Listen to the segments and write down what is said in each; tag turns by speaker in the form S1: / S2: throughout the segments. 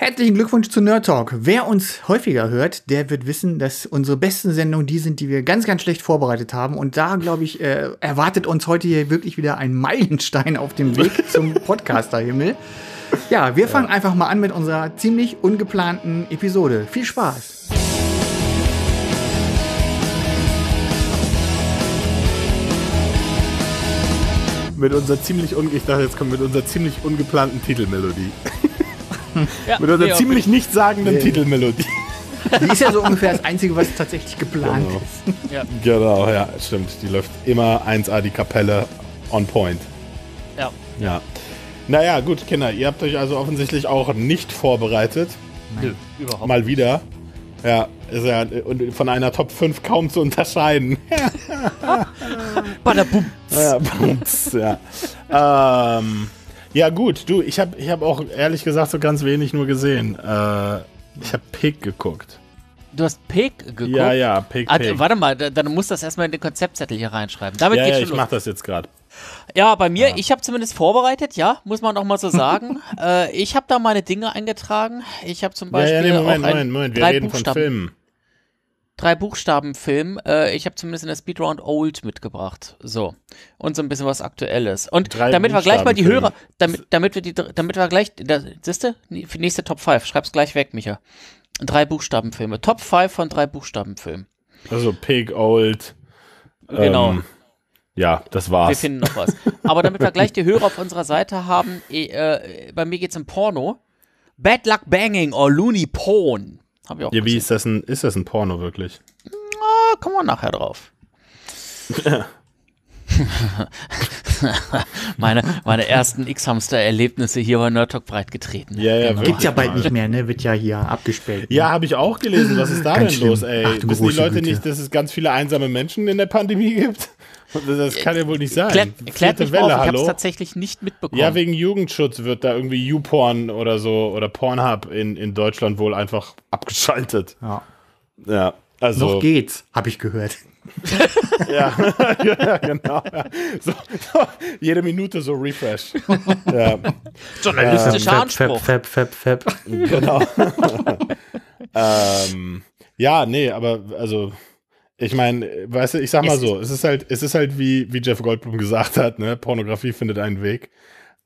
S1: Herzlichen Glückwunsch zu Nerd Talk. Wer uns häufiger hört, der wird wissen, dass unsere besten Sendungen die sind, die wir ganz, ganz schlecht vorbereitet haben. Und da, glaube ich, äh, erwartet uns heute hier wirklich wieder ein Meilenstein auf dem Weg zum Podcasterhimmel. Ja, wir fangen einfach mal an mit unserer ziemlich ungeplanten Episode. Viel Spaß!
S2: Mit unserer ziemlich un ich dachte, jetzt kommt mit unserer ziemlich ungeplanten Titelmelodie
S1: ja, mit einer ziemlich nichtssagenden nee.
S2: Titelmelodie.
S1: Die ist ja so ungefähr das Einzige, was tatsächlich geplant
S2: genau. ist. Ja. Genau, ja, stimmt. Die läuft immer 1A die Kapelle on point. Ja. Ja. Naja, gut, Kinder, ihr habt euch also offensichtlich auch nicht vorbereitet. Nö, überhaupt Mal wieder. Ja, ist ja von einer Top 5 kaum zu unterscheiden. Badabumps. ja, bumps, ja. ähm, ja, gut, du, ich habe ich hab auch ehrlich gesagt so ganz wenig nur gesehen. Äh, ich habe Pig geguckt.
S3: Du hast Pig geguckt? Ja, ja, Pig, ah, Pig. Warte mal, dann musst du das erstmal in den Konzeptzettel hier reinschreiben. Damit ja, geht's ja, ich los. mach das jetzt gerade. Ja, bei mir, ja. ich habe zumindest vorbereitet, ja, muss man auch mal so sagen. äh, ich habe da meine Dinge eingetragen. Ich habe zum Beispiel. Ja, ja nee, Moment, Moment, Moment, wir reden von Filmen drei Buchstaben-Film. Äh, ich habe zumindest in der Speedround Old mitgebracht. So. Und so ein bisschen was Aktuelles. Und drei damit wir gleich mal die Hörer, damit, damit wir die, damit wir gleich, da, siehst du, nächste Top 5, schreib's gleich weg, Micha. Drei Buchstabenfilme. Top 5 von drei Buchstabenfilmen.
S2: Also Pig, Old. Ähm, genau. Ähm, ja, das war's. Wir finden
S3: noch was. Aber damit wir gleich die Hörer auf unserer Seite haben, eh, äh, bei mir geht's um Porno. Bad Luck Banging or
S2: Looney Porn. Hab ich auch ja, gesehen. wie ist das ein, ist das ein Porno wirklich? Na,
S3: kommen wir nachher drauf. meine, meine ersten X-Hamster-Erlebnisse hier bei Nerdtalk Talk breit getreten. Ja, ja, genau. Gibt ja bald nicht
S1: mehr, ne? Wird ja hier abgespielt. Ne? Ja,
S3: habe
S2: ich auch gelesen. Was ist da ganz denn schlimm. los, ey? Ach,
S3: Wissen die Leute Güte.
S2: nicht, dass es ganz viele einsame Menschen in der Pandemie gibt? Das kann ja wohl nicht sein. Klärt, klärt mich Welle, auf, ich habe es tatsächlich nicht mitbekommen. Ja, wegen Jugendschutz wird da irgendwie YouPorn oder so oder Pornhub in, in Deutschland wohl einfach abgeschaltet. Ja. Ja, also. Noch geht's,
S1: habe ich gehört.
S2: ja. ja, genau. Ja. So, so, jede Minute so Refresh. ja. Journalistischer ähm, Anspruch. Fab, fab, fab, fab. Genau. ähm, ja, nee, aber also ich meine, äh, weißt du, ich sag mal es so, es ist halt, es ist halt wie, wie Jeff Goldblum gesagt hat, ne, Pornografie findet einen Weg.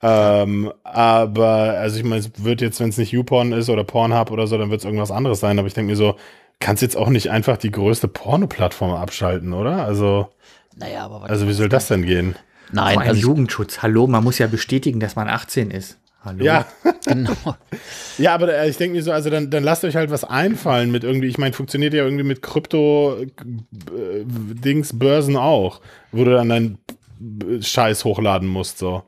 S2: Ähm, aber, also ich meine, es wird jetzt, wenn es nicht YouPorn ist oder Pornhub oder so, dann wird es irgendwas anderes sein. Aber ich denke mir so, kannst jetzt auch nicht einfach die größte Porno-Plattform
S1: abschalten, oder? Also, naja, aber also wie soll das denn gehen? Nein, Vor also Jugendschutz. Hallo, man muss ja bestätigen, dass man 18 ist. Hallo. Ja,
S2: genau. ja, aber äh, ich denke mir so, also dann, dann lasst euch halt was einfallen mit irgendwie, ich meine, funktioniert ja irgendwie mit Krypto-Dings, äh, Börsen auch, wo du dann deinen Scheiß hochladen musst, so.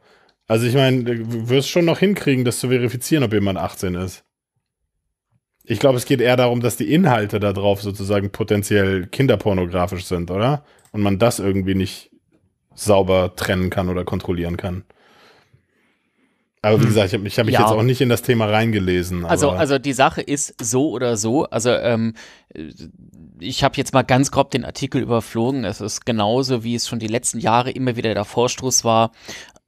S2: Also ich meine, du wirst schon noch hinkriegen, das zu verifizieren, ob jemand 18 ist. Ich glaube, es geht eher darum, dass die Inhalte da drauf sozusagen potenziell kinderpornografisch sind, oder? Und man das irgendwie nicht sauber trennen kann oder kontrollieren kann. Aber wie hm. gesagt, ich habe hab mich ja. jetzt auch nicht in das Thema reingelesen. Also, also
S3: die Sache ist so oder so. Also ähm, ich habe jetzt mal ganz grob den Artikel überflogen. Es ist genauso, wie es schon die letzten Jahre immer wieder der Vorstoß war.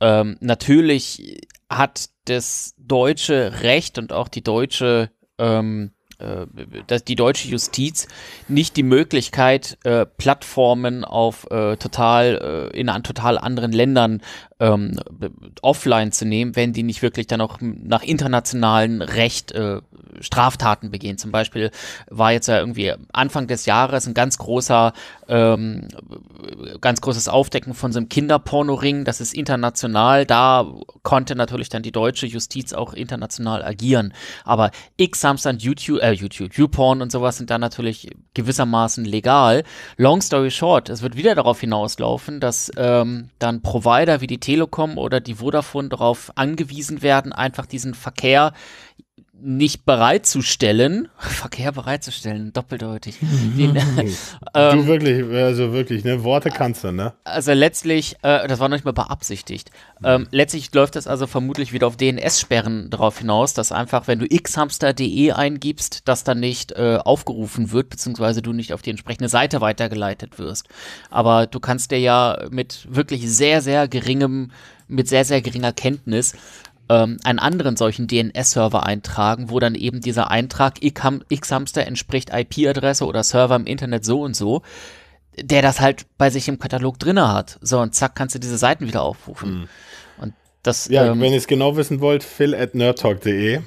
S3: Ähm, natürlich hat das deutsche Recht und auch die deutsche ähm, äh, die deutsche Justiz nicht die Möglichkeit, äh, Plattformen auf äh, total äh, in an total anderen Ländern ähm, offline zu nehmen, wenn die nicht wirklich dann auch nach internationalem Recht äh, Straftaten begehen. Zum Beispiel war jetzt ja irgendwie Anfang des Jahres ein ganz großer, ähm, ganz großes Aufdecken von so einem Kinderpornoring. Das ist international. Da konnte natürlich dann die deutsche Justiz auch international agieren. Aber X-Samstag, YouTube, äh, YouTube, YouPorn und sowas sind dann natürlich gewissermaßen legal. Long story short, es wird wieder darauf hinauslaufen, dass ähm, dann Provider wie die Telekom oder die Vodafone darauf angewiesen werden, einfach diesen Verkehr nicht bereitzustellen, Verkehr bereitzustellen, doppeldeutig. Mhm. Den, ähm, du
S2: wirklich, also wirklich, ne? Worte kannst du, ne?
S3: Also letztlich, äh, das war noch nicht mal beabsichtigt. Mhm. Ähm, letztlich läuft das also vermutlich wieder auf DNS-Sperren darauf hinaus, dass einfach, wenn du xhamster.de eingibst, das dann nicht äh, aufgerufen wird, beziehungsweise du nicht auf die entsprechende Seite weitergeleitet wirst. Aber du kannst dir ja mit wirklich sehr, sehr geringem mit sehr, sehr geringer Kenntnis ähm, einen anderen solchen DNS-Server eintragen, wo dann eben dieser Eintrag X-Hamster entspricht IP-Adresse oder Server im Internet so und so, der das halt bei sich im Katalog drinne hat. So, und zack, kannst du diese Seiten wieder aufrufen. Mhm. Und das, ja, ähm, wenn ihr es genau wissen wollt, phil at nerdtalk.de.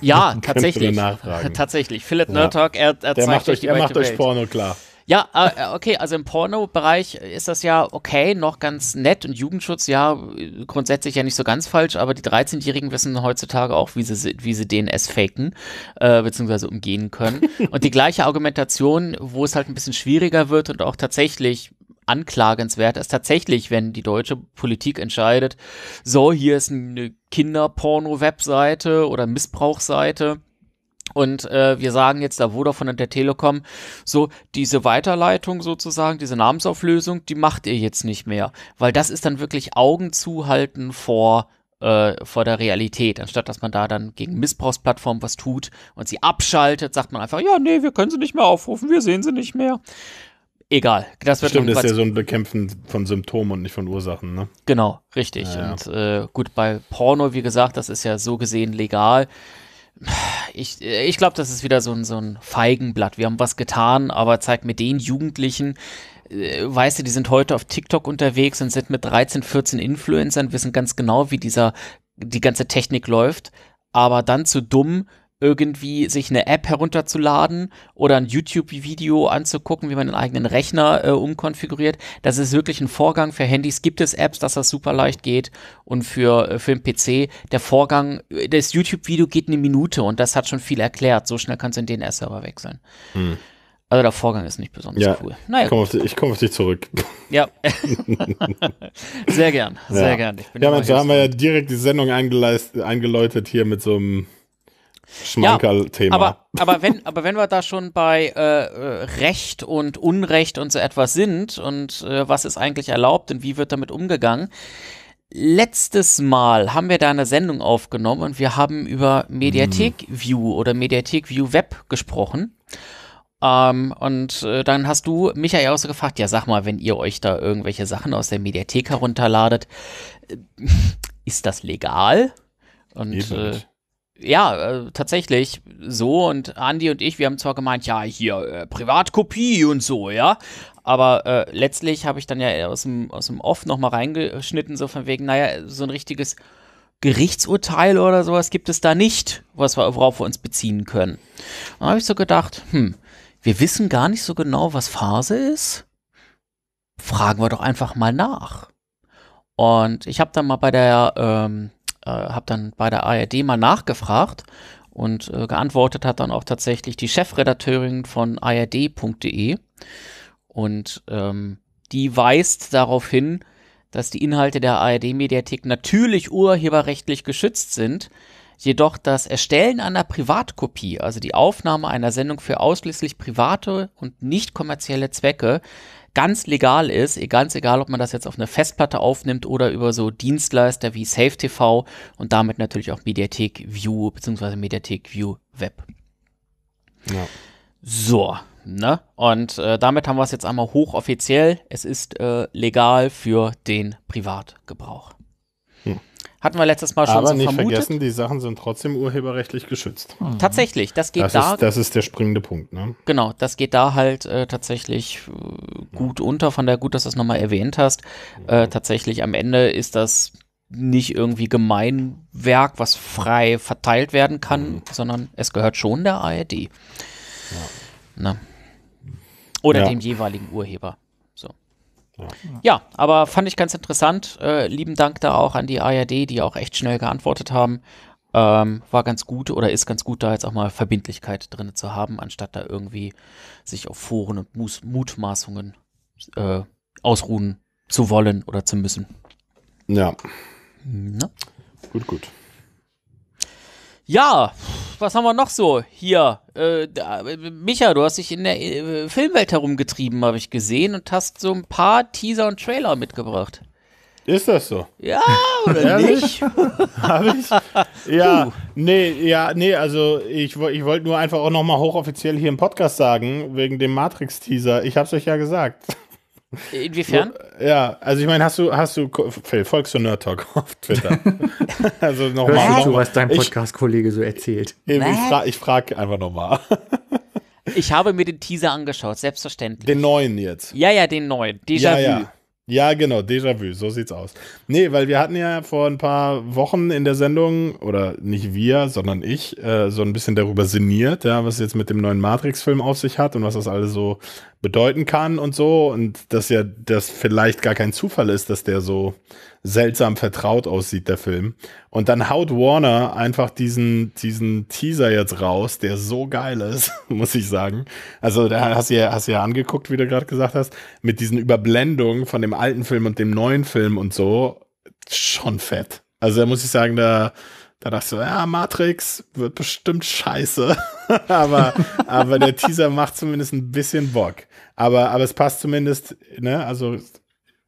S3: Ja, tatsächlich. Tatsächlich. Phil at ja. nerdtalk, er, er zeigt macht euch, die Er macht euch Porno klar. Ja, äh, äh, okay, also im Porno-Bereich ist das ja okay, noch ganz nett und Jugendschutz, ja, grundsätzlich ja nicht so ganz falsch, aber die 13-Jährigen wissen heutzutage auch, wie sie, wie sie DNS faken, äh, beziehungsweise umgehen können. und die gleiche Argumentation, wo es halt ein bisschen schwieriger wird und auch tatsächlich anklagenswert ist tatsächlich, wenn die deutsche Politik entscheidet, so, hier ist eine Kinderporno-Webseite oder Missbrauchsseite und äh, wir sagen jetzt da Vodafone und der Telekom, so diese Weiterleitung sozusagen, diese Namensauflösung, die macht ihr jetzt nicht mehr, weil das ist dann wirklich Augen zuhalten vor äh, vor der Realität, anstatt dass man da dann gegen Missbrauchsplattformen was tut und sie abschaltet, sagt man einfach, ja, nee, wir können sie nicht mehr aufrufen, wir sehen sie nicht mehr. Egal. Das wird Stimmt, das ist ja so
S2: ein Bekämpfen von Symptomen und nicht von Ursachen, ne? Genau, richtig. Ja, ja. Und
S3: äh, gut, bei Porno, wie gesagt, das ist ja so gesehen legal ich, äh, ich glaube, das ist wieder so ein, so ein Feigenblatt. Wir haben was getan, aber zeigt mir den Jugendlichen, äh, weißt du, die sind heute auf TikTok unterwegs und sind mit 13, 14 Influencern, wissen ganz genau, wie dieser, die ganze Technik läuft, aber dann zu dumm, irgendwie sich eine App herunterzuladen oder ein YouTube-Video anzugucken, wie man den eigenen Rechner äh, umkonfiguriert. Das ist wirklich ein Vorgang. Für Handys gibt es Apps, dass das super leicht geht. Und für, äh, für den PC, der Vorgang, äh, das YouTube-Video geht eine Minute und das hat schon viel erklärt. So schnell kannst du in den DNS-Server wechseln. Hm. Also der Vorgang ist nicht besonders ja, cool. Naja, ich
S2: komme auf, dich komm komm zurück. Ja. sehr gern, sehr ja. gern. ja, Mensch, da haben wir ja direkt die Sendung eingeläutet hier mit so einem Schmankerl-Thema. Ja, aber,
S3: aber, wenn, aber wenn wir da schon bei äh, äh, Recht und Unrecht und so etwas sind und äh, was ist eigentlich erlaubt und wie wird damit umgegangen, Letztes Mal haben wir da eine Sendung aufgenommen und wir haben über Mediathek mhm. View oder Mediathek View Web gesprochen. Ähm, und äh, dann hast du Michael auch so gefragt, ja sag mal, wenn ihr euch da irgendwelche Sachen aus der Mediathek herunterladet, äh, ist das legal? Und äh, ja, äh, tatsächlich so. Und Andy und ich, wir haben zwar gemeint, ja, hier äh, Privatkopie und so, ja. Aber äh, letztlich habe ich dann ja aus dem, aus dem Off nochmal reingeschnitten, so von wegen, naja, so ein richtiges Gerichtsurteil oder sowas gibt es da nicht, was wir, worauf wir uns beziehen können. Dann habe ich so gedacht, hm, wir wissen gar nicht so genau, was Phase ist. Fragen wir doch einfach mal nach. Und ich habe dann mal bei der ähm, äh, habe dann bei der ARD mal nachgefragt und äh, geantwortet hat dann auch tatsächlich die Chefredakteurin von ARD.de und ähm, die weist darauf hin, dass die Inhalte der ARD-Mediathek natürlich urheberrechtlich geschützt sind, jedoch das Erstellen einer Privatkopie, also die Aufnahme einer Sendung für ausschließlich private und nicht kommerzielle Zwecke, ganz legal ist, e-, ganz egal, ob man das jetzt auf eine Festplatte aufnimmt oder über so Dienstleister wie Safe TV und damit natürlich auch Mediathek View bzw. Mediathek View Web. Ja. So, ne? Und äh, damit haben wir es jetzt einmal hochoffiziell. Es ist äh, legal für den Privatgebrauch. Hatten wir letztes Mal schon Aber so nicht vergessen, die Sachen sind trotzdem urheberrechtlich geschützt. Mhm. Tatsächlich, das geht das da. Ist, das ist der springende Punkt, ne? Genau, das geht da halt äh, tatsächlich äh, gut ja. unter. Von der gut, dass du es nochmal erwähnt hast. Äh, tatsächlich am Ende ist das nicht irgendwie Gemeinwerk, was frei verteilt werden kann, mhm. sondern es gehört schon der ARD. Ja. Na. Ne? Oder ja. dem jeweiligen Urheber. Ja. aber fand ich ganz interessant. Äh, lieben Dank da auch an die ARD, die auch echt schnell geantwortet haben. Ähm, war ganz gut oder ist ganz gut, da jetzt auch mal Verbindlichkeit drin zu haben, anstatt da irgendwie sich auf Foren und Mus Mutmaßungen äh, ausruhen zu wollen oder zu müssen. Ja. Na? Gut, gut. Ja, was haben wir noch so hier? Äh, Micha, du hast dich in der äh, Filmwelt herumgetrieben, habe ich gesehen, und hast so ein paar Teaser und Trailer mitgebracht. Ist das so? Ja, oder nicht? Habe ich? Ja, Puh. nee, ja, nee, also
S2: ich, ich wollte nur einfach auch nochmal hochoffiziell hier im Podcast sagen, wegen dem Matrix-Teaser. Ich habe es euch ja gesagt.
S3: Inwiefern?
S2: Ja, also ich meine, hast du, hast du, Phil, folgst du Nerd
S3: Talk auf Twitter?
S1: also nochmal. Hörst du, noch, was dein Podcast-Kollege so erzählt? Ich,
S3: ich frage einfach nochmal. ich habe mir den Teaser angeschaut, selbstverständlich. Den neuen jetzt? Ja, ja, den neuen. Déjà ja, vu. Ja.
S2: Ja, genau, Déjà-vu, so sieht's aus. Nee, weil wir hatten ja vor ein paar Wochen in der Sendung, oder nicht wir, sondern ich, äh, so ein bisschen darüber sinniert, ja, was jetzt mit dem neuen Matrix-Film auf sich hat und was das alles so bedeuten kann und so. Und dass ja das vielleicht gar kein Zufall ist, dass der so seltsam vertraut aussieht, der Film. Und dann haut Warner einfach diesen, diesen Teaser jetzt raus, der so geil ist, muss ich sagen. Also da hast du ja, hast du ja angeguckt, wie du gerade gesagt hast, mit diesen Überblendungen von dem alten Film und dem neuen Film und so. Schon fett. Also da muss ich sagen, da, da dachte ich so, ja, Matrix wird bestimmt scheiße. aber, aber der Teaser macht zumindest ein bisschen Bock. Aber, aber es passt zumindest, ne? Also,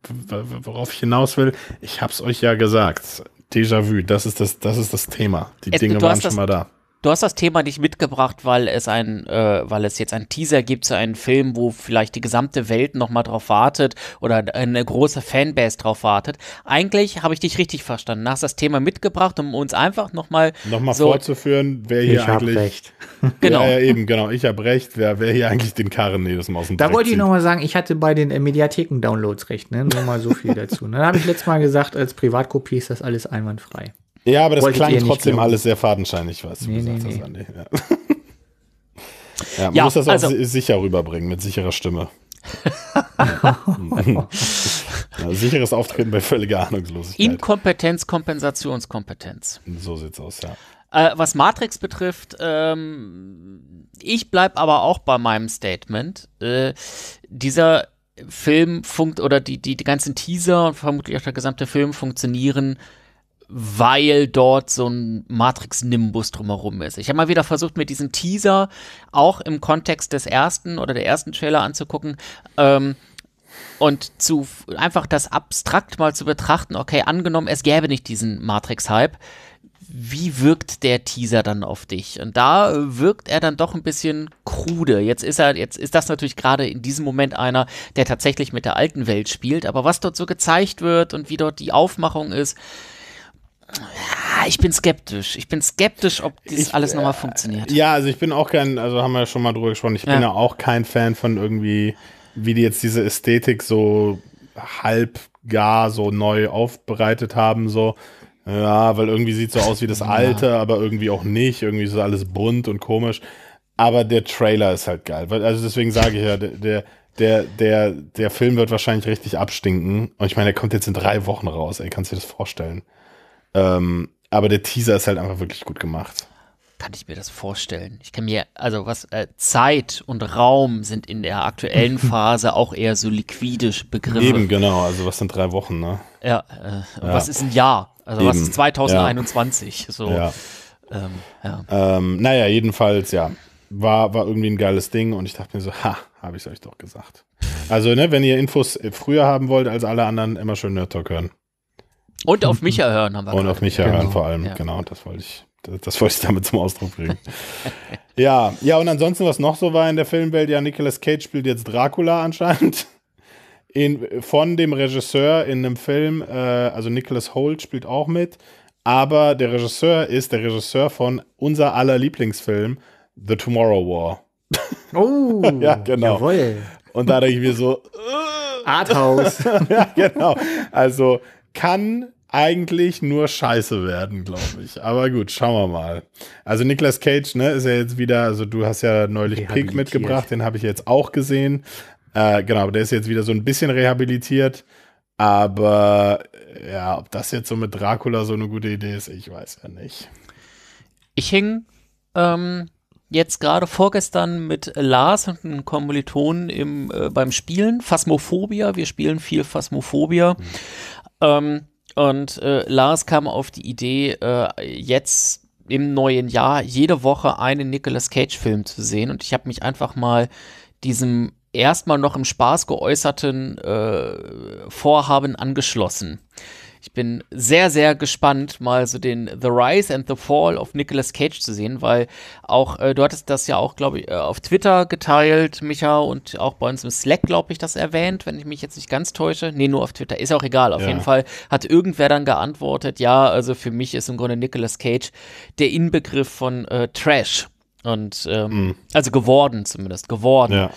S2: worauf ich hinaus will, ich hab's euch ja gesagt. Déjà-vu, das das, das ist das Thema. Die Dinge waren schon mal da.
S3: Du hast das Thema nicht mitgebracht, weil es ein, äh, weil es jetzt einen Teaser gibt zu einem Film, wo vielleicht die gesamte Welt nochmal drauf wartet oder eine große Fanbase drauf wartet. Eigentlich habe ich dich richtig verstanden. Du hast das Thema mitgebracht, um uns einfach nochmal nochmal so vorzuführen,
S2: wer hier ich eigentlich recht. genau ja, eben genau ich habe recht, wer, wer hier eigentlich den Karren jedes Mal aus dem Da wollte ich nochmal
S3: sagen,
S1: ich hatte bei den äh, Mediatheken Downloads recht, ne? Nur mal so viel dazu. Ne? Dann habe ich letztes Mal gesagt, als Privatkopie ist das alles einwandfrei. Ja, aber das klang trotzdem alles
S2: sehr fadenscheinig, was du nee, gesagt nee, hast, Andi. Ja, ja man muss das also, auch sicher rüberbringen, mit sicherer Stimme. ja, sicheres Auftreten bei völliger Ahnungslosigkeit.
S3: Inkompetenz, Kompensationskompetenz. So sieht's aus, ja. Äh, was Matrix betrifft, ähm, ich bleibe aber auch bei meinem Statement. Äh, dieser Film funkt oder die, die, die ganzen Teaser und vermutlich auch der gesamte Film funktionieren weil dort so ein Matrix-Nimbus drumherum ist. Ich habe mal wieder versucht, mir diesen Teaser auch im Kontext des ersten oder der ersten Trailer anzugucken ähm, und zu einfach das abstrakt mal zu betrachten, okay, angenommen, es gäbe nicht diesen Matrix-Hype, wie wirkt der Teaser dann auf dich? Und da wirkt er dann doch ein bisschen krude. Jetzt ist er, jetzt ist das natürlich gerade in diesem Moment einer, der tatsächlich mit der alten Welt spielt, aber was dort so gezeigt wird und wie dort die Aufmachung ist, ja, ich bin skeptisch. Ich bin skeptisch, ob das ich, alles nochmal äh, funktioniert.
S2: Ja, also ich bin auch kein, also haben wir ja schon mal drüber gesprochen, ich ja. bin ja auch kein Fan von irgendwie, wie die jetzt diese Ästhetik so halb gar so neu aufbereitet haben, so. Ja, weil irgendwie sieht so aus wie das alte, ja. aber irgendwie auch nicht. Irgendwie ist alles bunt und komisch. Aber der Trailer ist halt geil. Also deswegen sage ich ja, der, der, der, der Film wird wahrscheinlich richtig abstinken. Und ich meine, der kommt jetzt in drei Wochen raus. Ey, kannst du dir das vorstellen? Ähm, aber der Teaser ist halt einfach wirklich gut gemacht. Kann ich mir das vorstellen?
S3: Ich kann mir, also was, äh, Zeit und Raum sind in der aktuellen Phase
S2: auch eher so liquidisch begriffen. Eben, genau. Also was sind drei Wochen, ne? Ja, äh, und ja. was ist ein Jahr? Also Eben. was ist 2021? Ja. So. Ja. Ähm, ja. Ähm, naja, jedenfalls, ja. War, war irgendwie ein geiles Ding und ich dachte mir so, ha, habe ich es euch doch gesagt. Also, ne, wenn ihr Infos äh, früher haben wollt als alle anderen, immer schön Nerd Talk hören. Und
S3: auf Micha hören haben wir. Und gerade. auf Micha genau. hören vor allem, ja.
S2: genau, das wollte ich. Das, wollte ich damit zum Ausdruck bringen. ja, ja, und ansonsten, was noch so war in der Filmwelt, ja, Nicolas Cage spielt jetzt Dracula anscheinend. In, von dem Regisseur in einem Film, äh, also Nicholas Holt spielt auch mit, aber der Regisseur ist der Regisseur von unser aller Lieblingsfilm, The Tomorrow War. Oh, ja, genau. Jawohl. Und da denke ich mir so,
S1: Arthouse. ja,
S2: genau. Also kann eigentlich nur scheiße werden, glaube ich. Aber gut, schauen wir mal. Also Niklas Cage, ne, ist ja jetzt wieder, also du hast ja neulich Pig mitgebracht, den habe ich jetzt auch gesehen. Äh, genau, der ist jetzt wieder so ein bisschen rehabilitiert. Aber ja, ob das jetzt so mit
S3: Dracula so eine gute Idee ist, ich weiß ja nicht. Ich hing ähm, jetzt gerade vorgestern mit Lars und einem Kommilitonen im, äh, beim Spielen, Phasmophobia. Wir spielen viel Phasmophobia. Hm. Ähm, und äh, Lars kam auf die Idee, äh, jetzt im neuen Jahr jede Woche einen Nicolas Cage-Film zu sehen. Und ich habe mich einfach mal diesem erstmal noch im Spaß geäußerten äh, Vorhaben angeschlossen. Ich bin sehr, sehr gespannt, mal so den The Rise and the Fall of Nicolas Cage zu sehen, weil auch, äh, du hattest das ja auch, glaube ich, äh, auf Twitter geteilt, Micha, und auch bei uns im Slack, glaube ich, das erwähnt, wenn ich mich jetzt nicht ganz täusche. Nee, nur auf Twitter, ist auch egal. Auf ja. jeden Fall hat irgendwer dann geantwortet, ja, also für mich ist im Grunde Nicolas Cage der Inbegriff von äh, Trash. Und ähm, mhm. also geworden zumindest, geworden. Ja.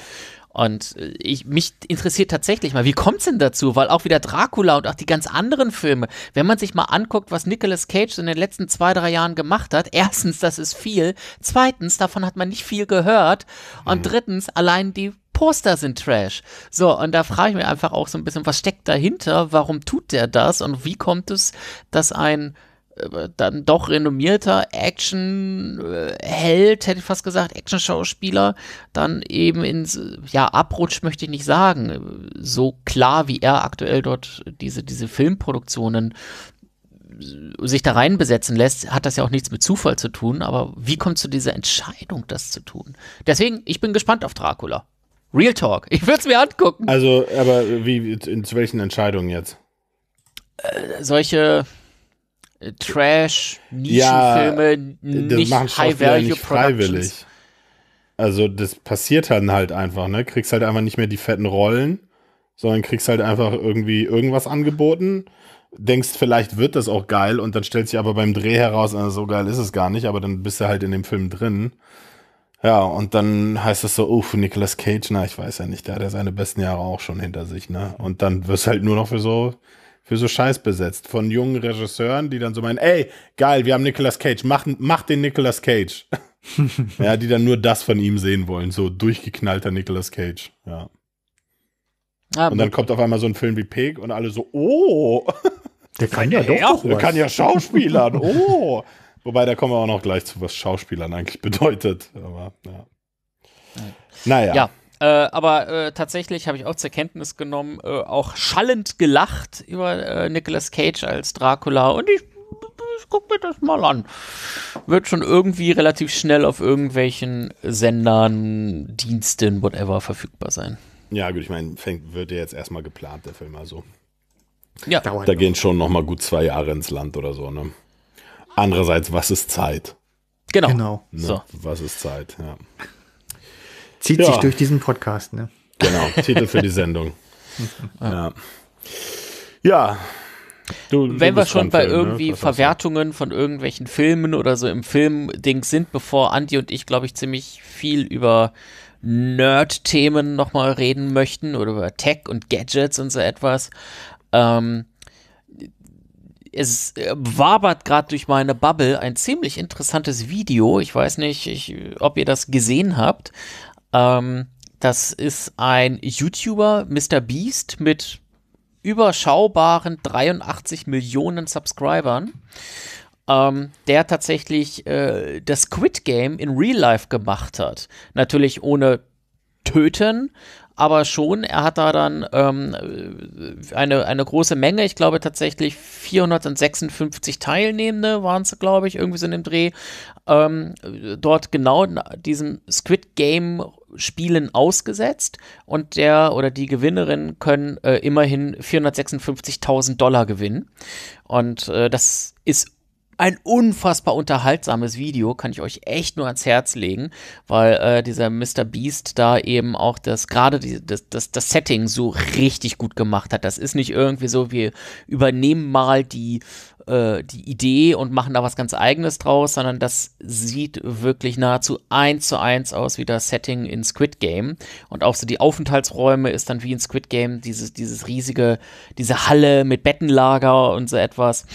S3: Und äh, ich, mich interessiert tatsächlich mal, wie kommt es denn dazu? Weil auch wieder Dracula und auch die ganz anderen Filme, wenn man sich mal anguckt, was Nicolas Cage in den letzten zwei, drei Jahren gemacht hat, erstens, das ist viel, zweitens, davon hat man nicht viel gehört und mhm. drittens, allein die Poster sind Trash. So, und da frage ich mich einfach auch so ein bisschen, was steckt dahinter? Warum tut der das? Und wie kommt es, dass ein äh, dann doch renommierter Action-Held, äh, hätte ich fast gesagt, Action-Schauspieler, dann eben ins, ja, abrutscht, möchte ich nicht sagen, so klar wie er aktuell dort diese, diese Filmproduktionen äh, sich da reinbesetzen lässt, hat das ja auch nichts mit Zufall zu tun, aber wie kommt zu dieser Entscheidung, das zu tun? Deswegen, ich bin gespannt auf Dracula. Real Talk. Ich würde es mir angucken. Also, aber wie, in, zu welchen Entscheidungen jetzt? Äh, solche, äh, Trash, Nischenfilme, ja, nicht High-Value Productions.
S2: Also das passiert dann halt einfach, ne? Kriegst halt einfach nicht mehr die fetten Rollen, sondern kriegst halt einfach irgendwie irgendwas angeboten. Denkst, vielleicht wird das auch geil und dann stellt sich aber beim Dreh heraus, also so geil ist es gar nicht, aber dann bist du halt in dem Film drin. Ja, und dann heißt es so, uff, Nicolas Cage, na, ich weiß ja nicht, der hat ja seine besten Jahre auch schon hinter sich, ne? Und dann wirst du halt nur noch für so für so Scheiß besetzt von jungen Regisseuren, die dann so meinen, ey, geil, wir haben Nicolas Cage, mach, mach den Nicolas Cage. ja, die dann nur das von ihm sehen wollen, so durchgeknallter Nicolas Cage, ja. Ah, und dann kommt auf einmal so ein Film wie Pig und alle so, oh. Der kann ja doch, doch Der kann ja Schauspielern, oh. Wobei, da kommen wir auch noch gleich zu, was Schauspielern eigentlich bedeutet.
S3: Aber, ja. Naja. Ja, äh, aber äh, tatsächlich habe ich auch zur Kenntnis genommen, äh, auch schallend gelacht über äh, Nicolas Cage als Dracula. Und ich, ich gucke mir das mal an. Wird schon irgendwie relativ schnell auf irgendwelchen Sendern, Diensten, whatever verfügbar sein.
S2: Ja, gut, ich meine, wird ja jetzt erstmal geplant, der Film, also. Ja, da gehen
S3: schon nochmal gut zwei Jahre ins
S2: Land oder so, ne? Andererseits, was ist Zeit?
S1: Genau. genau. Ne? So. Was ist Zeit, ja. Zieht ja. sich durch diesen Podcast, ne? Genau, Titel für die
S2: Sendung. ja. ja. Du, Wenn wir schon bei Film, ne? irgendwie
S3: Verwertungen von irgendwelchen Filmen oder so im Film-Ding sind, bevor Andi und ich, glaube ich, ziemlich viel über Nerd-Themen nochmal reden möchten oder über Tech und Gadgets und so etwas. Ähm, es äh, wabert gerade durch meine Bubble ein ziemlich interessantes Video. Ich weiß nicht, ich, ob ihr das gesehen habt. Ähm, das ist ein YouTuber, Mr. Beast, mit überschaubaren 83 Millionen Subscribern, ähm, der tatsächlich äh, das Squid Game in Real Life gemacht hat. Natürlich ohne Töten, aber schon, er hat da dann ähm, eine, eine große Menge, ich glaube tatsächlich 456 Teilnehmende waren es, glaube ich, irgendwie so in dem Dreh, ähm, dort genau diesem Squid Game Spielen ausgesetzt und der oder die Gewinnerin können äh, immerhin 456.000 Dollar gewinnen. Und äh, das ist ein unfassbar unterhaltsames Video, kann ich euch echt nur ans Herz legen, weil äh, dieser Mr. Beast da eben auch das gerade das, das, das Setting so richtig gut gemacht hat. Das ist nicht irgendwie so, wir übernehmen mal die äh, die Idee und machen da was ganz eigenes draus, sondern das sieht wirklich nahezu eins zu eins aus wie das Setting in Squid Game. Und auch so die Aufenthaltsräume ist dann wie in Squid Game, dieses, dieses riesige, diese Halle mit Bettenlager und so etwas.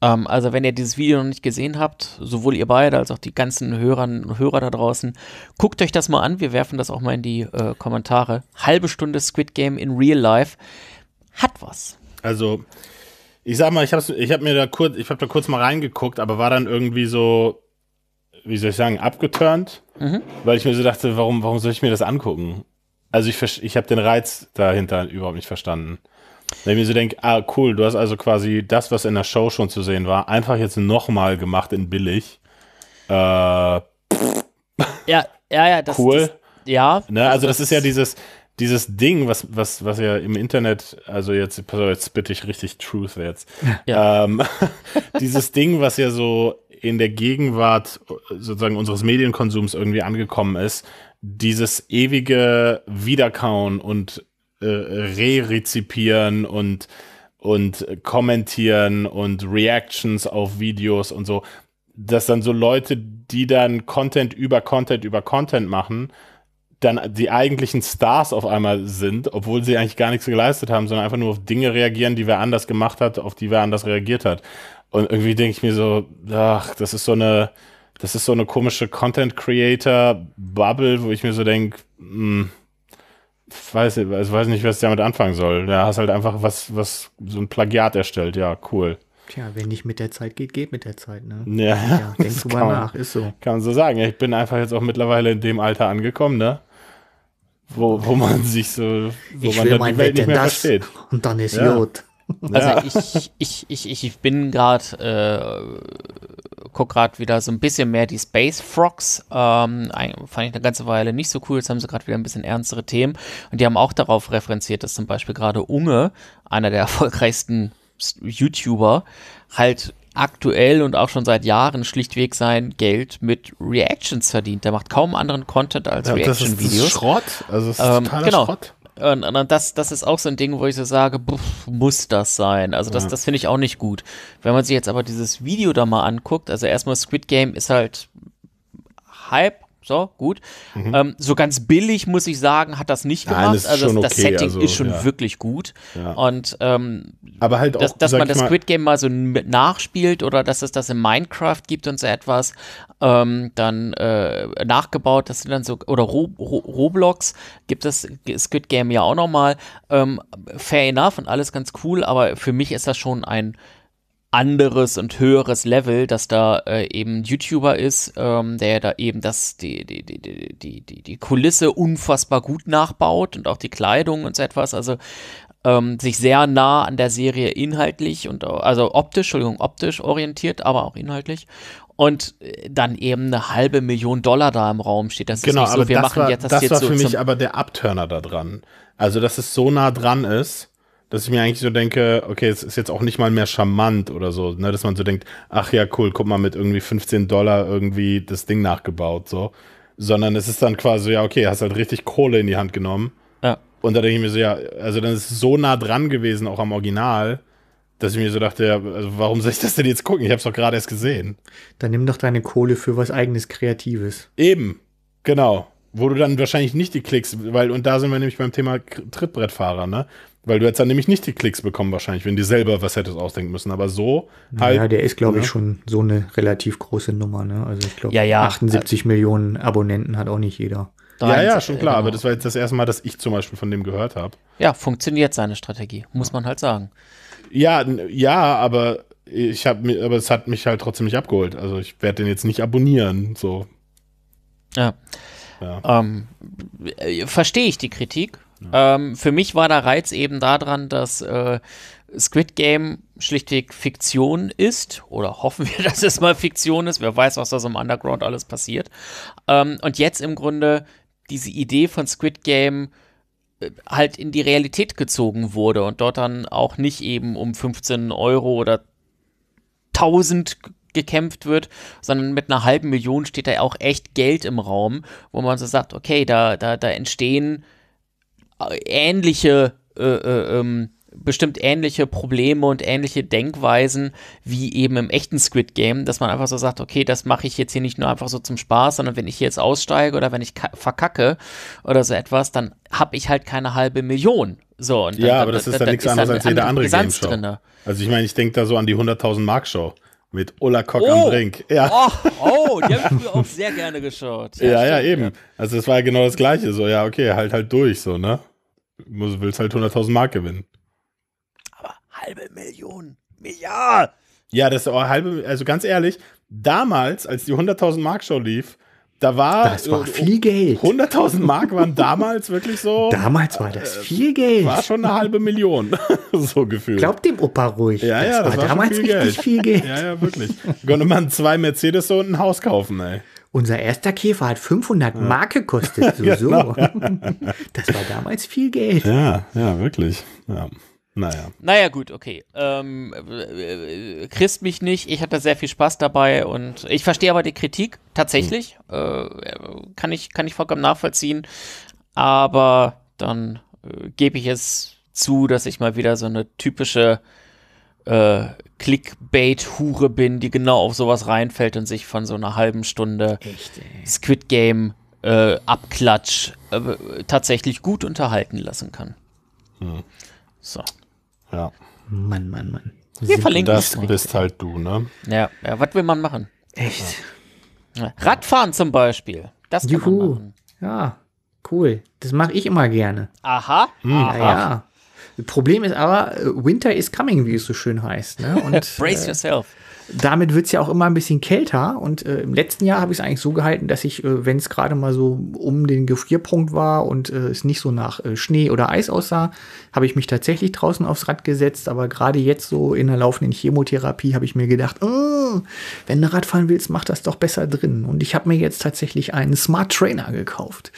S3: Ähm, also wenn ihr dieses Video noch nicht gesehen habt, sowohl ihr beide als auch die ganzen Hörerinnen und Hörer da draußen, guckt euch das mal an. Wir werfen das auch mal in die äh, Kommentare. Halbe Stunde Squid Game in Real Life hat was. Also ich sag mal, ich habe ich
S2: hab mir da kurz, ich habe da kurz mal reingeguckt, aber war dann irgendwie so, wie soll ich sagen, abgeturnt, mhm. weil ich mir so dachte, warum, warum soll ich mir das angucken? Also ich, ich habe den Reiz dahinter überhaupt nicht verstanden. Wenn ich mir so denke, ah cool, du hast also quasi das, was in der Show schon zu sehen war, einfach jetzt nochmal gemacht in billig. Äh, ja,
S4: ja, ja, das, cool. Das,
S2: ja. Ne, also, also das, das ist ja dieses, dieses Ding, was, was, was ja im Internet, also jetzt, pass auf, jetzt bitte ich richtig Truth jetzt. Ja. Ähm, dieses Ding, was ja so in der Gegenwart sozusagen unseres Medienkonsums irgendwie angekommen ist, dieses ewige Wiederkauen und äh, re-rezipieren und, und kommentieren und Reactions auf Videos und so, dass dann so Leute, die dann Content über Content über Content machen, dann die eigentlichen Stars auf einmal sind, obwohl sie eigentlich gar nichts geleistet haben, sondern einfach nur auf Dinge reagieren, die wer anders gemacht hat, auf die wer anders reagiert hat. Und irgendwie denke ich mir so, ach, das ist so eine, das ist so eine komische Content Creator Bubble, wo ich mir so denke, mh, hm, ich weiß, ich weiß nicht, was ich damit anfangen soll. Da hast halt einfach was, was so ein Plagiat erstellt. Ja, cool.
S1: Tja, wenn nicht mit der Zeit geht, geht mit der Zeit, ne? Ja, ja denk drüber man, nach, ist so.
S2: Kann man so sagen. Ich bin einfach jetzt auch mittlerweile in dem Alter angekommen, ne? Wo, wo man sich so,
S1: wo ich man will mein die Welt nicht mehr das versteht. Und dann ist ja. Jod. Also ja.
S3: ich, ich, ich, ich bin gerade äh, gucke gerade wieder so ein bisschen mehr die Space Frogs. Ähm, fand ich eine ganze Weile nicht so cool. Jetzt haben sie gerade wieder ein bisschen ernstere Themen. Und die haben auch darauf referenziert, dass zum Beispiel gerade Unge, einer der erfolgreichsten YouTuber, halt aktuell und auch schon seit Jahren schlichtweg sein Geld mit Reactions verdient. Der macht kaum anderen Content als ja, Reaction-Videos. Das ist Schrott. Also das ist ähm, totaler genau. Schrott. Und, und, das, das ist auch so ein Ding, wo ich so sage, pff, muss das sein? Also das, ja. das finde ich auch nicht gut. Wenn man sich jetzt aber dieses Video da mal anguckt, also erstmal Squid Game ist halt halb so, gut. Mhm. Ähm, so ganz billig, muss ich sagen, hat das nicht gemacht. Nein, das also das, das okay. Setting also, ist schon ja. wirklich gut. Ja. Und ähm, aber halt auch, dass, dass man das Squid Game mal so nachspielt oder dass es das in Minecraft gibt und so etwas, ähm, dann äh, nachgebaut, das sind dann so, oder Ro Ro Roblox gibt das Squid Game ja auch nochmal. Ähm, fair enough und alles ganz cool, aber für mich ist das schon ein anderes und höheres Level, dass da äh, eben YouTuber ist, ähm, der da eben das, die, die, die, die, die, die Kulisse unfassbar gut nachbaut und auch die Kleidung und so etwas. Also ähm, sich sehr nah an der Serie inhaltlich und also optisch, Entschuldigung, optisch orientiert, aber auch inhaltlich. Und äh, dann eben eine halbe Million Dollar da im Raum steht. Das genau, ist nicht so, wir machen war, jetzt das, das jetzt war für mich
S2: aber der Abturner da dran. Also, dass es so nah dran ist dass ich mir eigentlich so denke, okay, es ist jetzt auch nicht mal mehr charmant oder so, ne, dass man so denkt, ach ja, cool, guck mal, mit irgendwie 15 Dollar irgendwie das Ding nachgebaut, so. Sondern es ist dann quasi, ja, okay, hast halt richtig Kohle in die Hand genommen. Ja. Und da denke ich mir so, ja, also dann ist es so nah dran gewesen, auch am Original, dass ich mir so dachte, ja, also warum soll ich das denn jetzt gucken? Ich habe es doch gerade erst gesehen.
S1: Dann nimm doch deine Kohle für was eigenes Kreatives.
S2: Eben, genau wo du dann wahrscheinlich nicht die Klicks, weil, und da sind wir nämlich beim Thema Trittbrettfahrer, ne? Weil du hättest dann nämlich nicht die Klicks bekommen wahrscheinlich, wenn du selber was hättest ausdenken müssen. Aber so
S1: halt. Ja, der ist, glaube ne? ich, schon so eine relativ große Nummer, ne? Also ich glaube, ja, ja. 78 also, Millionen Abonnenten hat auch nicht jeder. ja, ja, schon klar, genau. aber das
S2: war jetzt das erste Mal, dass ich zum Beispiel von dem gehört habe.
S3: Ja, funktioniert seine Strategie, muss man halt sagen.
S2: Ja, ja, aber ich habe aber es hat mich halt trotzdem nicht abgeholt. Also ich werde den jetzt nicht abonnieren, so.
S3: Ja. Ja. Ähm, äh, Verstehe ich die Kritik. Ja. Ähm, für mich war der Reiz eben daran, dass äh, Squid Game schlichtweg Fiktion ist. Oder hoffen wir, dass es mal Fiktion ist. Wer weiß, was da so im Underground alles passiert. Ähm, und jetzt im Grunde diese Idee von Squid Game äh, halt in die Realität gezogen wurde und dort dann auch nicht eben um 15 Euro oder 1000 gekämpft wird, sondern mit einer halben Million steht da ja auch echt Geld im Raum, wo man so sagt, okay, da, da, da entstehen äh, ähnliche, äh, äh, ähm, bestimmt ähnliche Probleme und ähnliche Denkweisen wie eben im echten Squid Game, dass man einfach so sagt, okay, das mache ich jetzt hier nicht nur einfach so zum Spaß, sondern wenn ich hier jetzt aussteige oder wenn ich verkacke oder so etwas, dann habe ich halt keine halbe Million. So, dann, ja, aber dann, das ist ja dann nichts anderes als jede andere Game Show.
S2: Also ich meine, ich denke da so an die 100.000 Mark Show. Mit Ulla Kock oh, am Brink. Ja.
S3: Oh, oh die haben früher auch sehr gerne geschaut. Ja, ja, ja eben.
S2: Ja. Also es war ja genau das Gleiche. So, ja, okay, halt halt durch, so, ne? Du willst halt 100.000 Mark gewinnen. Aber
S3: halbe Million. Milliard.
S2: Ja, das ist oh, halbe, also ganz ehrlich, damals, als die 100.000 Mark Show lief, da war, das war äh, viel Geld. 100.000 Mark waren damals wirklich so.
S1: Damals war das äh,
S2: viel Geld. War schon eine halbe Million, so gefühlt. Glaubt dem Opa ruhig. Ja, das ja, das war, war damals viel richtig viel Geld. Ja, ja, wirklich. Könnte man zwei Mercedes und ein Haus kaufen, ey. Unser erster Käfer
S1: hat 500 ja. Mark gekostet, so, so. Genau, das war damals viel Geld. Ja, ja, wirklich. Ja. Naja.
S3: Naja, gut, okay. Ähm, äh, christ mich nicht. Ich hatte sehr viel Spaß dabei und ich verstehe aber die Kritik tatsächlich. Hm. Äh, kann, ich, kann ich vollkommen nachvollziehen. Aber dann äh, gebe ich es zu, dass ich mal wieder so eine typische äh, Clickbait-Hure bin, die genau auf sowas reinfällt und sich von so einer halben Stunde Echt, Squid Game äh, Abklatsch äh, tatsächlich gut unterhalten lassen kann. Hm. So.
S2: Ja. Mann, Mann, Mann. Wir verlinken das. Das bist
S1: halt du, ne?
S3: Ja, ja was will man machen? Echt? Ja. Radfahren zum Beispiel. Das kann Juhu. man machen. Ja,
S1: cool. Das mache ich immer gerne. Aha. Hm. Aha. Ja. Problem ist aber, äh, Winter is coming, wie es so schön heißt. Ne? Und, Brace äh, yourself damit wird es ja auch immer ein bisschen kälter. Und äh, im letzten Jahr habe ich es eigentlich so gehalten, dass ich, äh, wenn es gerade mal so um den Gefrierpunkt war und äh, es nicht so nach äh, Schnee oder Eis aussah, habe ich mich tatsächlich draußen aufs Rad gesetzt. Aber gerade jetzt so in der laufenden Chemotherapie habe ich mir gedacht, oh, wenn du Rad fahren willst, mach das doch besser drin. Und ich habe mir jetzt tatsächlich einen Smart Trainer gekauft.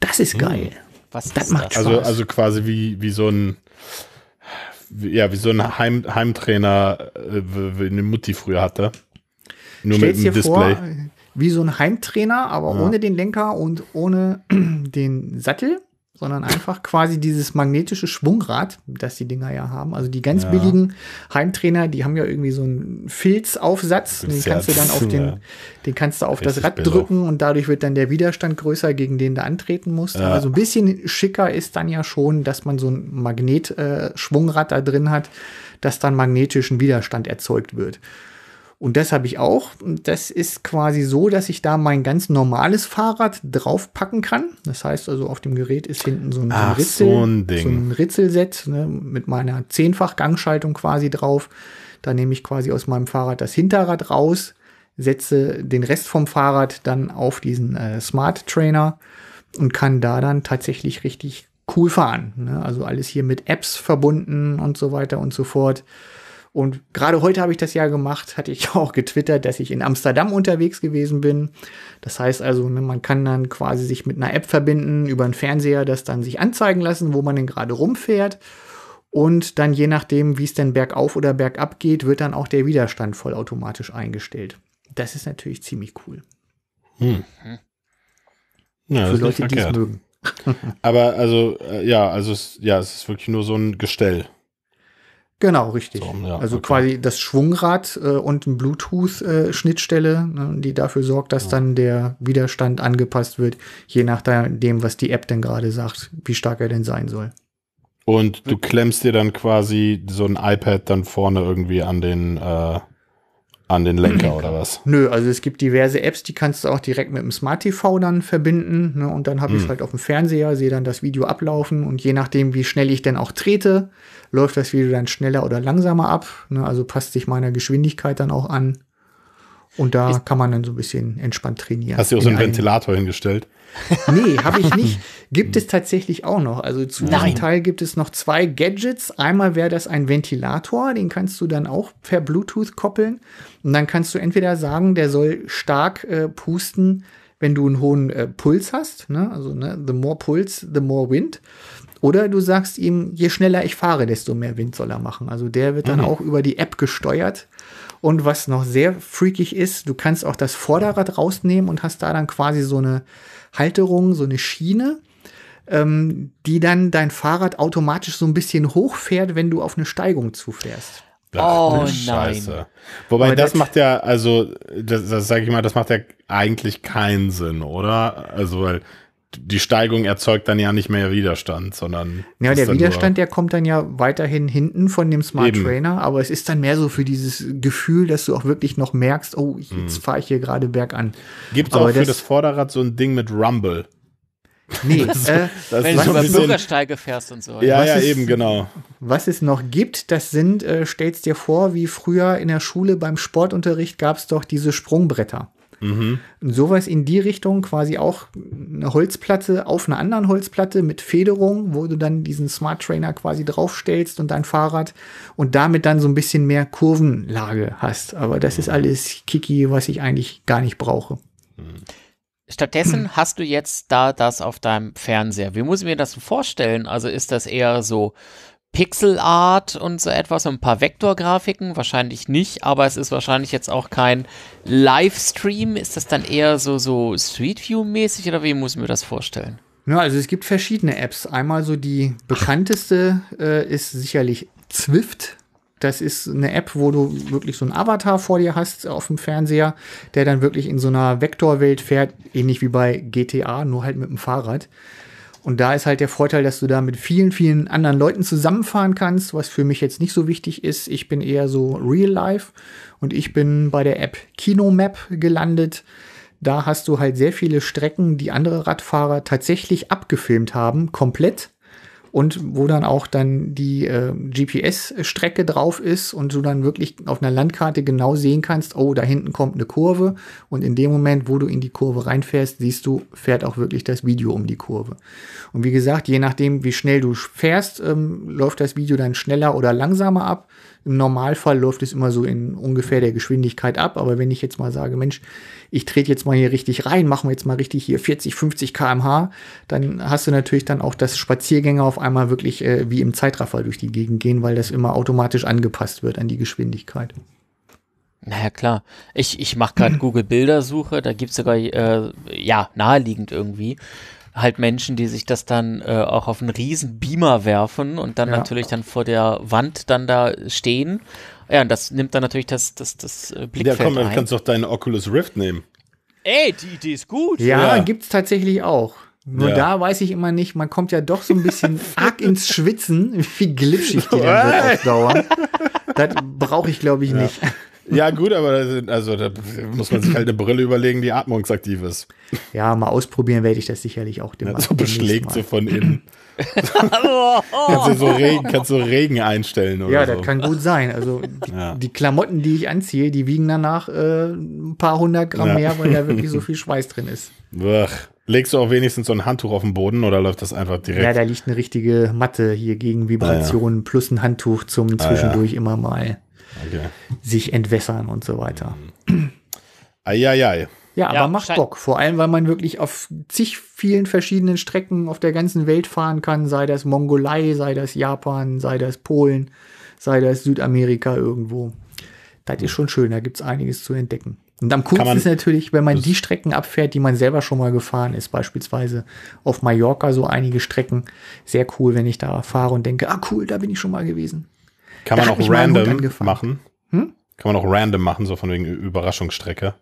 S1: Das ist hm. geil. Hm. Was das macht das? Also, Spaß. Also, also
S2: quasi wie, wie so ein ja, wie so ein Heim, Heimtrainer, äh, wie eine Mutti früher hatte. Nur Stell's mit dem Display. Vor, äh,
S1: wie so ein Heimtrainer, aber ja. ohne den Lenker und ohne den Sattel sondern einfach quasi dieses magnetische Schwungrad, das die Dinger ja haben. Also die ganz ja. billigen Heimtrainer, die haben ja irgendwie so einen Filzaufsatz, den kannst du dann auf den, ja. den kannst du auf Richtig das Rad drücken und dadurch wird dann der Widerstand größer, gegen den du antreten musst. Ja. Also ein bisschen schicker ist dann ja schon, dass man so ein Magnetschwungrad äh, da drin hat, das dann magnetischen Widerstand erzeugt wird. Und das habe ich auch. Das ist quasi so, dass ich da mein ganz normales Fahrrad draufpacken kann. Das heißt also, auf dem Gerät ist hinten so ein, Ach, Ritzel, so ein, Ding. So ein Ritzelset ne, mit meiner zehnfach Gangschaltung quasi drauf. Da nehme ich quasi aus meinem Fahrrad das Hinterrad raus, setze den Rest vom Fahrrad dann auf diesen äh, Smart Trainer und kann da dann tatsächlich richtig cool fahren. Ne? Also alles hier mit Apps verbunden und so weiter und so fort. Und gerade heute habe ich das ja gemacht, hatte ich auch getwittert, dass ich in Amsterdam unterwegs gewesen bin. Das heißt also, man kann dann quasi sich mit einer App verbinden, über einen Fernseher das dann sich anzeigen lassen, wo man denn gerade rumfährt. Und dann je nachdem, wie es denn bergauf oder bergab geht, wird dann auch der Widerstand vollautomatisch eingestellt. Das ist natürlich ziemlich cool. Hm. Ja, Für Leute, die es mögen.
S2: Aber also, äh, ja, also ja, es ist wirklich nur so ein Gestell.
S1: Genau, richtig. So, ja, also okay. quasi das Schwungrad äh, und ein Bluetooth-Schnittstelle, äh, ne, die dafür sorgt, dass ja. dann der Widerstand angepasst wird, je nachdem, was die App denn gerade sagt, wie stark er denn sein soll.
S2: Und du klemmst dir dann quasi so ein iPad dann vorne irgendwie an den äh, an den Lenker oder was?
S1: Nö, also es gibt diverse Apps, die kannst du auch direkt mit dem Smart TV dann verbinden. Ne? Und dann habe mm. ich es hm. halt auf dem Fernseher, sehe dann das Video ablaufen und je nachdem, wie schnell ich denn auch trete, läuft das Video dann schneller oder langsamer ab. Ne? Also passt sich meiner Geschwindigkeit dann auch an. Und da ist, kann man dann so ein bisschen entspannt trainieren. Hast du auch so einen Ventilator
S2: hingestellt?
S1: Nee, habe ich nicht. Gibt es tatsächlich auch noch. Also zu diesem Teil gibt es noch zwei Gadgets. Einmal wäre das ein Ventilator, den kannst du dann auch per Bluetooth koppeln. Und dann kannst du entweder sagen, der soll stark äh, pusten, wenn du einen hohen äh, Puls hast. Ne? Also ne, the more Puls, the more Wind. Oder du sagst ihm, je schneller ich fahre, desto mehr Wind soll er machen. Also der wird dann mhm. auch über die App gesteuert. Und was noch sehr freakig ist, du kannst auch das Vorderrad rausnehmen und hast da dann quasi so eine Halterung, so eine Schiene, ähm, die dann dein Fahrrad automatisch so ein bisschen hochfährt, wenn du auf eine Steigung zufährst. Ach, oh
S2: Scheiße. Nein. Wobei Aber das, macht ja, also das, das sage ich mal, das macht ja eigentlich keinen Sinn, oder? Also weil die Steigung erzeugt dann ja nicht mehr Widerstand, sondern. Ja, der Widerstand,
S1: der kommt dann ja weiterhin hinten von dem Smart eben. Trainer, aber es ist dann mehr so für dieses Gefühl, dass du auch wirklich noch merkst, oh, jetzt hm. fahre ich hier gerade bergan. Gibt es auch für das, Vorderrad so ein Ding mit Rumble?
S2: Nee, das, äh, das wenn du so über Bürgersteige fährst und so. Ja, ja, ist, eben, genau.
S1: Was es noch gibt, das sind, äh, stellst dir vor, wie früher in der Schule beim Sportunterricht gab es doch diese Sprungbretter. Mhm. Und sowas in die Richtung, quasi auch eine Holzplatte auf einer anderen Holzplatte mit Federung, wo du dann diesen Smart Trainer quasi draufstellst und dein Fahrrad und damit dann so ein bisschen mehr Kurvenlage hast. Aber das ist alles Kiki, was ich eigentlich gar nicht brauche.
S3: Stattdessen hast du jetzt da das auf deinem Fernseher. Wie muss ich mir das vorstellen? Also ist das eher so Pixel Art und so etwas und ein paar Vektorgrafiken? Wahrscheinlich nicht, aber es ist wahrscheinlich jetzt auch kein Livestream. Ist das dann eher so, so Street View-mäßig oder wie muss ich mir das vorstellen?
S1: Ja, also es gibt verschiedene Apps. Einmal so die bekannteste äh, ist sicherlich Zwift. Das ist eine App, wo du wirklich so einen Avatar vor dir hast auf dem Fernseher, der dann wirklich in so einer Vektorwelt fährt, ähnlich wie bei GTA, nur halt mit dem Fahrrad. Und da ist halt der Vorteil, dass du da mit vielen, vielen anderen Leuten zusammenfahren kannst, was für mich jetzt nicht so wichtig ist. Ich bin eher so real life und ich bin bei der App Kinomap gelandet. Da hast du halt sehr viele Strecken, die andere Radfahrer tatsächlich abgefilmt haben, komplett und wo dann auch dann die äh, GPS-Strecke drauf ist und du dann wirklich auf einer Landkarte genau sehen kannst, oh, da hinten kommt eine Kurve und in dem Moment, wo du in die Kurve reinfährst, siehst du, fährt auch wirklich das Video um die Kurve. Und wie gesagt, je nachdem, wie schnell du fährst, ähm, läuft das Video dann schneller oder langsamer ab. Im Normalfall läuft es immer so in ungefähr der Geschwindigkeit ab, aber wenn ich jetzt mal sage, Mensch, ich trete jetzt mal hier richtig rein, machen wir jetzt mal richtig hier 40, 50 kmh, dann hast du natürlich dann auch, dass Spaziergänger auf einmal wirklich äh, wie im Zeitraffer durch die Gegend gehen, weil das immer automatisch angepasst wird an die Geschwindigkeit.
S3: Naja, klar. Ich, ich mache gerade Google Bildersuche, da gibt's sogar, äh, ja, naheliegend irgendwie halt Menschen, die sich das dann äh, auch auf einen riesen Beamer werfen und dann ja. natürlich dann vor der Wand dann da stehen. Ja, und das nimmt dann natürlich das, das, das äh, Blickfeld Ja, komm, dann ein. kannst
S2: du auch deinen Oculus Rift nehmen.
S1: Ey, die Idee ist gut.
S3: Ja,
S2: ja.
S1: es tatsächlich auch. Nur ja. da weiß ich immer nicht, man kommt ja doch so ein bisschen arg ins Schwitzen, wie glitschig die dann wird auf Dauer. Das brauche ich, glaube ich, nicht.
S2: Ja, gut, aber also, da muss man sich halt eine Brille überlegen, die atmungsaktiv ist. Ja,
S1: mal ausprobieren werde ich das sicherlich auch dem ja, So beschlägt so von innen. kannst, du so Regen, kannst du Regen einstellen oder Ja, das kann gut sein. Also ja. die Klamotten, die ich anziehe, die wiegen danach äh, ein paar hundert Gramm ja. mehr, weil da wirklich so viel Schweiß drin ist.
S2: Ach. Legst du auch wenigstens so ein Handtuch auf den Boden oder läuft das einfach direkt? Ja, da
S1: liegt eine richtige Matte hier gegen Vibrationen ah, ja. plus ein Handtuch zum zwischendurch ah, ja. immer mal okay. sich entwässern und so weiter. Mhm. Eieiei. Ja, ja, aber macht Bock. Vor allem, weil man wirklich auf zig vielen verschiedenen Strecken auf der ganzen Welt fahren kann, sei das Mongolei, sei das Japan, sei das Polen, sei das Südamerika irgendwo. Das ist schon schön, da gibt es einiges zu entdecken. Und am coolsten ist natürlich, wenn man die Strecken abfährt, die man selber schon mal gefahren ist. Beispielsweise auf Mallorca so einige Strecken. Sehr cool, wenn ich da fahre und denke, ah cool, da bin ich schon mal gewesen. Kann da man auch random machen?
S2: Hm? Kann man auch random machen, so von wegen Überraschungsstrecke?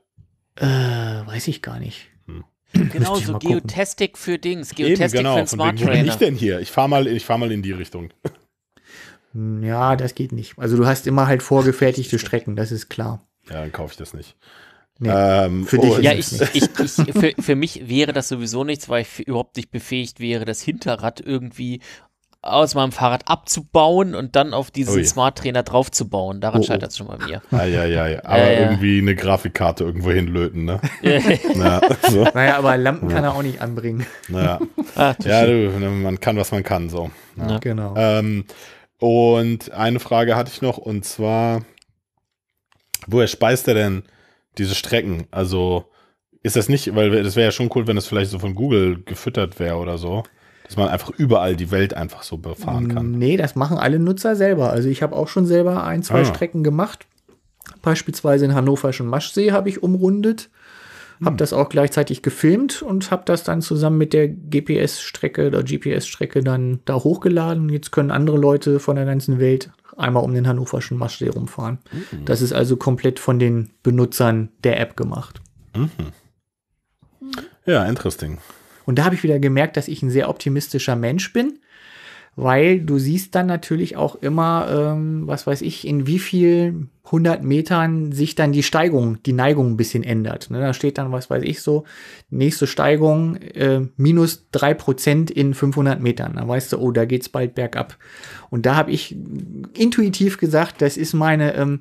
S1: Äh, weiß ich gar nicht. Hm.
S2: Genau, so
S3: Geotastic gucken. für Dings, Geotastic Eben, genau, für den Smart genau, Trainer.
S2: Wo bin ich denn hier? Ich fahre mal, fahr mal in die Richtung.
S1: Hm, ja, das geht nicht. Also du hast immer halt vorgefertigte Strecken, das ist klar.
S2: Ja, dann kaufe ich das nicht.
S1: Nee, ähm, für
S2: dich oh, ja, ich, ich,
S3: ich, für, für mich wäre das sowieso nichts, weil ich überhaupt nicht befähigt wäre, das Hinterrad irgendwie aus meinem Fahrrad abzubauen und dann auf diesen oh Smart Trainer draufzubauen. Daran oh, oh. scheitert es schon bei mir. Ah, ja,
S2: ja, ja. Aber äh, irgendwie eine Grafikkarte irgendwo hinlöten, ne? Na, so. Naja, aber Lampen kann er auch nicht anbringen. Naja. Ach, ah, ja, du, ne, man kann, was man kann, so. Ja. Ja, genau. Ähm, und eine Frage hatte ich noch und zwar: Woher speist er denn diese Strecken? Also. Ist das nicht, weil das wäre ja schon cool, wenn das vielleicht so von Google gefüttert wäre oder so dass man einfach überall die Welt einfach so befahren kann.
S1: Nee, das machen alle Nutzer selber. Also ich habe auch schon selber ein, zwei ah. Strecken gemacht. Beispielsweise in Hannoverschen Maschsee habe ich umrundet, hm. habe das auch gleichzeitig gefilmt und habe das dann zusammen mit der GPS-Strecke oder GPS-Strecke dann da hochgeladen. Jetzt können andere Leute von der ganzen Welt einmal um den Hannoverschen Maschsee rumfahren. Mhm. Das ist also komplett von den Benutzern der App gemacht. Mhm. Ja, interesting. Und da habe ich wieder gemerkt, dass ich ein sehr optimistischer Mensch bin, weil du siehst dann natürlich auch immer, ähm, was weiß ich, in wie viel 100 Metern sich dann die Steigung, die Neigung ein bisschen ändert. Ne? Da steht dann, was weiß ich so, nächste Steigung äh, minus drei Prozent in 500 Metern. Dann weißt du, oh, da geht's bald bergab. Und da habe ich intuitiv gesagt, das ist meine... Ähm,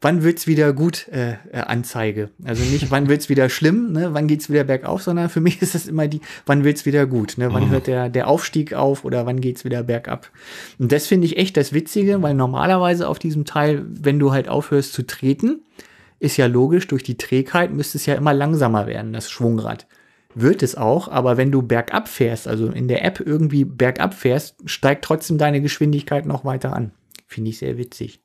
S1: wann wird's wieder gut äh, äh, Anzeige. Also nicht, wann wird's wieder schlimm, ne? wann geht's wieder bergauf, sondern für mich ist das immer die, wann wird's wieder gut, ne? wann mhm. hört der, der Aufstieg auf oder wann geht's wieder bergab. Und das finde ich echt das Witzige, weil normalerweise auf diesem Teil, wenn du halt aufhörst zu treten, ist ja logisch, durch die Trägheit müsste es ja immer langsamer werden, das Schwungrad. Wird es auch, aber wenn du bergab fährst, also in der App irgendwie bergab fährst, steigt trotzdem deine Geschwindigkeit noch weiter an. Finde ich sehr witzig.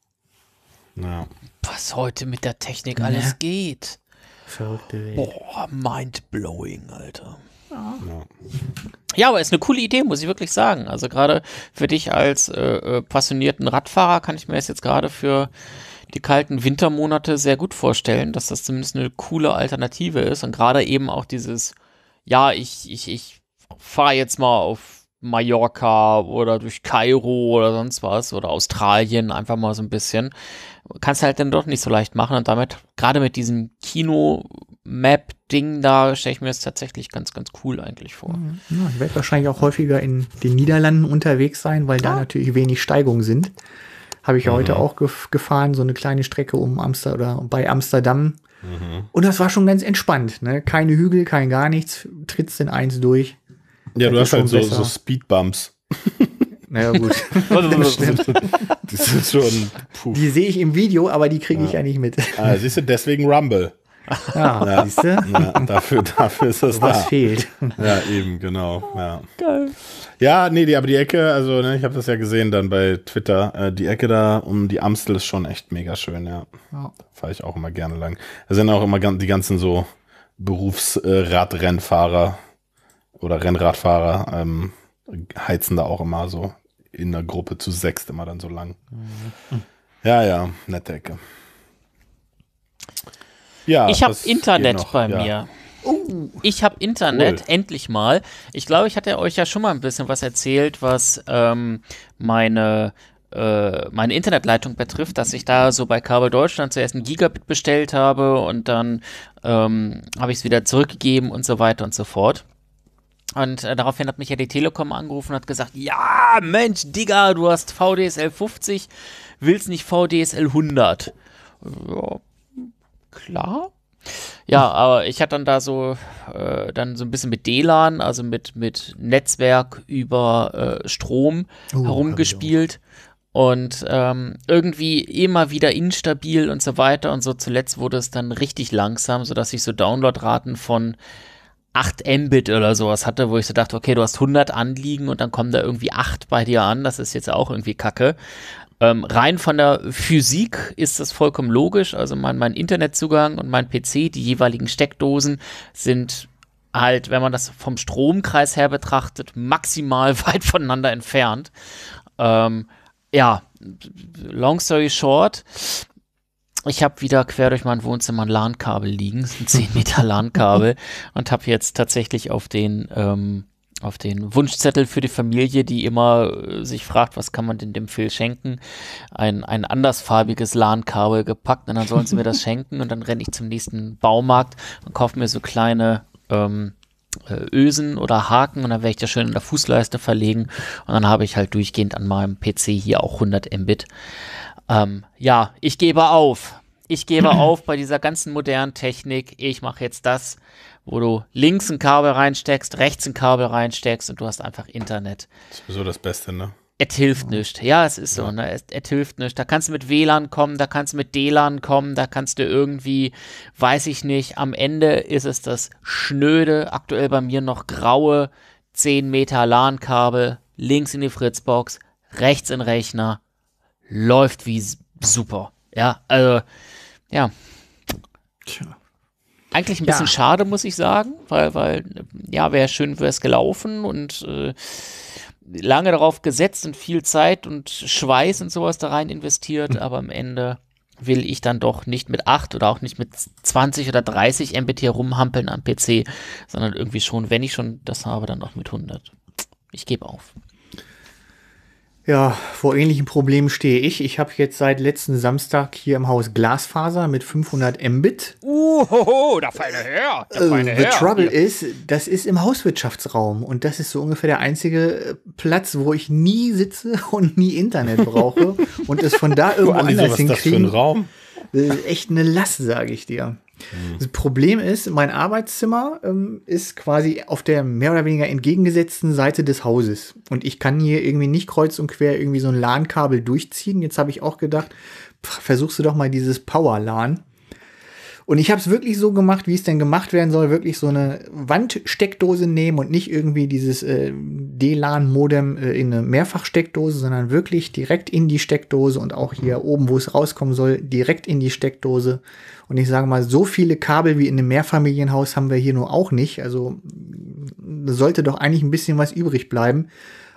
S3: Ja was heute mit der Technik ja. Ne? alles geht. Verrückte Welt. Boah, mindblowing, Alter. Ja. ja. aber ist eine coole Idee, muss ich wirklich sagen. Also gerade für dich als äh, äh, passionierten Radfahrer kann ich mir das jetzt gerade für die kalten Wintermonate sehr gut vorstellen, dass das zumindest eine coole Alternative ist. Und gerade eben auch dieses, ja, ich, ich, ich fahre jetzt mal auf Mallorca oder durch Kairo oder sonst was oder Australien einfach mal so ein bisschen kannst du halt dann doch nicht so leicht machen. Und damit, gerade mit diesem Kino-Map-Ding da, stelle ich mir das tatsächlich ganz, ganz cool eigentlich vor. Mhm.
S1: Ja, ich werde wahrscheinlich auch häufiger in den Niederlanden unterwegs sein, weil da natürlich wenig Steigungen sind. Habe ich ja mhm. heute auch gef gefahren, so eine kleine Strecke um Amsterdam oder bei Amsterdam. Mhm. Und das war schon ganz entspannt. Ne? Keine Hügel, kein gar nichts. Trittst in eins durch. Ja, du hast halt so, so
S2: Speedbumps. Naja, gut. das ist schon.
S1: Puh. Die sehe ich im Video, aber die kriege ja. ich ja nicht mit.
S2: Ah, siehst du, deswegen Rumble. Ja, ja. siehst du? Ja, dafür, dafür ist das da. Was fehlt. Ja, eben, genau. Ja. Geil. Ja, nee, die, aber die Ecke, also ne, ich habe das ja gesehen dann bei Twitter, äh, die Ecke da um die Amstel ist schon echt mega schön, ja. ja. Fahre ich auch immer gerne lang. Da sind auch immer die ganzen so Berufsradrennfahrer äh, oder Rennradfahrer ähm, heizen da auch immer so in der Gruppe zu sechst immer dann so lang. Mhm. Ja, ja, nette Ecke.
S3: Ja, ich habe Internet bei ja. mir. Uh, ich habe Internet, cool. endlich mal. Ich glaube, ich hatte euch ja schon mal ein bisschen was erzählt, was ähm, meine, äh, meine Internetleitung betrifft, dass ich da so bei Kabel Deutschland zuerst ein Gigabit bestellt habe und dann ähm, habe ich es wieder zurückgegeben und so weiter und so fort. Und äh, daraufhin hat mich ja die Telekom angerufen und hat gesagt, ja, Mensch, Digga, du hast VDSL 50, willst nicht VDSL 100. Ja, klar. Ja, hm. aber ich hatte dann da so äh, dann so ein bisschen mit DLAN, also mit, mit Netzwerk über äh, Strom uh, herumgespielt und ähm, irgendwie immer wieder instabil und so weiter und so. Zuletzt wurde es dann richtig langsam, sodass ich so Downloadraten von 8 Mbit oder sowas hatte, wo ich so dachte, okay, du hast 100 Anliegen und dann kommen da irgendwie 8 bei dir an, das ist jetzt auch irgendwie kacke. Ähm, rein von der Physik ist das vollkommen logisch, also mein, mein Internetzugang und mein PC, die jeweiligen Steckdosen sind halt, wenn man das vom Stromkreis her betrachtet, maximal weit voneinander entfernt. Ähm, ja, long story short, ich habe wieder quer durch mein Wohnzimmer ein LAN-Kabel liegen, ein 10 Meter LAN-Kabel und habe jetzt tatsächlich auf den ähm, auf den Wunschzettel für die Familie, die immer äh, sich fragt, was kann man denn dem Phil schenken, ein, ein andersfarbiges LAN-Kabel gepackt und dann sollen sie mir das schenken und dann renne ich zum nächsten Baumarkt und kaufe mir so kleine ähm, äh, Ösen oder Haken und dann werde ich das schön in der Fußleiste verlegen und dann habe ich halt durchgehend an meinem PC hier auch 100 Mbit. Ähm, ja, ich gebe auf. Ich gebe auf bei dieser ganzen modernen Technik. Ich mache jetzt das, wo du links ein Kabel reinsteckst, rechts ein Kabel reinsteckst und du hast einfach Internet.
S2: Das ist sowieso das Beste, ne?
S3: Es hilft nichts. Ja, es ist so, ne? Es, es hilft nichts. Da kannst du mit WLAN kommen, da kannst du mit DLAN kommen, da kannst du irgendwie, weiß ich nicht, am Ende ist es das schnöde, aktuell bei mir noch graue 10 Meter LAN-Kabel, links in die Fritzbox, rechts in den Rechner, läuft wie super. Ja, also, ja. Tja. Eigentlich ein bisschen ja. schade, muss ich sagen, weil, weil ja, wäre schön, wäre es gelaufen und äh, lange darauf gesetzt und viel Zeit und Schweiß und sowas da rein investiert, hm. aber am Ende will ich dann doch nicht mit 8 oder auch nicht mit 20 oder 30 MBT rumhampeln am PC, sondern irgendwie schon, wenn ich schon das habe, dann auch mit 100. Ich gebe auf. Ja,
S1: vor ähnlichen Problemen stehe ich. Ich habe jetzt seit letzten Samstag hier im Haus Glasfaser mit 500 Mbit.
S3: Uhoho, da feine her. Da äh, feine the her. trouble is,
S1: das ist im Hauswirtschaftsraum und das ist so ungefähr der einzige äh, Platz, wo ich nie sitze und nie Internet brauche und es von da irgendwo anders hinkriegen. Was ist das für ein Raum? echt eine Last, sage ich dir. Mhm. Das Problem ist, mein Arbeitszimmer ähm, ist quasi auf der mehr oder weniger entgegengesetzten Seite des Hauses. Und ich kann hier irgendwie nicht kreuz und quer irgendwie so ein LAN-Kabel durchziehen. Jetzt habe ich auch gedacht, pff, versuchst du doch mal dieses Power-LAN. Und ich habe es wirklich so gemacht, wie es denn gemacht werden soll, wirklich so eine Wandsteckdose nehmen und nicht irgendwie dieses äh, lan modem äh, in eine Mehrfachsteckdose, sondern wirklich direkt in die Steckdose und auch hier oben, wo es rauskommen soll, direkt in die Steckdose und ich sage mal, so viele Kabel wie in einem Mehrfamilienhaus haben wir hier nur auch nicht. Also sollte doch eigentlich ein bisschen was übrig bleiben.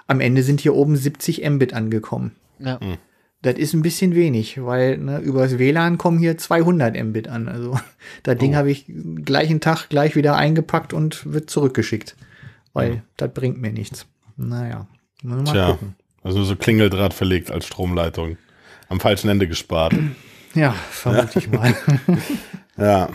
S1: Am Ende sind hier oben 70 Mbit angekommen. Ja. Mhm. Das ist ein bisschen wenig, weil ne, das WLAN kommen hier 200 Mbit an. Also das Ding oh. habe ich gleichen Tag gleich wieder eingepackt und wird zurückgeschickt, weil mhm. das bringt mir nichts. Naja, mal Tja, gucken.
S2: Also so Klingeldraht verlegt als Stromleitung. Am falschen Ende gespart.
S1: Ja, vermute ich mal.
S2: ja.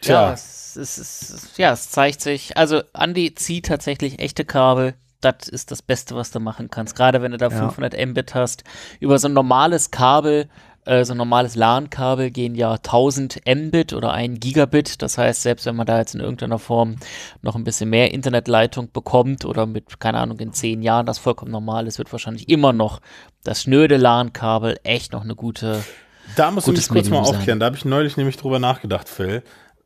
S2: Tja. Ja
S3: es, es, es, ja, es zeigt sich. Also, Andi, zieht tatsächlich echte Kabel das ist das Beste, was du machen kannst. Gerade wenn du da ja. 500 Mbit hast. Über so ein normales Kabel, äh, so ein normales LAN-Kabel gehen ja 1000 Mbit oder 1 Gigabit. Das heißt, selbst wenn man da jetzt in irgendeiner Form noch ein bisschen mehr Internetleitung bekommt oder mit, keine Ahnung, in zehn Jahren das vollkommen normal ist, wird wahrscheinlich immer noch das schnöde LAN-Kabel echt noch eine gute da muss ich mich kurz mal aufklären.
S2: Da habe ich neulich nämlich drüber nachgedacht, Phil.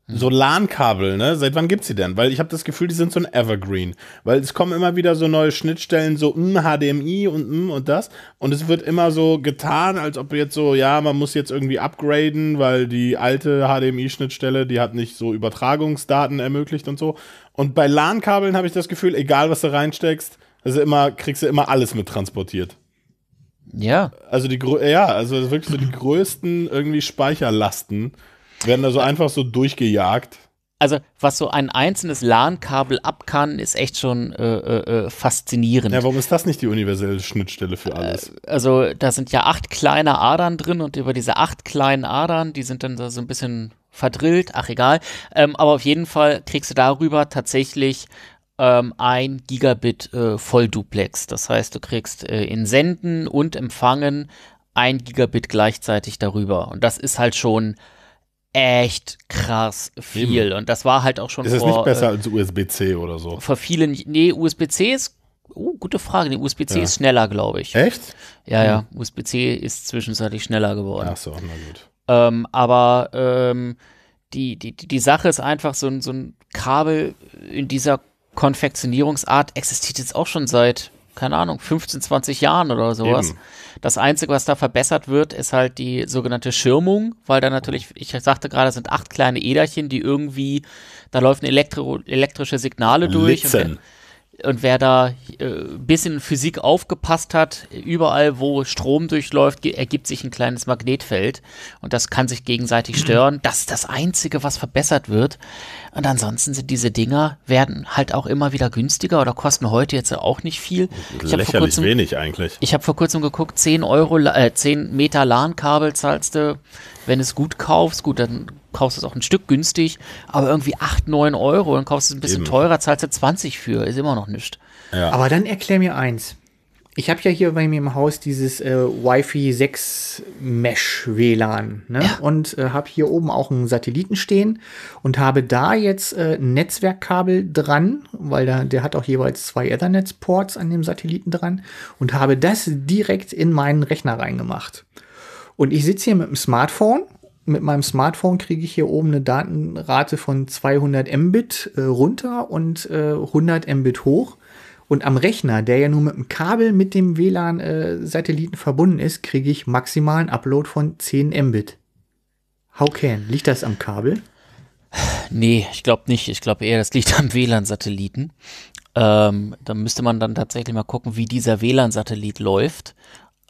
S2: So LAN-Kabel, ne? Seit wann gibt's die denn? Weil ich habe das Gefühl, die sind so ein Evergreen. Weil es kommen immer wieder so neue Schnittstellen, so mm, hm, HDMI und mm, und das. Und es wird immer so getan, als ob jetzt so, ja, man muss jetzt irgendwie upgraden, weil die alte HDMI-Schnittstelle, die hat nicht so Übertragungsdaten ermöglicht und so. Und bei LAN-Kabeln habe ich das Gefühl, egal was du reinsteckst, also immer, kriegst du immer alles mit transportiert. Ja. Also die ja, also wirklich so die größten irgendwie Speicherlasten
S3: werden da so einfach so durchgejagt. Also was so ein einzelnes LAN-Kabel ab kann, ist echt schon äh, äh, äh, faszinierend. Ja, warum ist das nicht die universelle Schnittstelle für alles? Äh, also da sind ja acht kleine Adern drin und über diese acht kleinen Adern, die sind dann so ein bisschen verdrillt, ach egal. Ähm, aber auf jeden Fall kriegst du darüber tatsächlich ähm, ein Gigabit äh, Vollduplex. Das heißt, du kriegst äh, in Senden und Empfangen ein Gigabit gleichzeitig darüber. Und das ist halt schon echt krass viel. Eben. Und das war halt auch schon ist vor... es nicht besser äh, als
S2: USB-C oder so?
S3: Vor vielen... Nee, USB-C ist... Oh, gute Frage. Die USB-C ja. ist schneller, glaube ich. Echt? Ja, hm. ja. USB-C ist zwischenzeitlich schneller geworden. Ach so, na gut. Ähm, aber ähm, die, die, die Sache ist einfach, so, so ein Kabel in dieser Konfektionierungsart existiert jetzt auch schon seit, keine Ahnung, 15, 20 Jahren oder sowas. Eben. Das Einzige, was da verbessert wird, ist halt die sogenannte Schirmung, weil da natürlich, ich sagte gerade, sind acht kleine Äderchen, die irgendwie, da laufen elektro elektrische Signale durch. Litzen. Und, und wer da äh, ein bisschen Physik aufgepasst hat, überall wo Strom durchläuft, ergibt sich ein kleines Magnetfeld. Und das kann sich gegenseitig mhm. stören. Das ist das Einzige, was verbessert wird. Und ansonsten sind diese Dinger, werden halt auch immer wieder günstiger oder kosten heute jetzt auch nicht viel. Ich Lächerlich kurzem, wenig eigentlich. Ich habe vor kurzem geguckt, 10 Euro, äh, 10 Meter LAN-Kabel zahlst du, wenn es gut kaufst. Gut, dann kaufst es auch ein Stück günstig, aber irgendwie 8, 9 Euro, dann kaufst du es ein bisschen Eben. teurer, zahlst du 20 für, ist immer noch nichts. Ja. Aber dann erklär mir eins. Ich habe ja hier
S1: bei mir im Haus dieses äh, Wi-Fi 6 Mesh WLAN ne? ja. und äh, habe hier oben auch einen Satelliten stehen und habe da jetzt äh, ein Netzwerkkabel dran, weil da, der hat auch jeweils zwei Ethernet-Ports an dem Satelliten dran und habe das direkt in meinen Rechner reingemacht. Und ich sitze hier mit dem Smartphone mit meinem Smartphone kriege ich hier oben eine Datenrate von 200 Mbit äh, runter und äh, 100 Mbit hoch. Und am Rechner, der ja nur mit dem Kabel mit dem WLAN-Satelliten äh, verbunden ist, kriege ich maximalen Upload von 10 Mbit. How can?
S3: Liegt das am Kabel? Nee, ich glaube nicht. Ich glaube eher, das liegt am WLAN-Satelliten. Ähm, da müsste man dann tatsächlich mal gucken, wie dieser WLAN-Satellit läuft.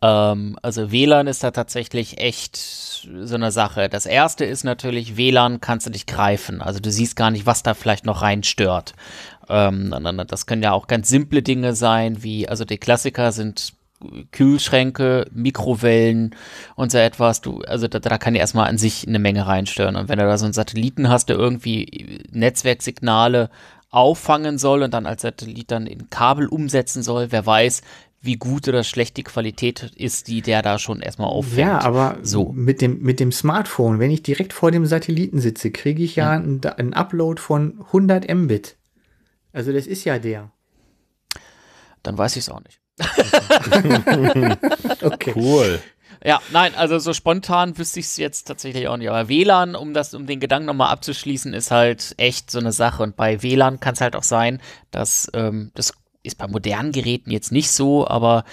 S3: Ähm, also WLAN ist da tatsächlich echt so eine Sache. Das erste ist natürlich, WLAN kannst du nicht greifen. Also du siehst gar nicht, was da vielleicht noch rein stört. Ähm, das können ja auch ganz simple Dinge sein, wie, also die Klassiker sind Kühlschränke, Mikrowellen und so etwas. Du, also da, da kann ja erstmal an sich eine Menge reinstören. Und wenn du da so einen Satelliten hast, der irgendwie Netzwerksignale auffangen soll und dann als Satellit dann in Kabel umsetzen soll, wer weiß, wie gut oder schlecht die Qualität ist, die der da schon erstmal auffällt. Ja,
S1: aber so. mit, dem, mit dem Smartphone, wenn ich direkt vor dem Satelliten sitze, kriege ich ja, ja. Einen, einen Upload von 100 Mbit. Also das
S3: ist ja der. Dann weiß ich es auch nicht. okay. Cool. Ja, nein, also so spontan wüsste ich es jetzt tatsächlich auch nicht. Aber WLAN, um das, um den Gedanken nochmal abzuschließen, ist halt echt so eine Sache. Und bei WLAN kann es halt auch sein, dass ähm, das ist bei modernen Geräten jetzt nicht so, aber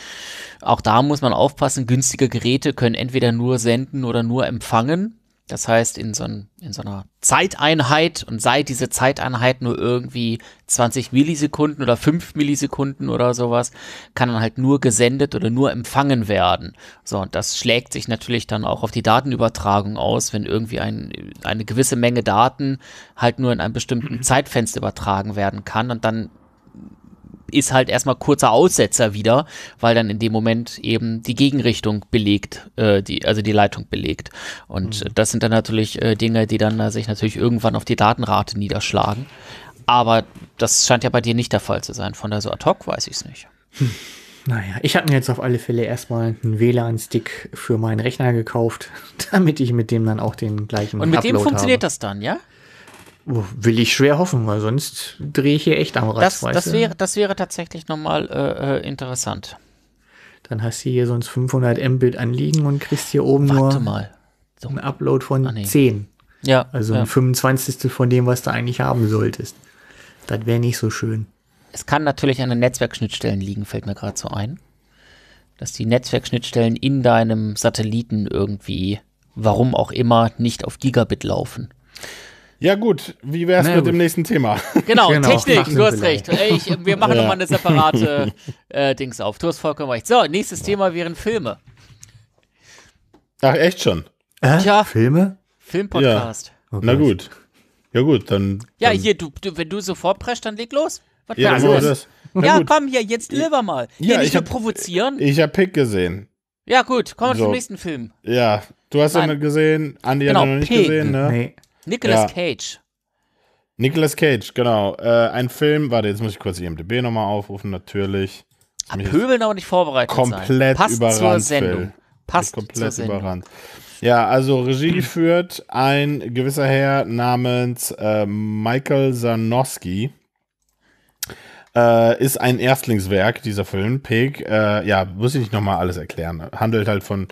S3: auch da muss man aufpassen. Günstige Geräte können entweder nur senden oder nur empfangen. Das heißt, in so, ein, in so einer Zeiteinheit und sei diese Zeiteinheit nur irgendwie 20 Millisekunden oder 5 Millisekunden oder sowas, kann dann halt nur gesendet oder nur empfangen werden. So, und das schlägt sich natürlich dann auch auf die Datenübertragung aus, wenn irgendwie ein, eine gewisse Menge Daten halt nur in einem bestimmten Zeitfenster übertragen werden kann und dann ist halt erstmal kurzer Aussetzer wieder, weil dann in dem Moment eben die Gegenrichtung belegt, äh, die, also die Leitung belegt. Und mhm. das sind dann natürlich äh, Dinge, die dann äh, sich natürlich irgendwann auf die Datenrate niederschlagen. Aber das scheint ja bei dir nicht der Fall zu sein. Von der so ad hoc weiß ich es nicht. Hm.
S1: Naja, ich habe mir jetzt auf alle Fälle erstmal einen WLAN-Stick für meinen Rechner gekauft, damit ich mit dem dann auch den gleichen. habe. Und mit Upload dem funktioniert habe. das dann, ja? will ich schwer hoffen, weil sonst drehe ich hier echt am Rad. Das, das, wäre,
S3: das wäre tatsächlich nochmal äh, äh, interessant.
S1: Dann hast du hier sonst 500 Mbit anliegen und kriegst hier oben Warte nur mal. So. einen Upload von ah, nee. 10. Ja. Also ja. ein 25. von dem, was du eigentlich haben solltest. Das wäre nicht so schön.
S3: Es kann natürlich an den Netzwerkschnittstellen liegen, fällt mir gerade so ein. Dass die Netzwerkschnittstellen in deinem Satelliten irgendwie, warum auch immer, nicht auf Gigabit laufen.
S2: Ja, gut, wie wär's naja, mit gut. dem nächsten Thema? Genau, genau. Technik, du hast recht. Ich, wir machen ja. nochmal eine separate
S3: äh, Dings auf. Du hast vollkommen recht. So, nächstes Thema wären Filme.
S2: Ach, echt schon? Äh? Tja. Filme? Filmpodcast. Ja. Okay. Na gut. Ja, gut, dann.
S3: Ja, dann hier, du, du, wenn du sofort prescht, dann leg los. Was ja, das? das? Ja, komm hier, jetzt lieber mal. Hier ja, nicht ich nur hab, provozieren.
S2: Ich hab Pick gesehen.
S3: Ja, gut, kommen wir so. zum nächsten Film. Ja,
S2: du hast ihn gesehen, Andi genau, hat ihn noch nicht P. gesehen, ne? Nee. Nicolas ja. Cage. Nicolas Cage, genau. Äh, ein Film, warte, jetzt muss ich kurz IMDb nochmal aufrufen, natürlich. Pöbeln aber nicht vorbereitet Komplett sein. Passt überrannt. Zur Sendung. Passt komplett zur überrannt. Sendung. Ja, also Regie führt ein gewisser Herr namens äh, Michael Zanowski. Äh, ist ein Erstlingswerk, dieser Film, Pig. Äh, ja, muss ich nicht nochmal alles erklären. Handelt halt von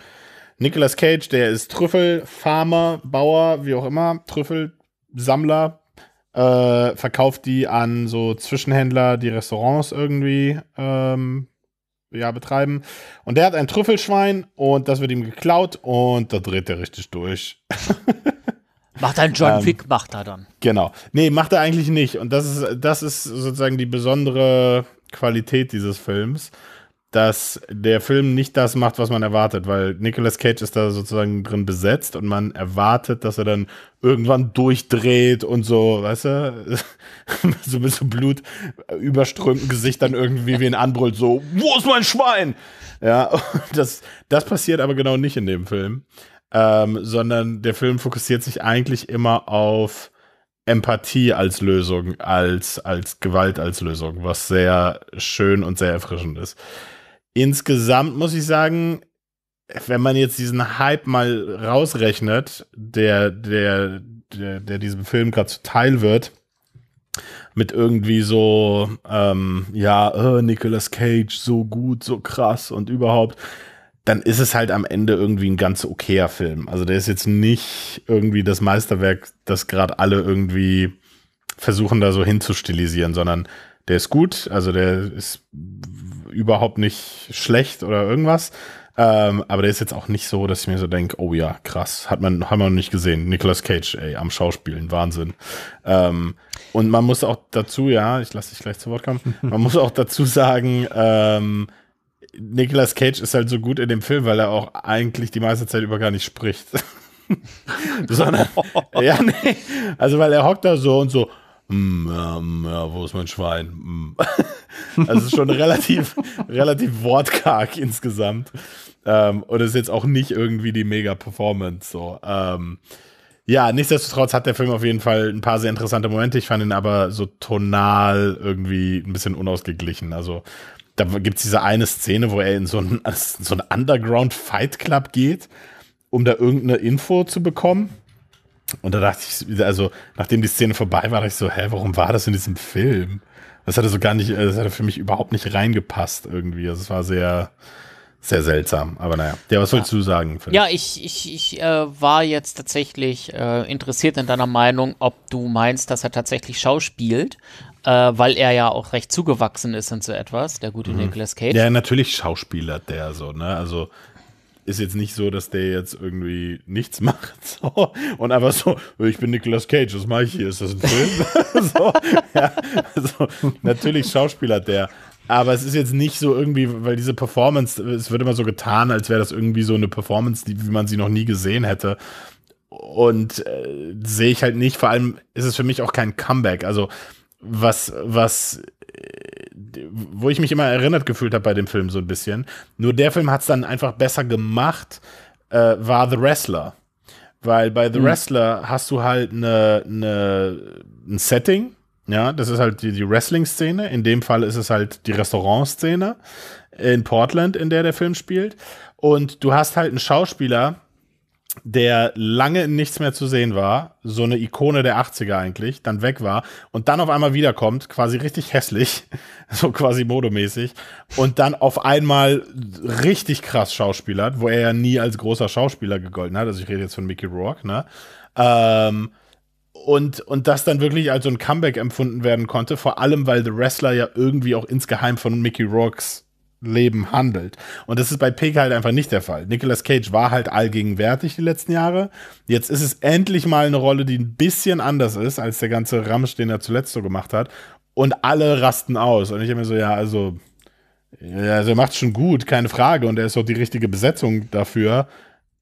S2: Nicolas Cage, der ist Trüffelfarmer, Bauer, wie auch immer, Trüffelsammler, äh, verkauft die an so Zwischenhändler, die Restaurants irgendwie ähm, ja, betreiben. Und der hat ein Trüffelschwein und das wird ihm geklaut und da dreht er richtig durch.
S3: Macht ein John ähm, Wick, ähm, macht er dann.
S2: Genau. Nee, macht er eigentlich nicht. Und das ist, das ist sozusagen die besondere Qualität dieses Films dass der Film nicht das macht, was man erwartet, weil Nicolas Cage ist da sozusagen drin besetzt und man erwartet, dass er dann irgendwann durchdreht und so, weißt du, so mit so Blut überströmten Gesicht dann irgendwie wie ein Anbrüll, so, wo ist mein Schwein? Ja, das, das passiert aber genau nicht in dem Film, ähm, sondern der Film fokussiert sich eigentlich immer auf Empathie als Lösung, als, als Gewalt als Lösung, was sehr schön und sehr erfrischend ist. Insgesamt muss ich sagen, wenn man jetzt diesen Hype mal rausrechnet, der, der, der, der diesem Film gerade zuteil wird, mit irgendwie so, ähm, ja, äh, Nicolas Cage, so gut, so krass und überhaupt, dann ist es halt am Ende irgendwie ein ganz okayer Film. Also der ist jetzt nicht irgendwie das Meisterwerk, das gerade alle irgendwie versuchen da so hinzustilisieren, sondern der ist gut, also der ist überhaupt nicht schlecht oder irgendwas. Ähm, aber der ist jetzt auch nicht so, dass ich mir so denke, oh ja, krass, hat man, haben wir noch nicht gesehen. Nicolas Cage, ey, am Schauspielen, Wahnsinn. Ähm, und man muss auch dazu, ja, ich lasse dich gleich zu Wort kommen, man muss auch dazu sagen, ähm, Nicolas Cage ist halt so gut in dem Film, weil er auch eigentlich die meiste Zeit über gar nicht spricht. Sondern, ja, nee, also weil er hockt da so und so, mm, ähm, ja, wo ist mein Schwein? Mm. also es ist schon relativ, relativ wortkarg insgesamt. Ähm, und es ist jetzt auch nicht irgendwie die mega Performance. So. Ähm, ja, nichtsdestotrotz hat der Film auf jeden Fall ein paar sehr interessante Momente. Ich fand ihn aber so tonal irgendwie ein bisschen unausgeglichen. Also da gibt es diese eine Szene, wo er in so einen, so einen Underground Fight Club geht, um da irgendeine Info zu bekommen und da dachte ich, also nachdem die Szene vorbei war, dachte ich so, hä, warum war das in diesem Film? Das hatte so gar nicht, äh, das hatte für mich überhaupt nicht reingepasst irgendwie. Also es war sehr, sehr seltsam. Aber naja, ja, was wolltest ja. du sagen? Philipp?
S3: Ja, ich, ich, ich äh, war jetzt tatsächlich äh, interessiert in deiner Meinung, ob du meinst, dass er tatsächlich schauspielt, äh, weil er ja auch recht zugewachsen ist und so etwas, der gute mhm. Nicolas Cage. Ja,
S2: natürlich schauspielert der so, ne? Also ist jetzt nicht so, dass der jetzt irgendwie nichts macht so, und einfach so, ich bin Nicolas Cage, was mache ich hier? Ist das ein Film? so, ja, also, natürlich Schauspieler der. Aber es ist jetzt nicht so irgendwie, weil diese Performance, es wird immer so getan, als wäre das irgendwie so eine Performance, die, wie man sie noch nie gesehen hätte. Und äh, sehe ich halt nicht. Vor allem ist es für mich auch kein Comeback. Also was, was äh, wo ich mich immer erinnert gefühlt habe bei dem Film so ein bisschen. Nur der Film hat es dann einfach besser gemacht, äh, war The Wrestler. Weil bei The mhm. Wrestler hast du halt eine, eine, ein Setting, ja, das ist halt die, die Wrestling-Szene. In dem Fall ist es halt die Restaurant-Szene in Portland, in der der Film spielt. Und du hast halt einen Schauspieler, der lange nichts mehr zu sehen war, so eine Ikone der 80er eigentlich, dann weg war und dann auf einmal wiederkommt, quasi richtig hässlich, so quasi modemäßig und dann auf einmal richtig krass Schauspielert, wo er ja nie als großer Schauspieler gegolten hat, also ich rede jetzt von Mickey Rourke, ne? Ähm, und, und das dann wirklich als so ein Comeback empfunden werden konnte, vor allem weil The Wrestler ja irgendwie auch insgeheim von Mickey Rourkes Leben handelt. Und das ist bei Pig halt einfach nicht der Fall. Nicolas Cage war halt allgegenwärtig die letzten Jahre. Jetzt ist es endlich mal eine Rolle, die ein bisschen anders ist als der ganze Ramsch, den er zuletzt so gemacht hat. Und alle rasten aus. Und ich habe mir so, ja, also, ja, also er macht schon gut, keine Frage. Und er ist auch die richtige Besetzung dafür.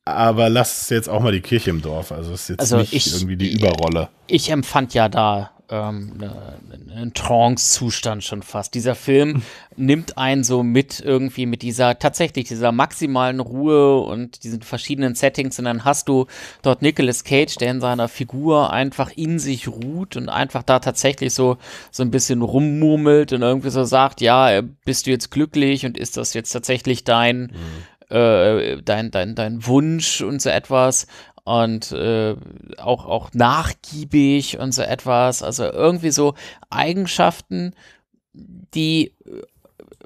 S2: Aber lass jetzt auch mal die Kirche im Dorf. Also es ist jetzt also nicht ich, irgendwie die Überrolle.
S3: Ich empfand ja da ähm, ne, einen Trance-Zustand schon fast. Dieser Film nimmt einen so mit irgendwie mit dieser tatsächlich dieser maximalen Ruhe und diesen verschiedenen Settings und dann hast du dort Nicolas Cage, der in seiner Figur einfach in sich ruht und einfach da tatsächlich so so ein bisschen rummurmelt und irgendwie so sagt, ja, äh, bist du jetzt glücklich und ist das jetzt tatsächlich dein mhm. Äh, dein, dein, dein Wunsch und so etwas und äh, auch, auch nachgiebig und so etwas. Also irgendwie so Eigenschaften, die äh,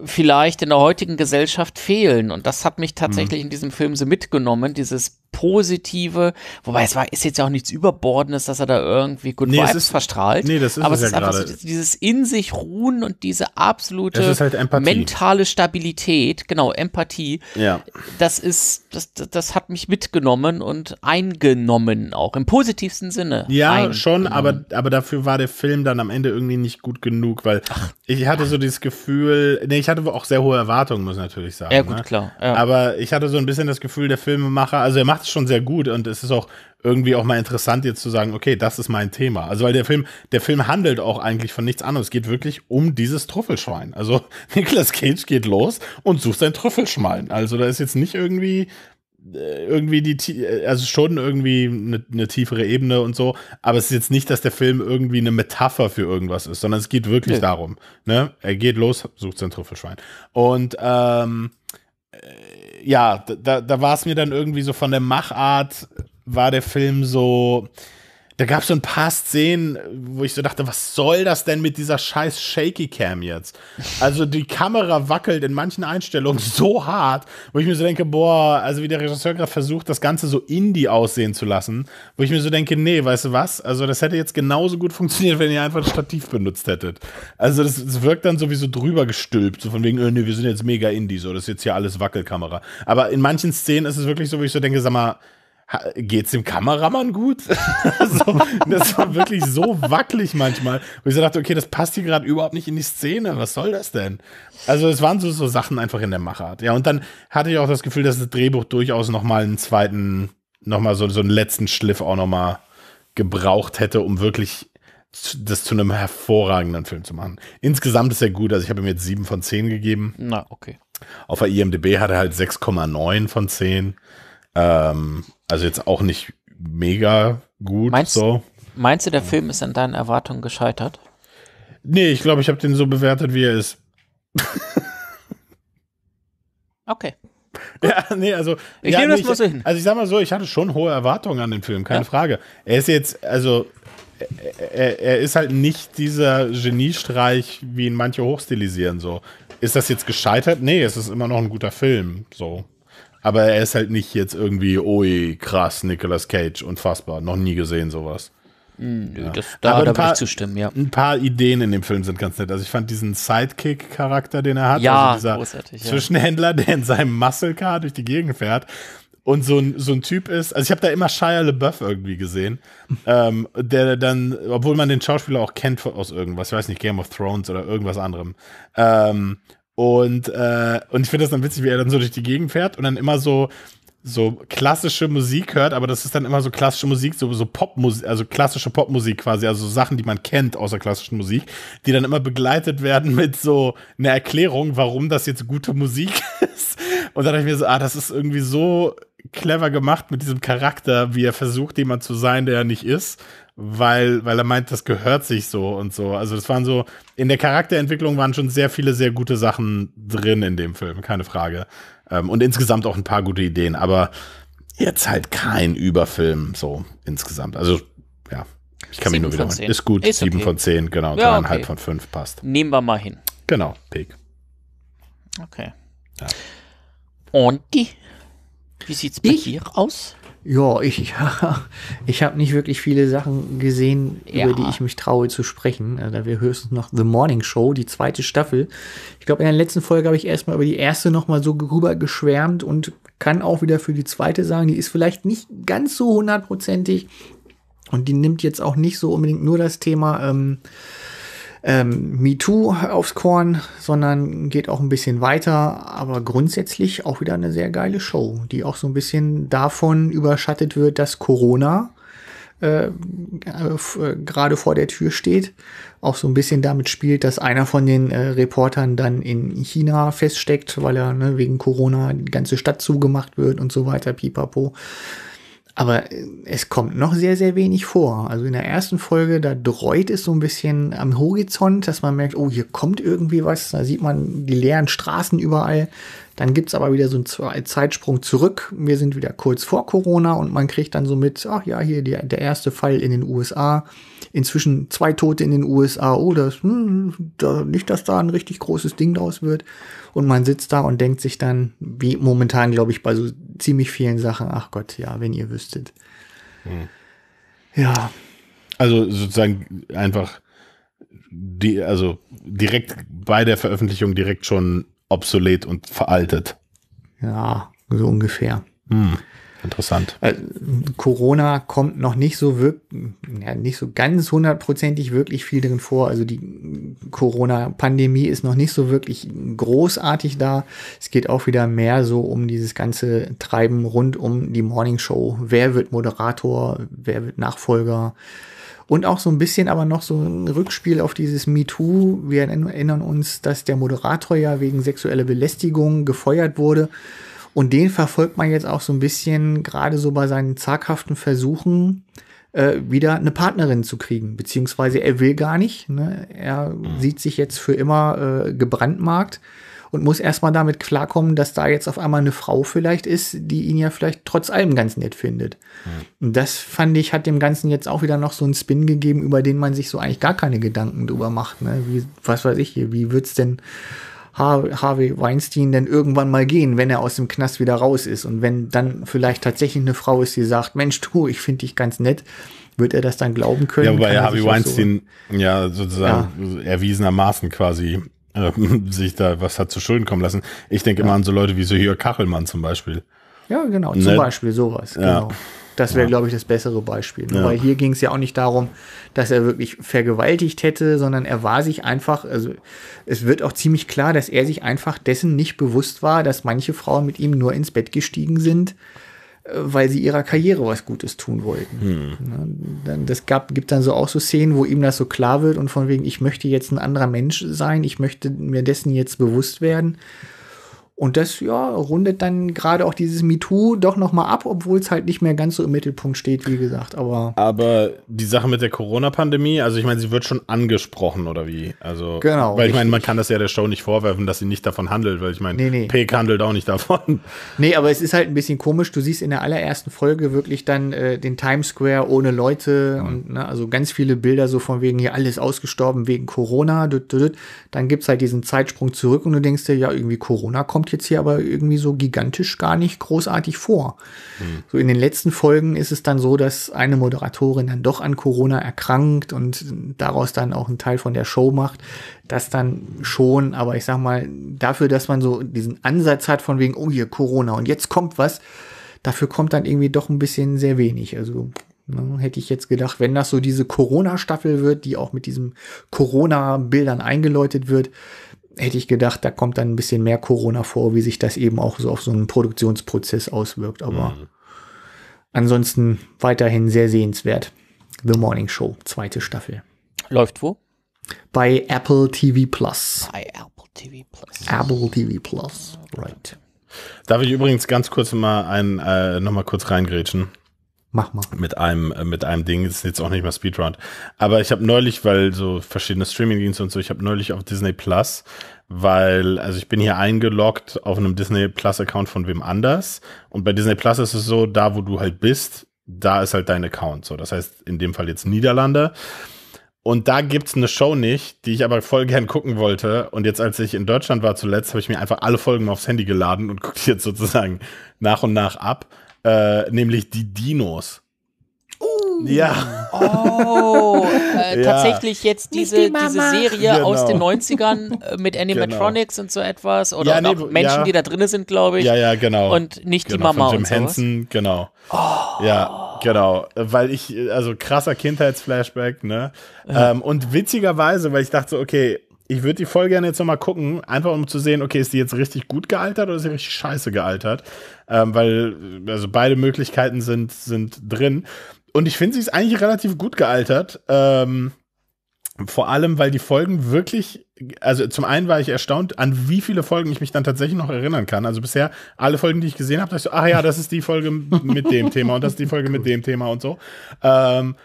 S3: vielleicht in der heutigen Gesellschaft fehlen. Und das hat mich mhm. tatsächlich mhm. in diesem Film so mitgenommen, dieses Positive, wobei es war, ist jetzt ja auch nichts Überbordendes, dass er da irgendwie gut nee, ist, verstrahlt. Nee, das ist aber es, ja ist einfach so, dieses in sich ruhen und diese absolute halt mentale Stabilität, genau, Empathie. Ja. Das ist, das, das hat mich mitgenommen und eingenommen auch, im positivsten Sinne. Ja, schon, aber,
S2: aber dafür war der Film dann am Ende irgendwie nicht gut genug, weil Ach. ich hatte so dieses Gefühl, nee, ich hatte auch sehr hohe Erwartungen, muss ich natürlich sagen. Ja, gut, ne? klar. Ja. Aber ich hatte so ein bisschen das Gefühl, der Filmemacher, also er macht macht es schon sehr gut und es ist auch irgendwie auch mal interessant, jetzt zu sagen, okay, das ist mein Thema. Also, weil der Film, der Film handelt auch eigentlich von nichts anderes. Es geht wirklich um dieses Trüffelschwein. Also, Nicolas Cage geht los und sucht sein Trüffelschwein. Also, da ist jetzt nicht irgendwie, äh, irgendwie die, äh, also schon irgendwie eine, eine, tiefere Ebene und so, aber es ist jetzt nicht, dass der Film irgendwie eine Metapher für irgendwas ist, sondern es geht wirklich nee. darum. Ne? Er geht los, sucht sein Trüffelschwein. Und ähm, ja, da, da war es mir dann irgendwie so von der Machart, war der Film so da gab es so ein paar Szenen, wo ich so dachte, was soll das denn mit dieser scheiß Shaky Cam jetzt? Also die Kamera wackelt in manchen Einstellungen so hart, wo ich mir so denke, boah, also wie der Regisseur gerade versucht, das Ganze so indie aussehen zu lassen, wo ich mir so denke, nee, weißt du was? Also das hätte jetzt genauso gut funktioniert, wenn ihr einfach ein Stativ benutzt hättet. Also das, das wirkt dann sowieso drüber gestülpt, so von wegen, oh, nee, wir sind jetzt mega indie, so, das ist jetzt hier alles Wackelkamera. Aber in manchen Szenen ist es wirklich so, wo ich so denke, sag mal, geht es dem Kameramann gut? so, das war wirklich so wackelig manchmal. Wo ich so dachte, okay, das passt hier gerade überhaupt nicht in die Szene. Was soll das denn? Also es waren so, so Sachen einfach in der Machart. Ja, und dann hatte ich auch das Gefühl, dass das Drehbuch durchaus nochmal einen zweiten, nochmal so, so einen letzten Schliff auch nochmal gebraucht hätte, um wirklich das zu einem hervorragenden Film zu machen. Insgesamt ist er gut. Also ich habe ihm jetzt 7 von 10 gegeben. Na, okay. Auf der IMDb hat er halt 6,9 von 10. Ähm, also jetzt auch nicht mega gut. Meinst, so.
S3: meinst du, der Film ist an deinen Erwartungen gescheitert? Nee, ich glaube, ich habe den so bewertet, wie er ist. okay. Ja, nee,
S2: also. Ich ja, nehme das nee, mal so hin. Also ich sag mal so, ich hatte schon hohe Erwartungen an den Film, keine ja. Frage. Er ist jetzt, also er, er, ist halt nicht dieser Geniestreich, wie ihn manche hochstilisieren. So. Ist das jetzt gescheitert? Nee, es ist immer noch ein guter Film. So. Aber er ist halt nicht jetzt irgendwie, oi, krass, Nicolas Cage, unfassbar, noch nie gesehen sowas.
S4: Mhm, ja. das, da Aber da paar, ich
S2: zustimmen, ja. Ein paar Ideen in dem Film sind ganz nett. Also ich fand diesen Sidekick-Charakter, den er hat, ja, also großartig, Zwischenhändler, ja. der in seinem Muscle-Car durch die Gegend fährt, und so ein, so ein Typ ist, also ich habe da immer Shia LeBeouf irgendwie gesehen, ähm, der dann, obwohl man den Schauspieler auch kennt aus irgendwas, ich weiß nicht, Game of Thrones oder irgendwas anderem, ähm, und, äh, und ich finde das dann witzig, wie er dann so durch die Gegend fährt und dann immer so, so klassische Musik hört, aber das ist dann immer so klassische Musik, so, so Popmusik, also klassische Popmusik quasi, also Sachen, die man kennt außer klassischen Musik, die dann immer begleitet werden mit so einer Erklärung, warum das jetzt gute Musik ist. Und dann dachte ich mir so, ah, das ist irgendwie so clever gemacht mit diesem Charakter, wie er versucht, jemand zu sein, der er nicht ist weil, weil er meint, das gehört sich so und so. Also das waren so, in der Charakterentwicklung waren schon sehr viele sehr gute Sachen drin in dem Film, keine Frage. Ähm, und insgesamt auch ein paar gute Ideen, aber jetzt halt kein Überfilm so insgesamt. Also ja, ich kann mich nur wiederholen. machen. Ist gut, ist sieben von zehn, genau, ja, dreieinhalb okay. von
S3: fünf passt. Nehmen wir mal hin. Genau, Pick. Okay. Ja. Und die?
S1: Wie sieht's bei ich? dir aus? Ja, ich, ich habe nicht wirklich viele Sachen gesehen, ja. über die ich mich traue zu sprechen. Äh, da wir höchstens noch The Morning Show, die zweite Staffel. Ich glaube, in der letzten Folge habe ich erstmal über die erste nochmal so rüber geschwärmt und kann auch wieder für die zweite sagen, die ist vielleicht nicht ganz so hundertprozentig und die nimmt jetzt auch nicht so unbedingt nur das Thema. Ähm, ähm, MeToo aufs Korn, sondern geht auch ein bisschen weiter, aber grundsätzlich auch wieder eine sehr geile Show, die auch so ein bisschen davon überschattet wird, dass Corona äh, äh, äh, gerade vor der Tür steht, auch so ein bisschen damit spielt, dass einer von den äh, Reportern dann in China feststeckt, weil er ne, wegen Corona die ganze Stadt zugemacht wird und so weiter, pipapo. Aber äh, es kommt noch sehr, sehr wenig vor. Also in der ersten Folge, da dreut es so ein bisschen am Horizont, dass man merkt, oh, hier kommt irgendwie was. Da sieht man die leeren Straßen überall. Dann gibt's aber wieder so einen Zeitsprung zurück. Wir sind wieder kurz vor Corona und man kriegt dann so mit, ach ja, hier die, der erste Fall in den USA. Inzwischen zwei Tote in den USA. Oh, das, hm, da, nicht, dass da ein richtig großes Ding draus wird. Und man sitzt da und denkt sich dann, wie momentan, glaube ich, bei so ziemlich vielen Sachen, ach Gott, ja, wenn ihr wüsstet. Mhm. Ja.
S2: Also sozusagen einfach die, also direkt bei der Veröffentlichung direkt schon obsolet und veraltet.
S1: Ja, so ungefähr. Hm. Interessant. Äh, Corona kommt noch nicht so wirklich, ja, nicht so ganz hundertprozentig wirklich viel drin vor. Also die Corona-Pandemie ist noch nicht so wirklich großartig da. Es geht auch wieder mehr so um dieses ganze Treiben rund um die Morning Show. Wer wird Moderator? Wer wird Nachfolger? Und auch so ein bisschen aber noch so ein Rückspiel auf dieses MeToo. Wir erinnern uns, dass der Moderator ja wegen sexueller Belästigung gefeuert wurde. Und den verfolgt man jetzt auch so ein bisschen, gerade so bei seinen zaghaften Versuchen, äh, wieder eine Partnerin zu kriegen. Beziehungsweise er will gar nicht. Ne? Er mhm. sieht sich jetzt für immer äh, gebrandmarkt und muss erstmal damit klarkommen, dass da jetzt auf einmal eine Frau vielleicht ist, die ihn ja vielleicht trotz allem ganz nett findet. Mhm. Und das fand ich, hat dem Ganzen jetzt auch wieder noch so einen Spin gegeben, über den man sich so eigentlich gar keine Gedanken drüber macht. Ne? Wie, was weiß ich hier, wie wird es denn Harvey Weinstein denn irgendwann mal gehen, wenn er aus dem Knast wieder raus ist. Und wenn dann vielleicht tatsächlich eine Frau ist, die sagt, Mensch, du, ich finde dich ganz nett, wird er das dann glauben können? Ja, wobei Harvey Weinstein
S2: so, ja sozusagen ja. erwiesenermaßen quasi äh, sich da was hat zu Schulden kommen lassen. Ich denke ja. immer an so Leute wie so Jörg Kachelmann zum Beispiel.
S1: Ja, genau, zum ne? Beispiel sowas. Ja. Genau. Das wäre, ja. glaube ich, das bessere Beispiel. Ja. Weil hier ging es ja auch nicht darum, dass er wirklich vergewaltigt hätte, sondern er war sich einfach, also es wird auch ziemlich klar, dass er sich einfach dessen nicht bewusst war, dass manche Frauen mit ihm nur ins Bett gestiegen sind, äh, weil sie ihrer Karriere was Gutes tun wollten. Hm. Ne? Das gab, gibt dann so auch so Szenen, wo ihm das so klar wird und von wegen, ich möchte jetzt ein anderer Mensch sein, ich möchte mir dessen jetzt bewusst werden. Und das ja, rundet dann gerade auch dieses MeToo doch nochmal ab, obwohl es halt nicht mehr ganz so im Mittelpunkt steht, wie gesagt. Aber,
S2: aber die Sache mit der Corona-Pandemie, also ich meine, sie wird schon angesprochen oder wie? Also, genau. Weil ich meine, man kann das
S1: ja der Show nicht vorwerfen, dass sie nicht davon handelt, weil ich meine, nee, nee. Peck handelt auch nicht davon. Nee, aber es ist halt ein bisschen komisch. Du siehst in der allerersten Folge wirklich dann äh, den Times Square ohne Leute mhm. und ne, also ganz viele Bilder so von wegen hier alles ausgestorben wegen Corona. Dann gibt es halt diesen Zeitsprung zurück und du denkst dir, ja, irgendwie Corona kommt kommt jetzt hier aber irgendwie so gigantisch gar nicht großartig vor. Mhm. So in den letzten Folgen ist es dann so, dass eine Moderatorin dann doch an Corona erkrankt und daraus dann auch einen Teil von der Show macht. Das dann schon, aber ich sag mal, dafür, dass man so diesen Ansatz hat von wegen, oh hier Corona und jetzt kommt was, dafür kommt dann irgendwie doch ein bisschen sehr wenig. Also ne, Hätte ich jetzt gedacht, wenn das so diese Corona-Staffel wird, die auch mit diesen Corona-Bildern eingeläutet wird, hätte ich gedacht, da kommt dann ein bisschen mehr Corona vor, wie sich das eben auch so auf so einen Produktionsprozess auswirkt. Aber mhm. ansonsten weiterhin sehr sehenswert. The Morning Show, zweite Staffel. Läuft wo? Bei Apple TV Plus. Bei Apple TV Plus. Apple TV Plus, right. Darf ich übrigens ganz kurz
S2: mal einen, äh, noch mal kurz reingrätschen? Mach mal. Mit einem, äh, mit einem Ding, das ist jetzt auch nicht mal Speedrun. Aber ich habe neulich, weil so verschiedene Streaming-Dienste und so, ich habe neulich auf Disney Plus, weil, also ich bin hier eingeloggt auf einem Disney Plus-Account von wem anders. Und bei Disney Plus ist es so, da wo du halt bist, da ist halt dein Account. So, das heißt in dem Fall jetzt Niederlande. Und da gibt's eine Show nicht, die ich aber voll gern gucken wollte. Und jetzt, als ich in Deutschland war zuletzt, habe ich mir einfach alle Folgen aufs Handy geladen und gucke jetzt sozusagen nach und nach ab. Äh, nämlich die Dinos.
S4: Uh. Ja. Oh,
S3: äh, ja. tatsächlich jetzt diese, diese Serie genau. aus den 90ern äh, mit Animatronics genau. und so etwas oder ja, nee, Menschen, ja. die da drin sind, glaube ich. Ja, ja, genau. Und nicht genau, die Mama von Jim und Jim Henson,
S2: genau. Oh. Ja, genau. Weil ich, also krasser Kindheitsflashback, ne? Ähm, und witzigerweise, weil ich dachte, okay, ich würde die Folge gerne jetzt nochmal gucken, einfach um zu sehen, okay, ist die jetzt richtig gut gealtert oder ist sie richtig scheiße gealtert? Ähm, weil, also beide Möglichkeiten sind, sind drin. Und ich finde, sie ist eigentlich relativ gut gealtert. Ähm, vor allem, weil die Folgen wirklich, also zum einen war ich erstaunt, an wie viele Folgen ich mich dann tatsächlich noch erinnern kann. Also bisher alle Folgen, die ich gesehen habe, dachte ich so, ach ja, das ist die Folge mit dem Thema und das ist die Folge mit dem Thema und so. Ähm,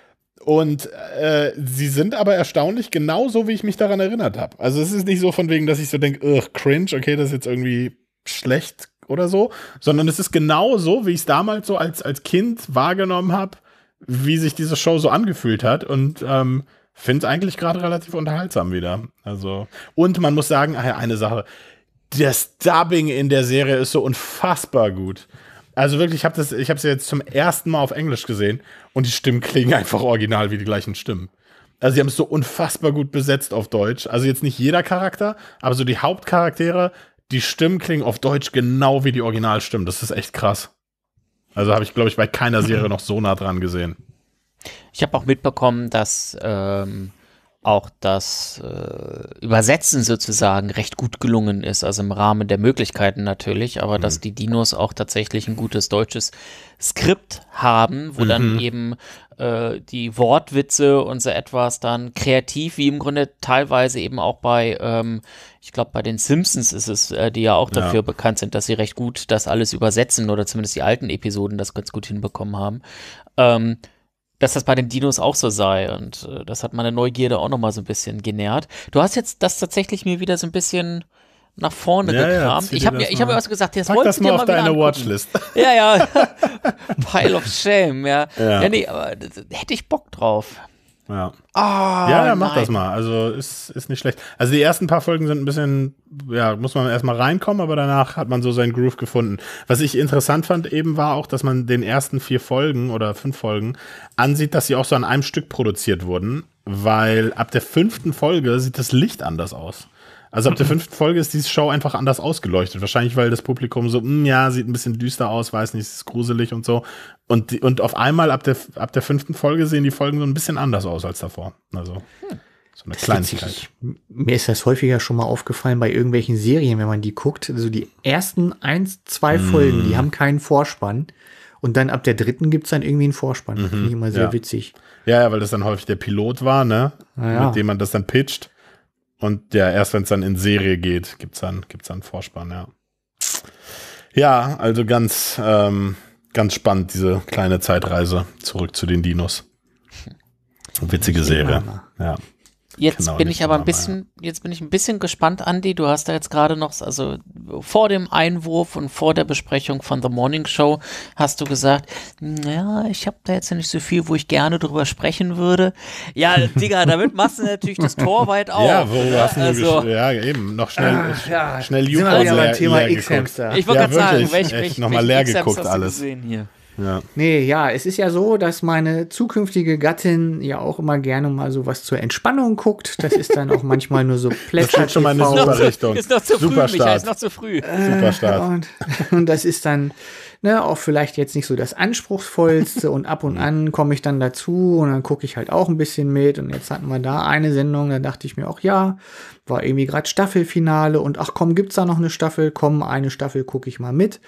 S2: und äh, sie sind aber erstaunlich genauso, wie ich mich daran erinnert habe. Also es ist nicht so von wegen, dass ich so denke, cringe, okay, das ist jetzt irgendwie schlecht oder so, sondern es ist genau so, wie ich es damals so als, als Kind wahrgenommen habe, wie sich diese Show so angefühlt hat und ähm, finde es eigentlich gerade relativ unterhaltsam wieder. Also, und man muss sagen, ah eine Sache, das Dubbing in der Serie ist so unfassbar gut. Also wirklich, ich habe das, ich habe sie jetzt zum ersten Mal auf Englisch gesehen und die Stimmen klingen einfach original wie die gleichen Stimmen. Also sie haben es so unfassbar gut besetzt auf Deutsch. Also jetzt nicht jeder Charakter, aber so die Hauptcharaktere, die Stimmen klingen auf Deutsch genau wie die Originalstimmen. Das ist echt krass.
S3: Also habe ich, glaube ich, bei keiner Serie noch so nah dran gesehen. Ich habe auch mitbekommen, dass ähm, auch das äh, Übersetzen sozusagen recht gut gelungen ist, also im Rahmen der Möglichkeiten natürlich, aber mhm. dass die Dinos auch tatsächlich ein gutes deutsches Skript haben, wo mhm. dann eben äh, die Wortwitze und so etwas dann kreativ, wie im Grunde teilweise eben auch bei, ähm, ich glaube, bei den Simpsons ist es, äh, die ja auch dafür ja. bekannt sind, dass sie recht gut das alles übersetzen oder zumindest die alten Episoden das ganz gut hinbekommen haben. Ähm, dass das bei den Dinos auch so sei. Und äh, das hat meine Neugierde auch nochmal so ein bisschen genährt. Du hast jetzt das tatsächlich mir wieder so ein bisschen nach vorne ja, gekramt. Ja, ich habe mir, ich hab auch so gesagt, jetzt wolltest das mal mal auf deine Watchlist. Ja, ja. Pile of Shame, ja. Ja, ja nee, aber hätte ich Bock drauf. Ja. Ah, ja, ja, mach nein. das
S2: mal. Also ist, ist nicht schlecht. Also die ersten paar Folgen sind ein bisschen, ja, muss man erstmal reinkommen, aber danach hat man so seinen Groove gefunden. Was ich interessant fand eben war auch, dass man den ersten vier Folgen oder fünf Folgen ansieht, dass sie auch so an einem Stück produziert wurden, weil ab der fünften Folge sieht das Licht anders aus. Also ab der fünften Folge ist diese Show einfach anders ausgeleuchtet. Wahrscheinlich, weil das Publikum so, mh, hm, ja, sieht ein bisschen düster aus, weiß nicht, ist gruselig und so. Und, und auf einmal ab der, ab der fünften Folge sehen die Folgen so ein bisschen
S1: anders aus als davor. Also. Hm. So eine das Kleinigkeit. Ist, mir ist das häufiger schon mal aufgefallen bei irgendwelchen Serien, wenn man die guckt. Also die ersten eins, zwei mm. Folgen, die haben keinen Vorspann. Und dann ab der dritten gibt es dann irgendwie einen Vorspann. Mhm. Finde ich immer sehr ja. witzig. Ja, ja, weil das dann
S2: häufig der Pilot war, ne? Ja, ah, ja. Mit dem man das dann pitcht. Und ja, erst wenn es dann in Serie geht, gibt es dann, gibt's dann Vorspann, ja. Ja, also ganz, ähm, ganz spannend, diese kleine Zeitreise zurück zu den Dinos. Witzige Serie. Ja. Jetzt genau, bin ich aber
S3: ein bisschen, ja. jetzt bin ich ein bisschen gespannt, Andy. Du hast da jetzt gerade noch, also vor dem Einwurf und vor der Besprechung von The Morning Show hast du gesagt, ja, ich habe da jetzt nicht so viel, wo ich gerne drüber sprechen würde. Ja, Digga, damit machst du natürlich das Tor weit auf. Ja, wo ja, ne? hast du also, ja, eben,
S2: noch schnell, ah, ja, schnell Jukos leer, Thema leer x Ich wollte ja, gerade sagen, welch, welch, mal leer geguckt alles.
S1: hier? Ja. Nee, ja, es ist ja so, dass meine zukünftige Gattin ja auch immer gerne mal sowas zur Entspannung guckt. Das ist dann auch manchmal nur so Plätschert. Das ist schon mal eine super Richtung. Ist noch zu früh, Michael, ist noch zu früh. Äh, super Start. Und, und das ist dann ne, auch vielleicht jetzt nicht so das Anspruchsvollste und ab und hm. an komme ich dann dazu und dann gucke ich halt auch ein bisschen mit. Und jetzt hatten wir da eine Sendung, da dachte ich mir auch, ja, war irgendwie gerade Staffelfinale und ach komm, gibt's da noch eine Staffel? Komm, eine Staffel gucke ich mal mit.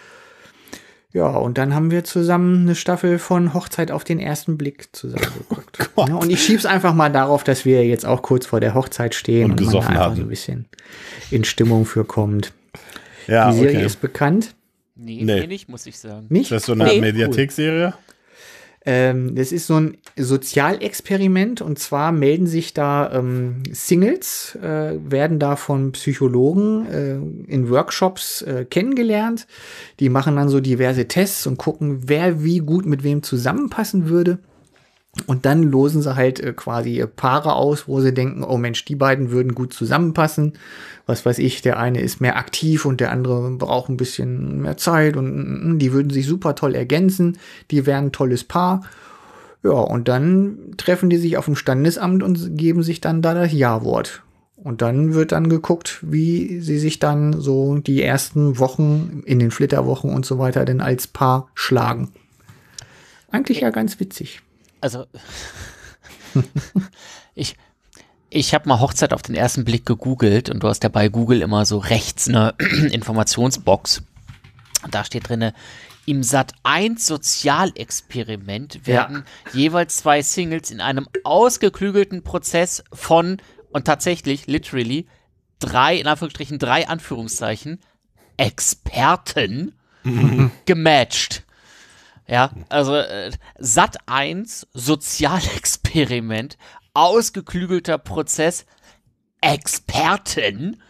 S1: Ja, und dann haben wir zusammen eine Staffel von Hochzeit auf den ersten Blick zusammengeguckt. Oh ne, und ich schieb's einfach mal darauf, dass wir jetzt auch kurz vor der Hochzeit stehen und, und man da einfach so ein bisschen in Stimmung für kommt. Ja, Die Serie okay. ist bekannt. Nee, nee, eh nicht,
S3: muss ich sagen. Nicht?
S1: Das so eine nee. Mediathekserie? Cool. Ähm, das ist so ein Sozialexperiment und zwar melden sich da ähm, Singles, äh, werden da von Psychologen äh, in Workshops äh, kennengelernt. Die machen dann so diverse Tests und gucken, wer wie gut mit wem zusammenpassen würde. Und dann losen sie halt äh, quasi äh, Paare aus, wo sie denken, oh Mensch, die beiden würden gut zusammenpassen. Was weiß ich, der eine ist mehr aktiv und der andere braucht ein bisschen mehr Zeit und mm, mm, mm, die würden sich super toll ergänzen, die wären ein tolles Paar. Ja, und dann treffen die sich auf dem Standesamt und geben sich dann da das Ja-Wort. Und dann wird dann geguckt, wie sie sich dann so die ersten Wochen in den Flitterwochen und so weiter denn als Paar schlagen. Eigentlich ja ganz witzig also
S3: ich, ich habe mal Hochzeit auf den ersten Blick gegoogelt und du hast ja bei Google immer so rechts eine Informationsbox. Und da steht drinne, im Sat 1 Sozialexperiment werden ja. jeweils zwei Singles in einem ausgeklügelten Prozess von und tatsächlich literally drei in Anführungsstrichen drei Anführungszeichen Experten gematcht. Ja, also äh, Sat 1 Sozialexperiment, ausgeklügelter Prozess, Experten.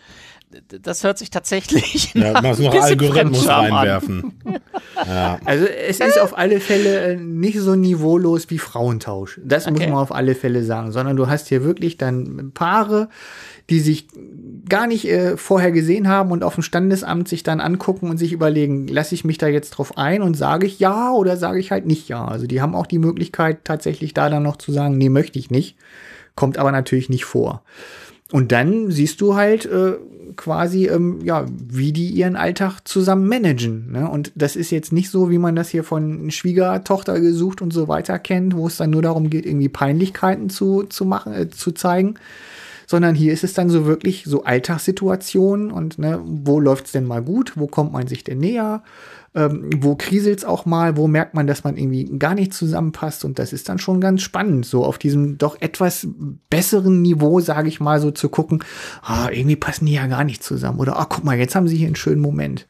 S3: Das hört sich tatsächlich ja, nach ein noch
S4: Algorithmus reinwerfen. ja.
S1: Also es ist auf alle Fälle äh, nicht so niveaulos wie Frauentausch. Das okay. muss man auf alle Fälle sagen, sondern du hast hier wirklich dann Paare, die sich gar nicht äh, vorher gesehen haben und auf dem Standesamt sich dann angucken und sich überlegen, lasse ich mich da jetzt drauf ein und sage ich ja oder sage ich halt nicht ja. Also die haben auch die Möglichkeit tatsächlich da dann noch zu sagen, nee, möchte ich nicht, kommt aber natürlich nicht vor. Und dann siehst du halt äh, quasi, ähm, ja, wie die ihren Alltag zusammen managen. Ne? Und das ist jetzt nicht so, wie man das hier von Schwiegertochter gesucht und so weiter kennt, wo es dann nur darum geht, irgendwie Peinlichkeiten zu, zu machen, äh, zu zeigen, sondern hier ist es dann so wirklich so Alltagssituationen und ne, wo läuft es denn mal gut, wo kommt man sich denn näher, ähm, wo kriselt es auch mal, wo merkt man, dass man irgendwie gar nicht zusammenpasst und das ist dann schon ganz spannend, so auf diesem doch etwas besseren Niveau, sage ich mal, so zu gucken, ah, irgendwie passen die ja gar nicht zusammen oder ah, guck mal, jetzt haben sie hier einen schönen Moment.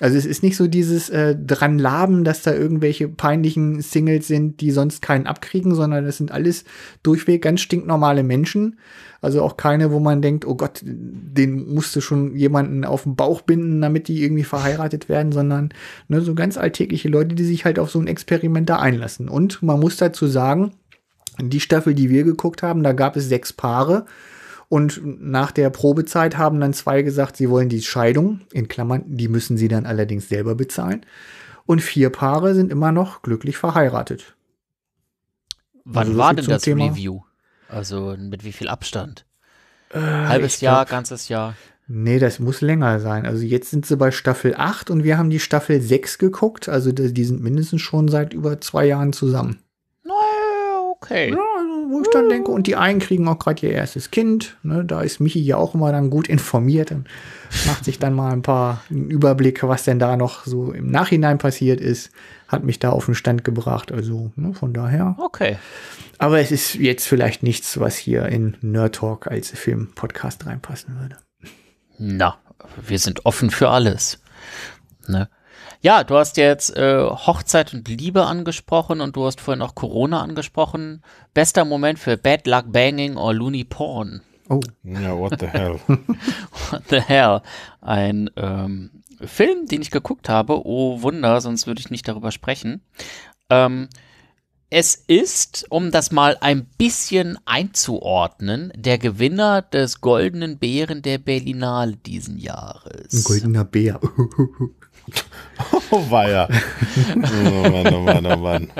S1: Also es ist nicht so dieses äh, dran dass da irgendwelche peinlichen Singles sind, die sonst keinen abkriegen, sondern das sind alles durchweg ganz stinknormale Menschen. Also auch keine, wo man denkt, oh Gott, den musste schon jemanden auf den Bauch binden, damit die irgendwie verheiratet werden, sondern ne, so ganz alltägliche Leute, die sich halt auf so ein Experiment da einlassen. Und man muss dazu sagen, die Staffel, die wir geguckt haben, da gab es sechs Paare. Und nach der Probezeit haben dann zwei gesagt, sie wollen die Scheidung, in Klammern, die müssen sie dann allerdings selber bezahlen. Und vier Paare sind immer noch glücklich verheiratet. Wann also, war denn das Thema?
S3: Review? Also mit wie viel Abstand? Äh, Halbes Jahr, glaub, ganzes Jahr?
S1: Nee, das muss länger sein. Also jetzt sind sie bei Staffel 8 und wir haben die Staffel 6 geguckt. Also die sind mindestens schon seit über zwei Jahren zusammen. Na, okay. Ja wo ich dann denke, und die einen kriegen auch gerade ihr erstes Kind. Ne, da ist Michi ja auch immer dann gut informiert und macht sich dann mal ein paar Überblicke, was denn da noch so im Nachhinein passiert ist. Hat mich da auf den Stand gebracht. Also ne, von daher. Okay. Aber es ist jetzt vielleicht nichts, was hier in Nerd Talk als Film-Podcast reinpassen würde.
S3: Na, wir sind offen für alles. Ne? Ja, du hast jetzt äh, Hochzeit und Liebe angesprochen und du hast vorhin auch Corona angesprochen. Bester Moment für Bad Luck Banging or Looney Porn. Oh. Ja, what the hell? what the hell? Ein ähm, Film, den ich geguckt habe. Oh Wunder, sonst würde ich nicht darüber sprechen. Ähm, es ist, um das mal ein bisschen einzuordnen, der Gewinner des Goldenen Bären der Berlinale diesen Jahres. Ein goldener Bär. oh weia. Oh Mann, oh Mann, oh Mann.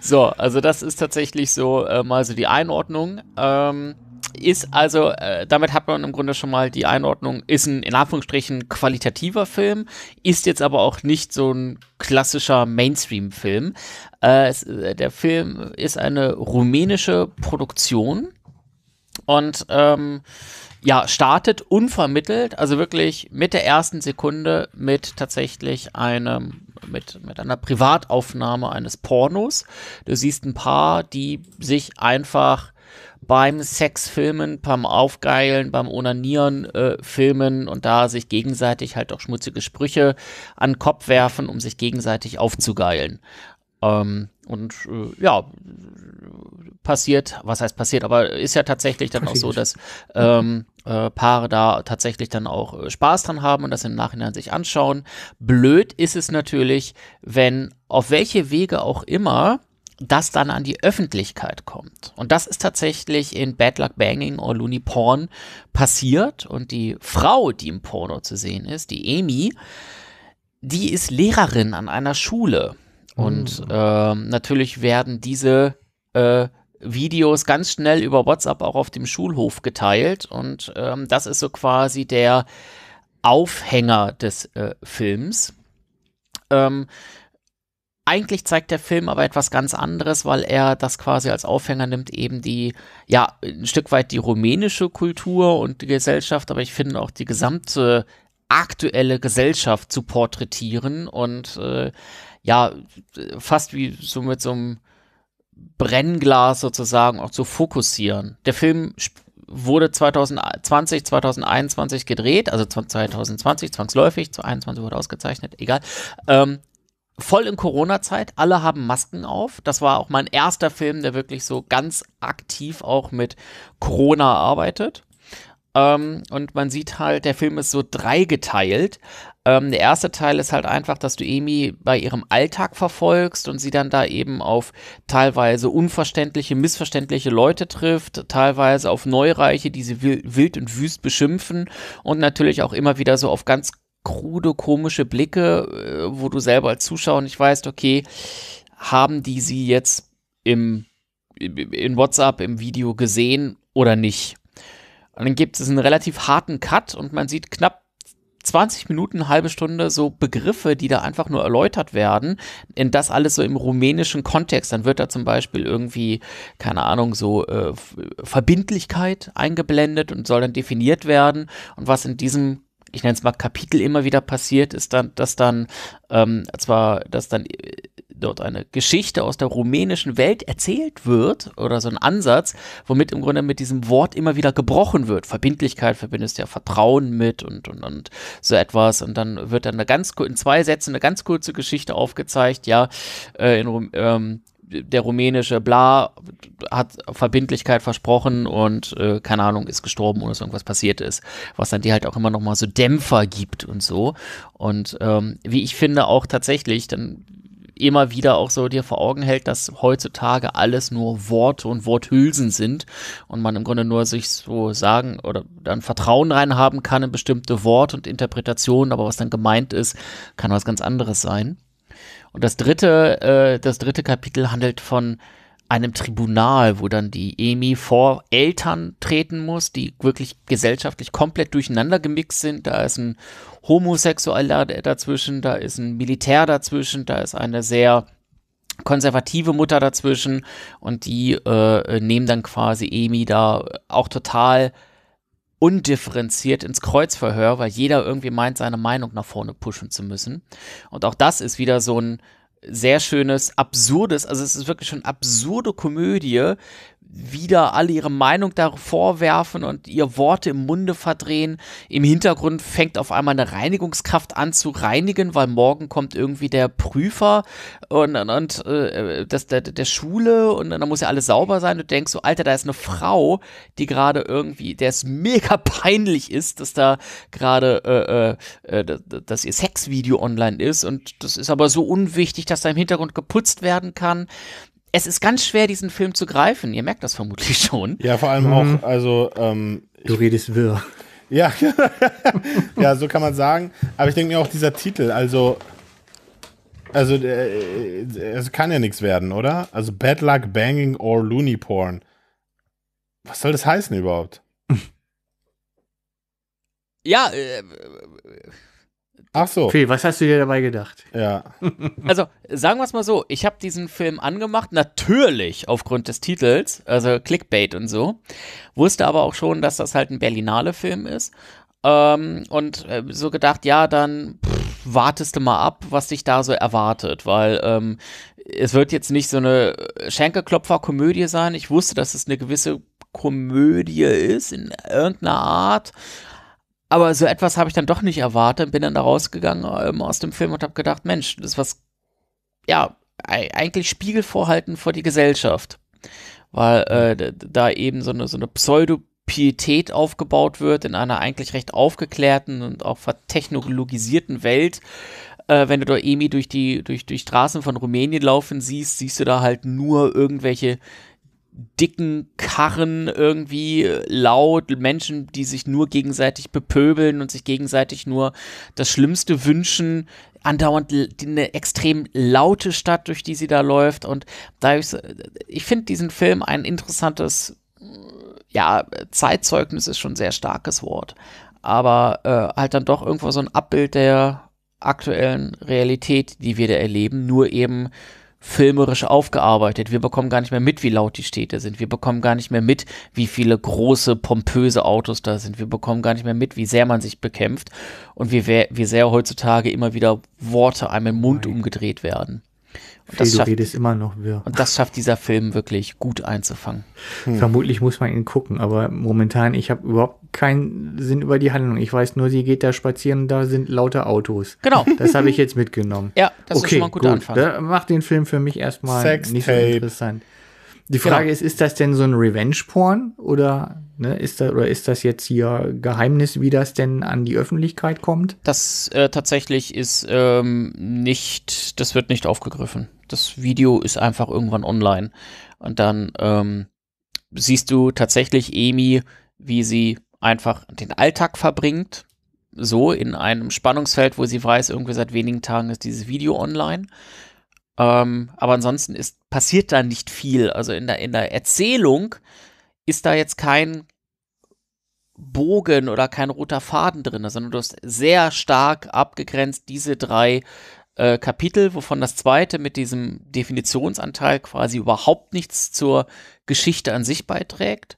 S3: So, also das ist tatsächlich so äh, mal so die Einordnung. Ähm, ist also, äh, damit hat man im Grunde schon mal die Einordnung, ist ein in Anführungsstrichen qualitativer Film, ist jetzt aber auch nicht so ein klassischer Mainstream-Film. Äh, es, äh, der Film ist eine rumänische Produktion und ähm, ja, startet unvermittelt, also wirklich mit der ersten Sekunde mit tatsächlich einem, mit, mit einer Privataufnahme eines Pornos. Du siehst ein Paar, die sich einfach beim Sexfilmen, beim Aufgeilen, beim Onanieren äh, filmen und da sich gegenseitig halt auch schmutzige Sprüche an den Kopf werfen, um sich gegenseitig aufzugeilen. Ähm, und äh, ja, passiert, was heißt passiert, aber ist ja tatsächlich dann auch so, dass ähm, äh, Paare da tatsächlich dann auch äh, Spaß dran haben und das im Nachhinein sich anschauen. Blöd ist es natürlich, wenn auf welche Wege auch immer das dann an die Öffentlichkeit kommt. Und das ist tatsächlich in Bad Luck Banging oder Looney Porn passiert. Und die Frau, die im Porno zu sehen ist, die Amy, die ist Lehrerin an einer Schule. Und mhm. äh, natürlich werden diese äh, Videos ganz schnell über WhatsApp auch auf dem Schulhof geteilt. Und ähm, das ist so quasi der Aufhänger des äh, Films. Ähm, eigentlich zeigt der Film aber etwas ganz anderes, weil er das quasi als Aufhänger nimmt, eben die, ja, ein Stück weit die rumänische Kultur und die Gesellschaft, aber ich finde auch die gesamte aktuelle Gesellschaft zu porträtieren und äh, ja, fast wie so mit so einem Brennglas sozusagen auch zu fokussieren. Der Film wurde 2020, 2021 gedreht, also 2020 zwangsläufig, zu 21 wurde ausgezeichnet, egal. Ähm, voll in Corona-Zeit, alle haben Masken auf. Das war auch mein erster Film, der wirklich so ganz aktiv auch mit Corona arbeitet. Ähm, und man sieht halt, der Film ist so dreigeteilt. Ähm, der erste Teil ist halt einfach, dass du Emi bei ihrem Alltag verfolgst und sie dann da eben auf teilweise unverständliche, missverständliche Leute trifft, teilweise auf Neureiche, die sie wild und wüst beschimpfen und natürlich auch immer wieder so auf ganz krude, komische Blicke, äh, wo du selber als Zuschauer nicht weißt, okay, haben die sie jetzt im, in WhatsApp, im Video gesehen oder nicht? Und dann gibt es einen relativ harten Cut und man sieht knapp 20 Minuten, halbe Stunde so Begriffe, die da einfach nur erläutert werden, in das alles so im rumänischen Kontext. Dann wird da zum Beispiel irgendwie, keine Ahnung, so äh, Verbindlichkeit eingeblendet und soll dann definiert werden. Und was in diesem ich nenne es mal Kapitel immer wieder passiert, ist dann, dass dann ähm, zwar, dass dann äh, dort eine Geschichte aus der rumänischen Welt erzählt wird oder so ein Ansatz, womit im Grunde mit diesem Wort immer wieder gebrochen wird. Verbindlichkeit verbindest ja Vertrauen mit und, und, und so etwas. Und dann wird dann eine ganz, in zwei Sätzen eine ganz kurze Geschichte aufgezeigt, ja, äh, in, ähm, der rumänische Bla hat Verbindlichkeit versprochen und äh, keine Ahnung, ist gestorben oder so irgendwas passiert ist. Was dann die halt auch immer nochmal so Dämpfer gibt und so. Und ähm, wie ich finde, auch tatsächlich, dann immer wieder auch so dir vor Augen hält, dass heutzutage alles nur Worte und Worthülsen sind und man im Grunde nur sich so sagen oder dann Vertrauen reinhaben kann in bestimmte Wort und Interpretationen, aber was dann gemeint ist, kann was ganz anderes sein. Und das dritte, äh, das dritte Kapitel handelt von einem Tribunal, wo dann die EMI vor Eltern treten muss, die wirklich gesellschaftlich komplett durcheinander gemixt sind. Da ist ein Homosexueller dazwischen, da ist ein Militär dazwischen, da ist eine sehr konservative Mutter dazwischen und die äh, nehmen dann quasi EMI da auch total undifferenziert ins Kreuzverhör, weil jeder irgendwie meint, seine Meinung nach vorne pushen zu müssen. Und auch das ist wieder so ein sehr schönes, absurdes, also es ist wirklich schon absurde Komödie wieder alle ihre Meinung da vorwerfen und ihr Worte im Munde verdrehen. Im Hintergrund fängt auf einmal eine Reinigungskraft an zu reinigen, weil morgen kommt irgendwie der Prüfer und, und, und äh, das, der, der Schule und dann muss ja alles sauber sein. Du denkst so, Alter, da ist eine Frau, die gerade irgendwie, der es mega peinlich ist, dass da gerade, äh, äh, äh dass ihr Sexvideo online ist und das ist aber so unwichtig, dass da im Hintergrund geputzt werden kann es ist ganz schwer, diesen Film zu greifen. Ihr merkt das vermutlich schon.
S2: Ja, vor allem mhm. auch, also. Ähm, du redest wirr. Ja, ja, so kann man sagen. Aber ich denke mir auch, dieser Titel, also. Also, äh, äh, es kann ja nichts werden, oder? Also, Bad Luck Banging or Looney Porn. Was soll das heißen überhaupt?
S4: Ja, äh,
S1: Ach so. Okay, was hast du dir dabei gedacht? Ja.
S3: also, sagen wir es mal so, ich habe diesen Film angemacht, natürlich aufgrund des Titels, also Clickbait und so. Wusste aber auch schon, dass das halt ein Berlinale Film ist. Ähm, und äh, so gedacht, ja, dann pff, wartest du mal ab, was dich da so erwartet, weil ähm, es wird jetzt nicht so eine Schenkelklopfer-Komödie sein. Ich wusste, dass es eine gewisse Komödie ist in irgendeiner Art aber so etwas habe ich dann doch nicht erwartet, und bin dann da rausgegangen ähm, aus dem Film und habe gedacht, Mensch, das ist was, ja, eigentlich Spiegelvorhalten vor die Gesellschaft, weil äh, hm. da eben so eine, so eine Pseudo- aufgebaut wird in einer eigentlich recht aufgeklärten und auch vertechnologisierten Welt. Äh, wenn du da Emi durch die durch, durch Straßen von Rumänien laufen siehst, siehst du da halt nur irgendwelche dicken Karren irgendwie äh, laut, Menschen, die sich nur gegenseitig bepöbeln und sich gegenseitig nur das Schlimmste wünschen, andauernd eine extrem laute Stadt, durch die sie da läuft und da äh, ich, ich finde diesen Film ein interessantes äh, ja, Zeitzeugnis ist schon ein sehr starkes Wort, aber äh, halt dann doch irgendwo so ein Abbild der aktuellen Realität, die wir da erleben, nur eben filmerisch aufgearbeitet. Wir bekommen gar nicht mehr mit, wie laut die Städte sind. Wir bekommen gar nicht mehr mit, wie viele große, pompöse Autos da sind. Wir bekommen gar nicht mehr mit, wie sehr man sich bekämpft und wie, wie sehr heutzutage immer wieder Worte einem im Mund umgedreht werden. Und Phil, schafft, du redest immer noch wirr. Und das schafft dieser Film wirklich gut einzufangen. Hm. Vermutlich
S1: muss man ihn gucken, aber momentan, ich habe überhaupt keinen Sinn über die Handlung. Ich weiß nur, sie geht da spazieren, da sind lauter Autos. Genau. Das habe ich jetzt mitgenommen. Ja, das okay, ist schon mal ein guter gut. Anfang. Da macht den Film für mich erstmal Sex nicht so interessant. Die genau. Frage genau. ist, ist das denn so ein Revenge-Porn oder, ne, ist das, oder ist das jetzt hier Geheimnis, wie das denn an die Öffentlichkeit kommt?
S3: Das äh, tatsächlich ist ähm, nicht, das wird nicht aufgegriffen. Das Video ist einfach irgendwann online. Und dann ähm, siehst du tatsächlich Emi, wie sie einfach den Alltag verbringt. So in einem Spannungsfeld, wo sie weiß, irgendwie seit wenigen Tagen ist dieses Video online. Ähm, aber ansonsten ist, passiert da nicht viel. Also in der, in der Erzählung ist da jetzt kein Bogen oder kein roter Faden drin, sondern du hast sehr stark abgegrenzt diese drei äh, Kapitel, wovon das zweite mit diesem Definitionsanteil quasi überhaupt nichts zur Geschichte an sich beiträgt.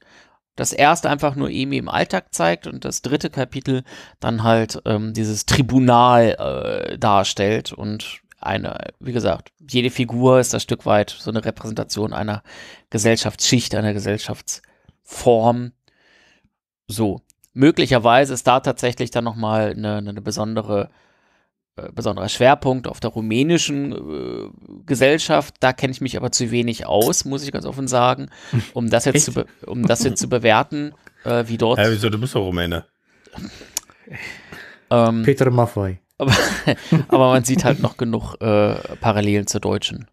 S3: Das erste einfach nur Emi im Alltag zeigt und das dritte Kapitel dann halt ähm, dieses Tribunal äh, darstellt und eine, wie gesagt, jede Figur ist ein Stück weit so eine Repräsentation einer Gesellschaftsschicht, einer Gesellschaftsform. So. Möglicherweise ist da tatsächlich dann nochmal eine, eine besondere äh, besonderer Schwerpunkt auf der rumänischen äh, Gesellschaft. Da kenne ich mich aber zu wenig aus, muss ich ganz offen sagen, um das jetzt, zu, um das jetzt zu bewerten, äh, wie dort. Ja, wieso, du bist doch Rumäne. Ähm,
S1: Peter Maffei.
S3: Aber, aber man sieht halt noch genug äh, Parallelen zur deutschen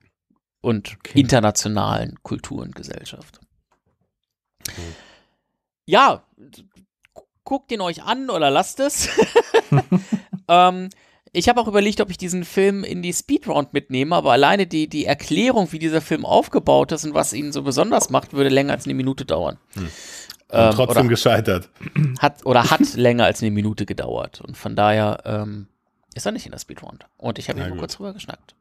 S3: und okay. internationalen Kultur und Gesellschaft. Okay. Ja, guckt ihn euch an oder lasst es. ähm, ich habe auch überlegt, ob ich diesen Film in die Speedround mitnehme, aber alleine die, die Erklärung, wie dieser Film aufgebaut ist und was ihn so besonders macht, würde länger als eine Minute dauern. Hm. Ähm, trotzdem gescheitert. Hat, oder hat länger als eine Minute gedauert. Und von daher ähm, ist er nicht in der Speedround. Und ich habe ihn nur kurz rüber geschnackt.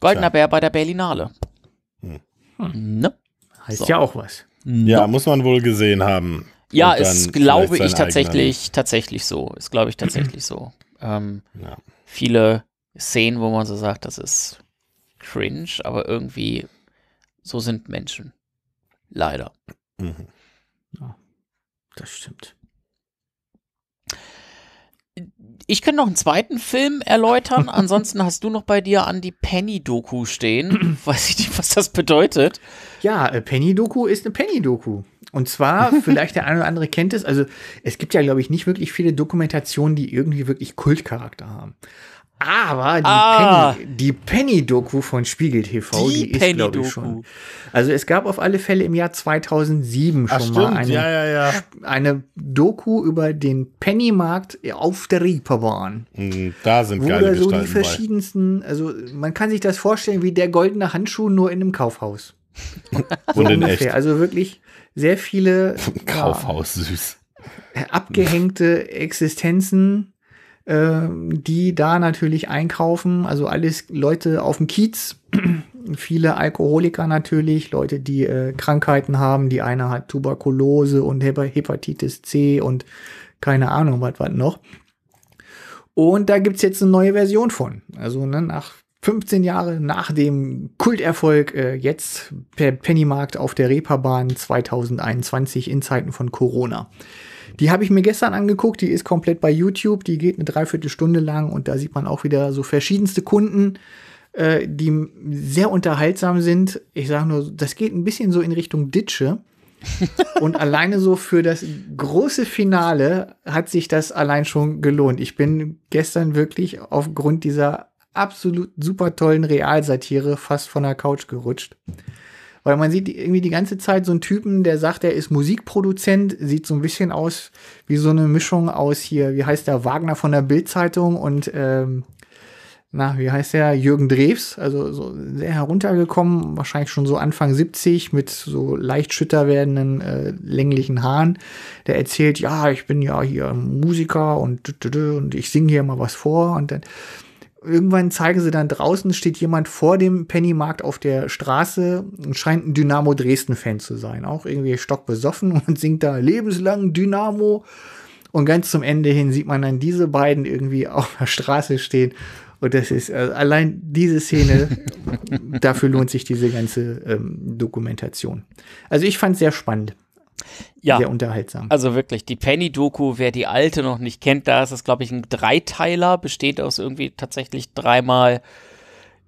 S3: Goldener Bär bei der Berlinale. Hm. hm. Ne? Heißt so. ja auch was.
S2: Ne. Ja, muss man wohl gesehen haben. Ja, ist, glaube ich, tatsächlich,
S3: eigenen. tatsächlich so. Ist, glaube ich, tatsächlich so. Ähm, ja. Viele Szenen, wo man so sagt, das ist cringe, aber irgendwie so sind Menschen. Leider. Mhm. Ja, das stimmt. Ich kann noch einen zweiten Film erläutern. Ansonsten hast du noch bei dir an die Penny-Doku stehen. Weiß ich nicht, was das bedeutet. Ja, äh, Penny-Doku ist eine
S1: Penny-Doku. Und zwar, vielleicht der eine oder andere kennt es, also es gibt ja, glaube ich, nicht wirklich viele Dokumentationen, die irgendwie wirklich Kultcharakter haben. Aber die, ah, Penny, die Penny Doku von Spiegel TV, die, die ist glaube ich schon. Also es gab auf alle Fälle im Jahr 2007 schon stimmt. mal eine, ja, ja, ja. eine Doku über den Pennymarkt auf der Reeperbahn. Hm, da sind wo geile da so die verschiedensten, also man kann sich das vorstellen wie der goldene Handschuh nur in einem Kaufhaus. so Und in ungefähr. Echt. Also wirklich sehr viele Kaufhaus süß. Abgehängte Existenzen ähm, die da natürlich einkaufen. Also alles Leute auf dem Kiez, viele Alkoholiker natürlich, Leute, die äh, Krankheiten haben. Die eine hat Tuberkulose und Hep Hepatitis C und keine Ahnung, was was noch. Und da gibt's jetzt eine neue Version von. Also ne, nach 15 Jahre nach dem Kulterfolg äh, jetzt per Pennymarkt auf der Reeperbahn 2021 in Zeiten von Corona. Die habe ich mir gestern angeguckt, die ist komplett bei YouTube, die geht eine Dreiviertelstunde lang und da sieht man auch wieder so verschiedenste Kunden, äh, die sehr unterhaltsam sind. Ich sage nur, das geht ein bisschen so in Richtung Ditsche. und alleine so für das große Finale hat sich das allein schon gelohnt. Ich bin gestern wirklich aufgrund dieser absolut super tollen Realsatire fast von der Couch gerutscht. Weil man sieht irgendwie die ganze Zeit so einen Typen, der sagt, er ist Musikproduzent, sieht so ein bisschen aus wie so eine Mischung aus hier, wie heißt der Wagner von der Bildzeitung und ähm, na, wie heißt der, Jürgen Drews, also so sehr heruntergekommen, wahrscheinlich schon so Anfang 70 mit so leicht schütter werdenden äh, länglichen Haaren. Der erzählt, ja, ich bin ja hier Musiker und und ich singe hier mal was vor und dann irgendwann zeigen sie dann draußen, steht jemand vor dem Pennymarkt auf der Straße und scheint ein Dynamo Dresden-Fan zu sein. Auch irgendwie stockbesoffen und singt da lebenslang Dynamo. Und ganz zum Ende hin sieht man dann diese beiden irgendwie auf der Straße stehen. Und das ist also allein diese Szene, dafür lohnt sich diese ganze ähm, Dokumentation. Also ich fand es sehr spannend. Ja. Sehr unterhaltsam.
S3: Also wirklich, die Penny-Doku, wer die alte noch nicht kennt, da ist es, glaube ich, ein Dreiteiler, besteht aus irgendwie tatsächlich dreimal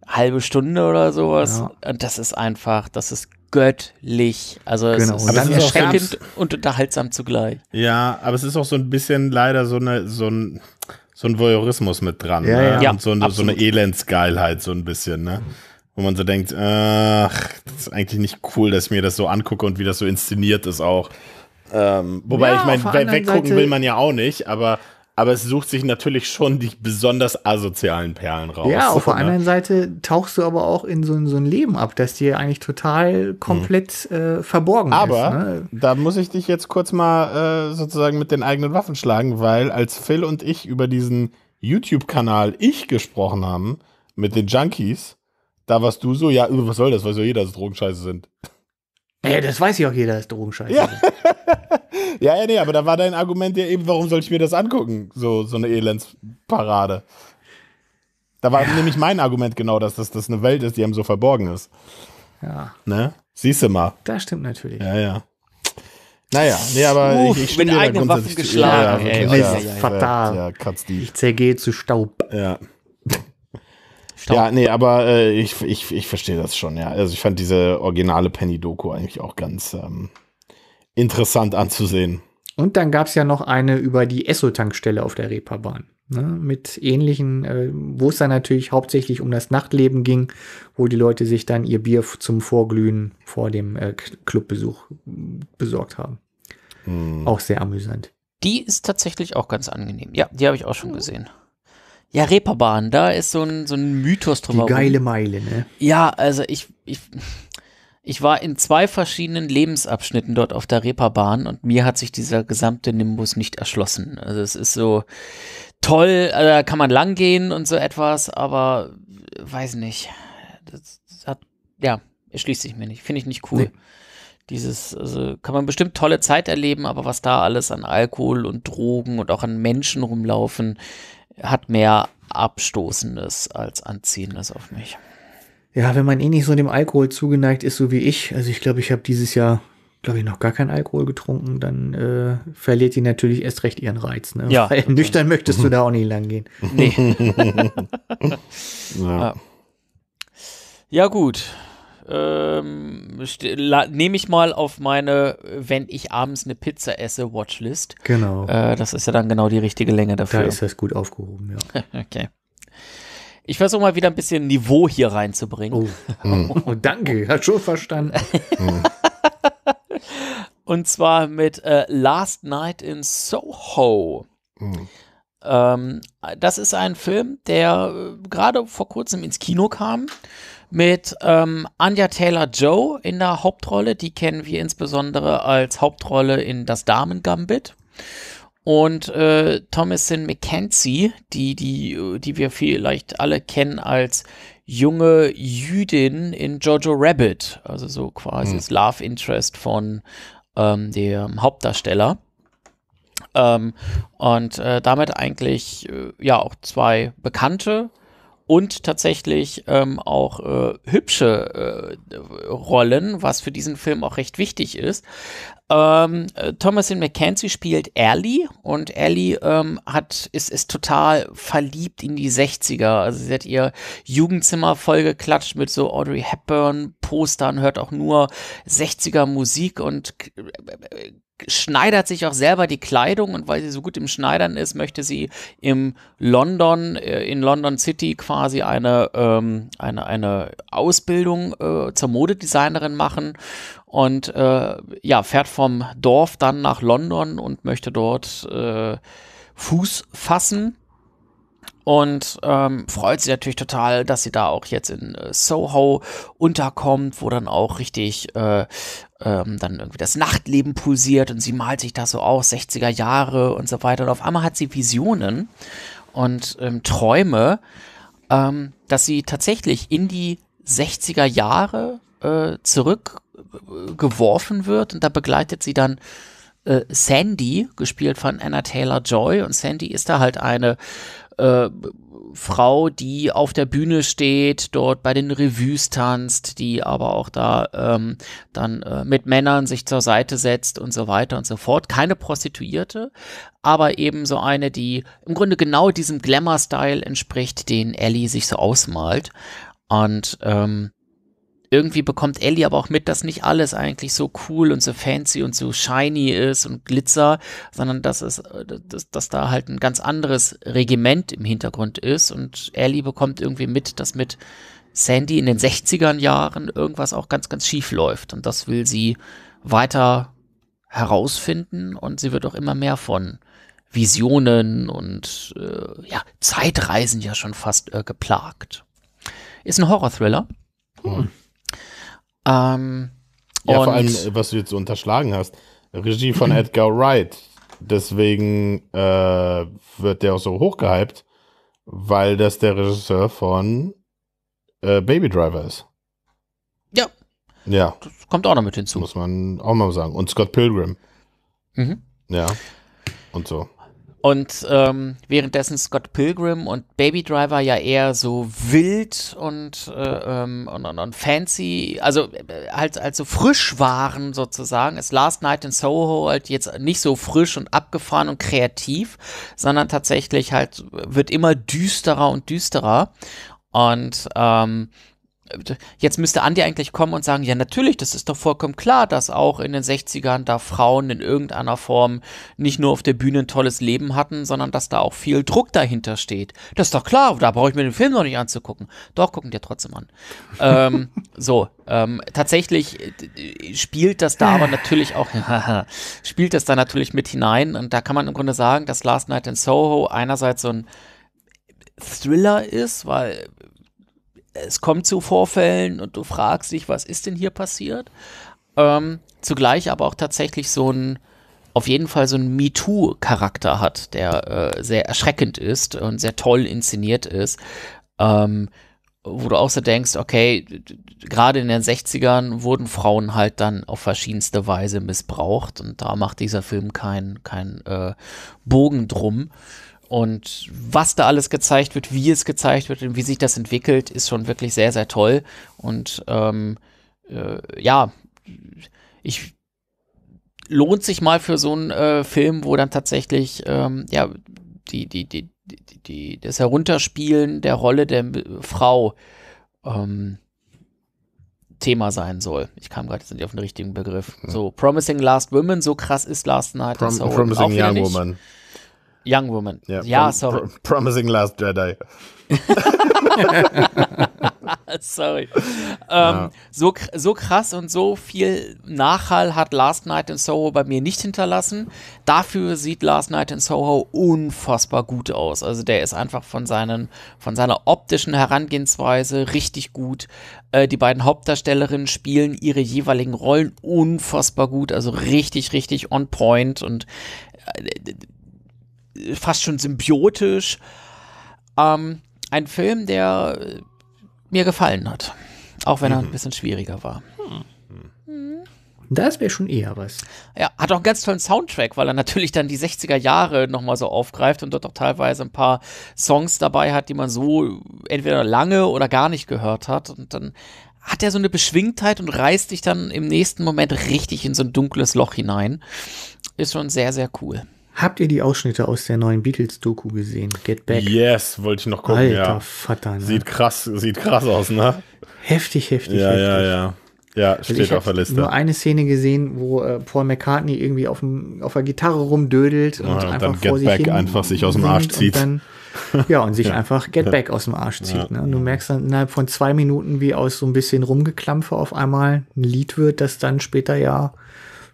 S3: halbe Stunde oder sowas. Ja. Und das ist einfach, das ist göttlich. Also genau. es ist, erschreckend und unterhaltsam zugleich.
S2: Ja, aber es ist auch so ein bisschen leider so eine, so ein, so ein Voyeurismus mit dran. Ja, ne? ja. Und so eine, so eine Elendsgeilheit, so ein bisschen, ne? Mhm wo man so denkt, ach, das ist eigentlich nicht cool, dass ich mir das so angucke und wie das so inszeniert ist auch. Ähm, wobei ja, ich meine, weggucken Seite will man ja auch nicht, aber aber es sucht sich natürlich schon die besonders asozialen Perlen raus. Ja, auf der ne? anderen
S1: Seite tauchst du aber auch in so, in so ein Leben ab, das dir eigentlich total mhm. komplett hm. äh, verborgen aber ist. Aber ne? da muss ich dich jetzt kurz mal äh, sozusagen mit den eigenen Waffen schlagen, weil als
S2: Phil und ich über diesen YouTube-Kanal Ich gesprochen haben mit den Junkies, da warst du so, ja, äh, was soll das? Weiß ja jeder, dass Drogenscheiße sind.
S1: Ja, äh, das weiß ja auch jeder,
S2: dass Drogenscheiße ja. sind. ja, ja, nee, aber da war dein Argument ja eben, warum soll ich mir das angucken? So, so eine Elendsparade. Da war ja. nämlich mein Argument genau, dass das, das eine Welt ist, die einem so verborgen ist. Ja. Ne? Siehst du mal. Das stimmt natürlich. Ja, ja. Naja, nee, aber Uff, ich, ich mit eigenen Waffen geschlagen. Ja, ja, ey, ja, fatal. Ja, ja, ja, ich zergehe zu Staub. Ja. Stau. Ja, nee, aber äh, ich, ich, ich verstehe das schon, ja. Also ich fand diese originale Penny-Doku eigentlich auch ganz ähm, interessant anzusehen.
S1: Und dann gab es ja noch eine über
S2: die Esso-Tankstelle auf
S1: der Reeperbahn. Ne, mit ähnlichen, äh, wo es dann natürlich hauptsächlich um das Nachtleben ging, wo die Leute sich dann ihr Bier zum Vorglühen vor dem äh, Clubbesuch mm, besorgt haben. Mm. Auch sehr amüsant.
S3: Die ist tatsächlich auch ganz angenehm. Ja, die habe ich auch schon gesehen. Ja, Reeperbahn, da ist so ein, so ein Mythos drüber. Die geile Meile, ne? Ja, also ich, ich, ich war in zwei verschiedenen Lebensabschnitten dort auf der Reeperbahn und mir hat sich dieser gesamte Nimbus nicht erschlossen. Also es ist so toll, also da kann man lang gehen und so etwas, aber weiß nicht. Das hat, ja, erschließt sich mir nicht. Finde ich nicht cool. Nee dieses, also kann man bestimmt tolle Zeit erleben, aber was da alles an Alkohol und Drogen und auch an Menschen rumlaufen, hat mehr Abstoßendes als Anziehendes auf mich.
S1: Ja, wenn man eh nicht so dem Alkohol zugeneigt ist, so wie ich, also ich glaube, ich habe dieses Jahr, glaube ich, noch gar keinen Alkohol getrunken, dann äh, verliert die natürlich erst recht ihren Reiz. Ne? Ja. Weil nüchtern möchtest du da auch nicht lang gehen. Nee. ja.
S3: ja, gut ähm, nehme ich mal auf meine, wenn ich abends eine Pizza esse, Watchlist. Genau. Äh, das ist ja dann genau die richtige Länge dafür. Da ist das gut aufgehoben, ja. okay. Ich versuche mal wieder ein bisschen Niveau hier reinzubringen. Oh, hm. oh danke, hat schon verstanden. Und zwar mit äh, Last Night in Soho. Mm. Ähm, das ist ein Film, der äh, gerade vor kurzem ins Kino kam mit ähm, Anja Taylor Joe in der Hauptrolle. Die kennen wir insbesondere als Hauptrolle in Das Damen Gambit. Und äh, Thomasin McKenzie, die, die, die wir vielleicht alle kennen als junge Jüdin in Jojo Rabbit, also so quasi hm. das Love Interest von ähm, dem Hauptdarsteller. Ähm, und äh, damit eigentlich äh, ja auch zwei bekannte und tatsächlich ähm, auch äh, hübsche äh, Rollen, was für diesen Film auch recht wichtig ist. Ähm, äh, Thomasin McKenzie spielt Ellie und Ellie ähm, hat, ist, ist total verliebt in die 60er. Also sie hat ihr Jugendzimmer vollgeklatscht mit so Audrey Hepburn Postern, hört auch nur 60er Musik und äh, schneidert sich auch selber die Kleidung und weil sie so gut im Schneidern ist, möchte sie im London, äh, in London City quasi eine, ähm, eine, eine Ausbildung äh, zur Modedesignerin machen und äh, ja, fährt vom Dorf dann nach London und möchte dort äh, Fuß fassen und ähm, freut sich natürlich total, dass sie da auch jetzt in äh, Soho unterkommt, wo dann auch richtig äh, ähm, dann irgendwie das Nachtleben pulsiert und sie malt sich da so aus, 60er Jahre und so weiter. Und auf einmal hat sie Visionen und ähm, Träume, ähm, dass sie tatsächlich in die 60er Jahre äh, zurückgeworfen äh, wird und da begleitet sie dann äh, Sandy, gespielt von Anna Taylor Joy. Und Sandy ist da halt eine äh, Frau, die auf der Bühne steht, dort bei den Revues tanzt, die aber auch da ähm, dann äh, mit Männern sich zur Seite setzt und so weiter und so fort. Keine Prostituierte, aber eben so eine, die im Grunde genau diesem Glamour-Style entspricht, den Ellie sich so ausmalt. Und ähm, irgendwie bekommt Ellie aber auch mit, dass nicht alles eigentlich so cool und so fancy und so shiny ist und Glitzer, sondern dass es, äh, dass, dass da halt ein ganz anderes Regiment im Hintergrund ist und Ellie bekommt irgendwie mit, dass mit Sandy in den 60ern Jahren irgendwas auch ganz, ganz schief läuft und das will sie weiter herausfinden und sie wird auch immer mehr von Visionen und äh, ja, Zeitreisen ja schon fast äh, geplagt. Ist ein Horror-Thriller. Hm. Ähm, ja, vor allem, äh,
S2: was du jetzt unterschlagen hast, Regie von Edgar Wright. Deswegen äh, wird der auch so hochgehypt, weil das der Regisseur von äh, Baby Driver ist. Ja. Ja. Das kommt auch noch mit hinzu. Muss man auch mal sagen. Und Scott Pilgrim. Mhm. Ja. Und so.
S3: Und ähm, währenddessen Scott Pilgrim und Baby Driver ja eher so wild und, äh, ähm, und, und, und, fancy, also äh, halt, halt so frisch waren sozusagen, ist Last Night in Soho halt jetzt nicht so frisch und abgefahren und kreativ, sondern tatsächlich halt wird immer düsterer und düsterer. Und ähm, jetzt müsste Andi eigentlich kommen und sagen, ja natürlich, das ist doch vollkommen klar, dass auch in den 60ern da Frauen in irgendeiner Form nicht nur auf der Bühne ein tolles Leben hatten, sondern dass da auch viel Druck dahinter steht. Das ist doch klar, da brauche ich mir den Film noch nicht anzugucken. Doch, gucken dir trotzdem an. ähm, so, ähm, tatsächlich äh, spielt das da aber natürlich auch, spielt das da natürlich mit hinein und da kann man im Grunde sagen, dass Last Night in Soho einerseits so ein Thriller ist, weil es kommt zu Vorfällen und du fragst dich, was ist denn hier passiert? Ähm, zugleich aber auch tatsächlich so ein, auf jeden Fall so ein MeToo-Charakter hat, der äh, sehr erschreckend ist und sehr toll inszeniert ist. Ähm, wo du auch so denkst, okay, gerade in den 60ern wurden Frauen halt dann auf verschiedenste Weise missbraucht und da macht dieser Film keinen kein, äh, Bogen drum. Und was da alles gezeigt wird, wie es gezeigt wird und wie sich das entwickelt, ist schon wirklich sehr, sehr toll. Und ähm, äh, ja, ich lohnt sich mal für so einen äh, Film, wo dann tatsächlich ähm, ja die, die, die, die, die, das Herunterspielen der Rolle der Frau ähm, Thema sein soll. Ich kam gerade jetzt nicht auf den richtigen Begriff. So, Promising Last Women, so krass ist Last Night. Prom Soul. Promising Young nicht. Woman. Young Woman. Ja, ja sorry. Pr promising Last Jedi. sorry. Ähm, ja. so, so krass und so viel Nachhall hat Last Night in Soho bei mir nicht hinterlassen. Dafür sieht Last Night in Soho unfassbar gut aus. Also der ist einfach von, seinen, von seiner optischen Herangehensweise richtig gut. Äh, die beiden Hauptdarstellerinnen spielen ihre jeweiligen Rollen unfassbar gut. Also richtig, richtig on point und äh, fast schon symbiotisch. Ähm, ein Film, der äh, mir gefallen hat. Auch wenn mhm. er ein mhm. bisschen schwieriger war. Hm.
S1: Das wäre schon eher was.
S3: Ja, hat auch einen ganz tollen Soundtrack, weil er natürlich dann die 60er Jahre nochmal so aufgreift und dort auch teilweise ein paar Songs dabei hat, die man so entweder lange oder gar nicht gehört hat. Und dann hat er so eine Beschwingtheit und reißt dich dann im nächsten Moment richtig in so ein dunkles Loch hinein. Ist schon sehr, sehr cool.
S1: Habt ihr die Ausschnitte aus der neuen Beatles-Doku gesehen? Get Back. Yes,
S2: wollte ich noch gucken. Alter ja. Vater. Ne? Sieht krass, sieht krass aus, ne?
S1: Heftig, heftig. Ja, heftig. ja, ja. Ja, also steht auf der Liste. Nur eine Szene gesehen, wo äh, Paul McCartney irgendwie auf, dem, auf der Gitarre rumdödelt und, ja, und einfach dann Get vor sich Back hin einfach sich aus dem Arsch zieht. Dann, ja, und sich ja. einfach Get Back aus dem Arsch zieht. Ne? Und du merkst dann innerhalb von zwei Minuten, wie aus so ein bisschen Rumgeklampfe auf einmal ein Lied wird, das dann später ja,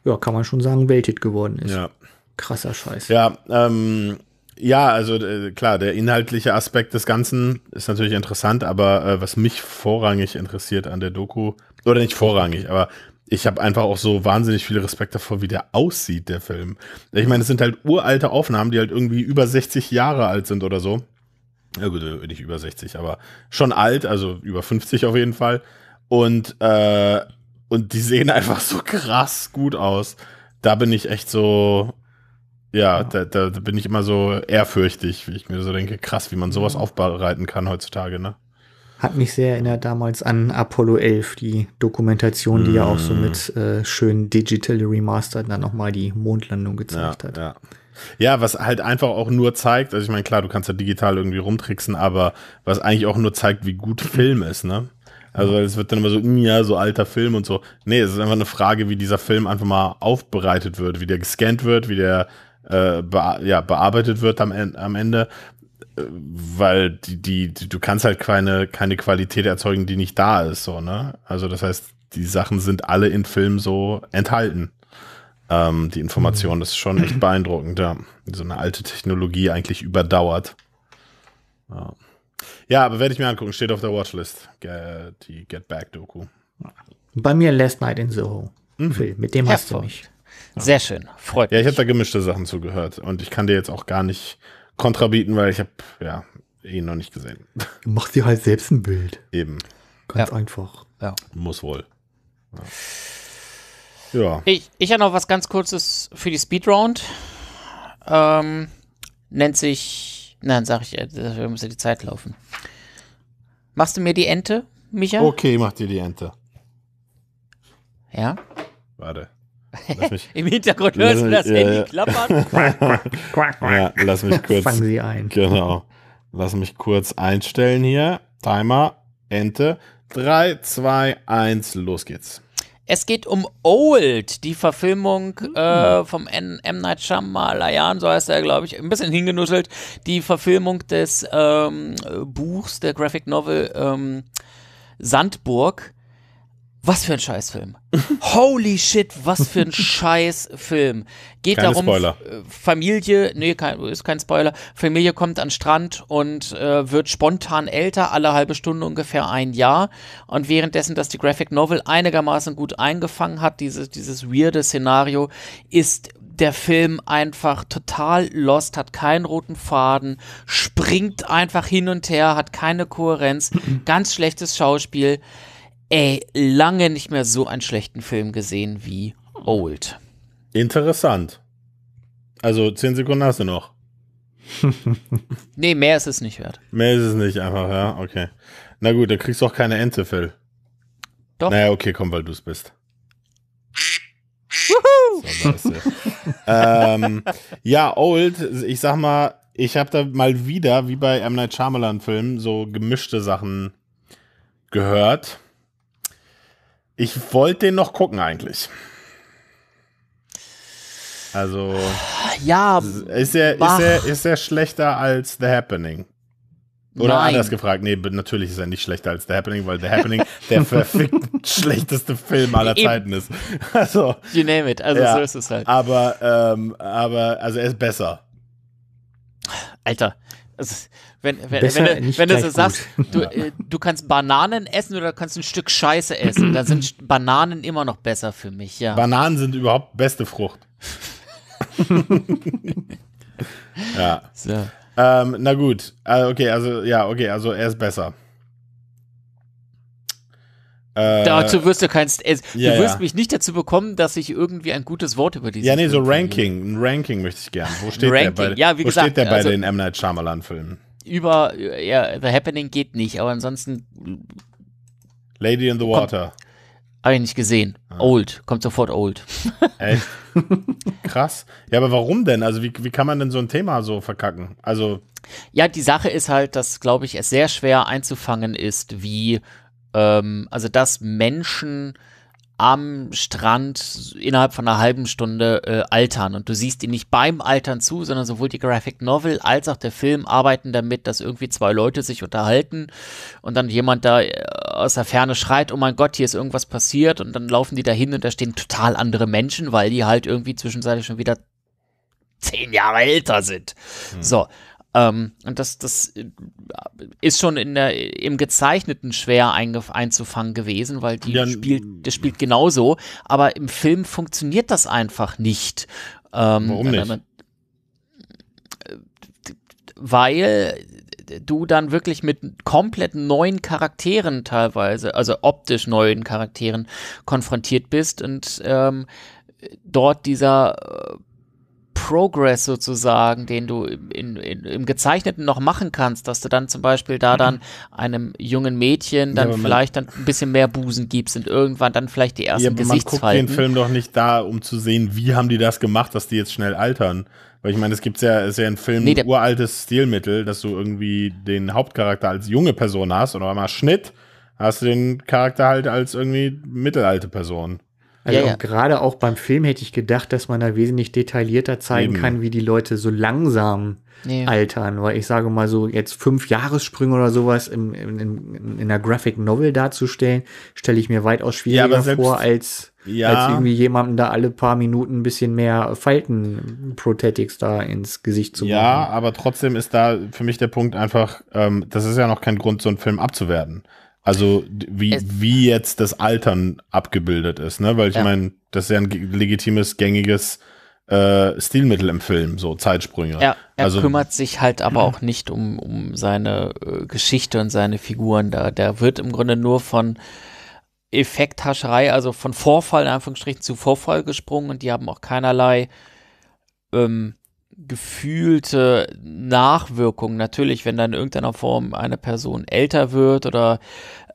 S1: ja, kann man schon sagen, Welthit geworden ist. Ja, Krasser Scheiß.
S2: Ja, ähm, ja, also äh, klar, der inhaltliche Aspekt des Ganzen ist natürlich interessant, aber äh, was mich vorrangig interessiert an der Doku, oder nicht vorrangig, aber ich habe einfach auch so wahnsinnig viel Respekt davor, wie der aussieht, der Film. Ich meine, es sind halt uralte Aufnahmen, die halt irgendwie über 60 Jahre alt sind oder so. Ja gut, äh, nicht über 60, aber schon alt, also über 50 auf jeden Fall. Und, äh, und die sehen einfach so krass gut aus. Da bin ich echt so, ja, ja. Da, da, bin ich immer so ehrfürchtig, wie ich mir so denke, krass, wie man sowas aufbereiten kann heutzutage, ne?
S1: Hat mich sehr erinnert damals an Apollo 11, die Dokumentation, mm. die ja auch so mit mm. äh, schönen Digital Remastered dann nochmal die Mondlandung gezeigt ja, hat. Ja.
S2: ja, was halt einfach auch nur zeigt, also ich meine, klar, du kannst ja digital irgendwie rumtricksen, aber was eigentlich auch nur zeigt, wie gut Film ist, ne? Also es wird dann immer so, mm, ja, so alter Film und so. Nee, es ist einfach eine Frage, wie dieser Film einfach mal aufbereitet wird, wie der gescannt wird, wie der äh, be ja, bearbeitet wird am, am Ende, äh, weil die, die, die, du kannst halt keine, keine Qualität erzeugen, die nicht da ist, so, ne? Also das heißt, die Sachen sind alle in Film so enthalten. Ähm, die Information, das ist schon echt beeindruckend, ja. So eine alte Technologie eigentlich
S1: überdauert. Ja,
S2: ja aber werde ich mir angucken, steht auf der Watchlist, die Get Back Doku.
S1: Bei mir Last Night in Soho. Mhm. Phil, mit dem Hervor. hast du mich.
S2: Sehr schön, freut mich. Ja, ich habe da gemischte Sachen zugehört und ich kann dir jetzt auch gar nicht kontrabieten, weil ich habe ja ihn eh noch nicht gesehen.
S1: Mach dir halt selbst ein Bild.
S2: Eben. Ganz ja. einfach. Ja. Muss wohl. Ja. ja.
S3: Ich, ich habe noch was ganz kurzes für die Speedround. Ähm, nennt sich, nein, sag ich, wir äh, müssen die Zeit laufen. Machst du mir die Ente, Micha?
S2: Okay, mach dir die Ente. Ja. Warte. Im Hintergrund lass hörst du das ja, äh, Handy ja. klappern. ja, lass mich kurz. Fangen Sie ein. Genau. Lass mich kurz einstellen hier. Timer, Ente. 3, 2, 1, los geht's.
S3: Es geht um Old, die Verfilmung äh, ah. vom N M. Night Shyamalan, so heißt er, glaube ich, ein bisschen hingenusselt, die Verfilmung des ähm, Buchs, der Graphic Novel ähm, Sandburg was für ein Scheißfilm. Holy shit, was für ein Scheißfilm. Geht Keine darum, Spoiler. Äh, Familie, nee, kein, ist kein Spoiler. Familie kommt an Strand und äh, wird spontan älter, alle halbe Stunde ungefähr ein Jahr. Und währenddessen, dass die Graphic Novel einigermaßen gut eingefangen hat, dieses, dieses weirde Szenario, ist der Film einfach total lost, hat keinen roten Faden, springt einfach hin und her, hat keine Kohärenz, ganz schlechtes Schauspiel ey, lange nicht mehr so einen schlechten Film gesehen wie Old. Interessant. Also zehn Sekunden hast du noch. nee, mehr ist es nicht wert.
S2: Mehr ist es nicht, einfach, ja, okay. Na gut, dann kriegst du auch keine Ente, Phil. Doch. Naja, okay, komm, weil du es bist. So, ähm, ja, Old, ich sag mal, ich habe da mal wieder, wie bei M. Night Shyamalan-Filmen, so gemischte Sachen gehört. Ich wollte den noch gucken eigentlich. Also. Ja. Ist er, ist er, ist er schlechter als The Happening? Oder Nein. anders gefragt, nee, natürlich ist er nicht schlechter als The Happening, weil The Happening der verfickt schlechteste Film aller Zeiten ist. Also, you name it, also ja, so ist es halt. Aber, ähm, aber, also er ist besser.
S3: Alter, also, wenn, wenn, wenn, du, wenn du so sagst, du, ja. Äh, du kannst Bananen essen oder kannst ein Stück Scheiße essen, da sind Bananen immer noch besser für mich, ja.
S2: Bananen sind überhaupt beste Frucht. ja. So. Ähm, na gut, also, okay, also ja, okay, also er ist besser. Äh, Dazu wirst du kein. Äh, ja, du wirst ja.
S3: mich nicht dazu bekommen, dass ich irgendwie ein gutes Wort über diese. Ja, nee, so
S2: Ranking. Ein Ranking möchte ich gerne. Wo steht der bei, ja, wie wo gesagt, steht der bei also, den M. Night Shyamalan-Filmen?
S3: über ja, The Happening geht nicht, aber ansonsten. Lady in the Water. Habe ich nicht gesehen. Ah. Old. Kommt sofort Old. Echt? Krass. Ja, aber warum denn? Also, wie, wie kann man denn so ein Thema so verkacken? Also. Ja, die Sache ist halt, dass, glaube ich, es sehr schwer einzufangen ist, wie. Ähm, also, dass Menschen am Strand innerhalb von einer halben Stunde äh, altern. Und du siehst ihn nicht beim Altern zu, sondern sowohl die Graphic Novel als auch der Film arbeiten damit, dass irgendwie zwei Leute sich unterhalten und dann jemand da äh, aus der Ferne schreit, oh mein Gott, hier ist irgendwas passiert. Und dann laufen die da hin und da stehen total andere Menschen, weil die halt irgendwie zwischenzeitlich schon wieder zehn Jahre älter sind. Hm. So, ähm, und das, das äh, ist schon in der, im Gezeichneten schwer einzufangen gewesen, weil die ja, spielt, das spielt genauso. Aber im Film funktioniert das einfach nicht. Ähm, warum nicht? Äh, weil du dann wirklich mit komplett neuen Charakteren teilweise, also optisch neuen Charakteren konfrontiert bist und ähm, dort dieser äh, Progress sozusagen, den du in, in, im Gezeichneten noch machen kannst, dass du dann zum Beispiel da dann mhm. einem jungen Mädchen dann ja, vielleicht dann ein bisschen mehr Busen gibst und irgendwann dann vielleicht die ersten ja, aber Gesichtsfalten. Man guckt den Film doch
S2: nicht da, um zu sehen, wie haben die das gemacht, dass die jetzt schnell altern. Weil ich meine, es gibt ja, ist ja ein Film nee, ein uraltes Stilmittel, dass du irgendwie den Hauptcharakter als junge Person hast und auf einmal Schnitt hast du den
S1: Charakter halt als irgendwie mittelalte Person. Also ja, ja. gerade auch beim Film hätte ich gedacht, dass man da wesentlich detaillierter zeigen Eben. kann, wie die Leute so langsam ja. altern. Weil ich sage mal so, jetzt fünf Jahressprünge oder sowas im, im, im, in einer Graphic Novel darzustellen, stelle ich mir weitaus schwieriger vor, als, als irgendwie jemandem da alle paar Minuten ein bisschen mehr Falten-Prothetics da ins Gesicht zu machen. Ja,
S2: aber trotzdem ist da für mich der Punkt einfach, ähm, das ist ja noch kein Grund, so einen Film abzuwerten. Also wie, wie jetzt das Altern abgebildet ist, ne? Weil ich ja. meine, das ist ja ein legitimes, gängiges äh, Stilmittel im Film, so Zeitsprünge. Er, er also, kümmert
S3: sich halt aber auch nicht um, um seine äh, Geschichte und seine Figuren da. Der wird im Grunde nur von Effekthascherei, also von Vorfall in Anführungsstrichen zu Vorfall gesprungen und die haben auch keinerlei ähm, gefühlte Nachwirkung. Natürlich, wenn dann in irgendeiner Form eine Person älter wird oder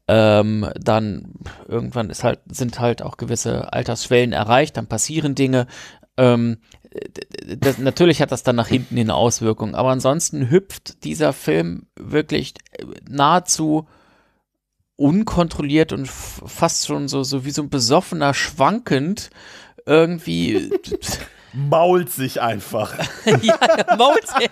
S3: ähm, dann irgendwann ist halt, sind halt auch gewisse Altersschwellen erreicht, dann passieren Dinge. Ähm, das, natürlich hat das dann nach hinten hin Auswirkungen, aber ansonsten hüpft dieser Film wirklich nahezu unkontrolliert und fast schon so, so wie so ein besoffener schwankend irgendwie mault sich einfach. ja, er mault sich.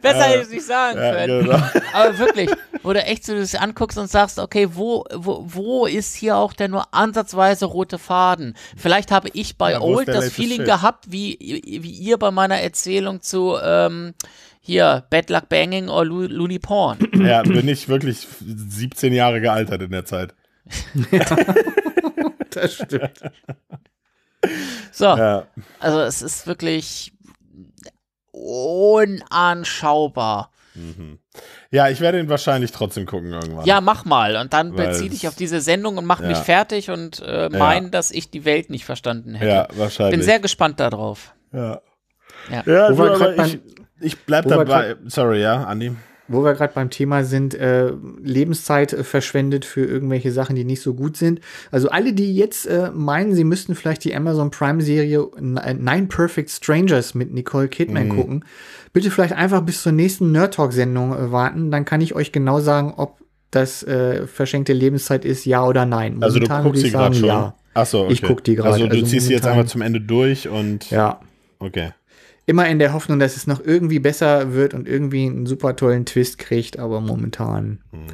S3: Besser äh, hätte ich es nicht sagen können. genau. Aber wirklich, wo du echt so das anguckst und sagst, okay, wo, wo, wo ist hier auch der nur ansatzweise rote Faden? Vielleicht habe ich bei ja, Old das Feeling Shit? gehabt, wie, wie ihr bei meiner Erzählung zu ähm, hier, Bad Luck Banging oder Lo Looney Porn. Ja,
S2: bin ich wirklich 17 Jahre gealtert in der Zeit. Ja.
S3: das stimmt.
S2: So, ja.
S3: also es ist wirklich unanschaubar.
S2: Mhm. Ja, ich werde ihn wahrscheinlich trotzdem gucken irgendwann. Ja, mach mal. Und dann
S3: Weil bezieh dich auf diese Sendung und mach ja. mich fertig und äh, mein, ja. dass ich die Welt nicht verstanden hätte. Ja, wahrscheinlich. Bin sehr gespannt darauf. Ja. Ja, ja also, ich, ich bleib dabei.
S1: Sorry, ja, Andi. Wo wir gerade beim Thema sind, äh, Lebenszeit äh, verschwendet für irgendwelche Sachen, die nicht so gut sind. Also alle, die jetzt äh, meinen, sie müssten vielleicht die Amazon Prime-Serie äh, Nine Perfect Strangers mit Nicole Kidman mhm. gucken, bitte vielleicht einfach bis zur nächsten Nerd Talk-Sendung äh, warten. Dann kann ich euch genau sagen, ob das äh, verschenkte Lebenszeit ist, ja oder nein. Momentan also du guckst sie gerade schon. Ja. Achso, okay. ich gucke die also gerade. Also du also ziehst sie jetzt einmal zum Ende durch und. Ja. Okay immer in der Hoffnung, dass es noch irgendwie besser wird und irgendwie einen super tollen Twist kriegt, aber momentan mhm.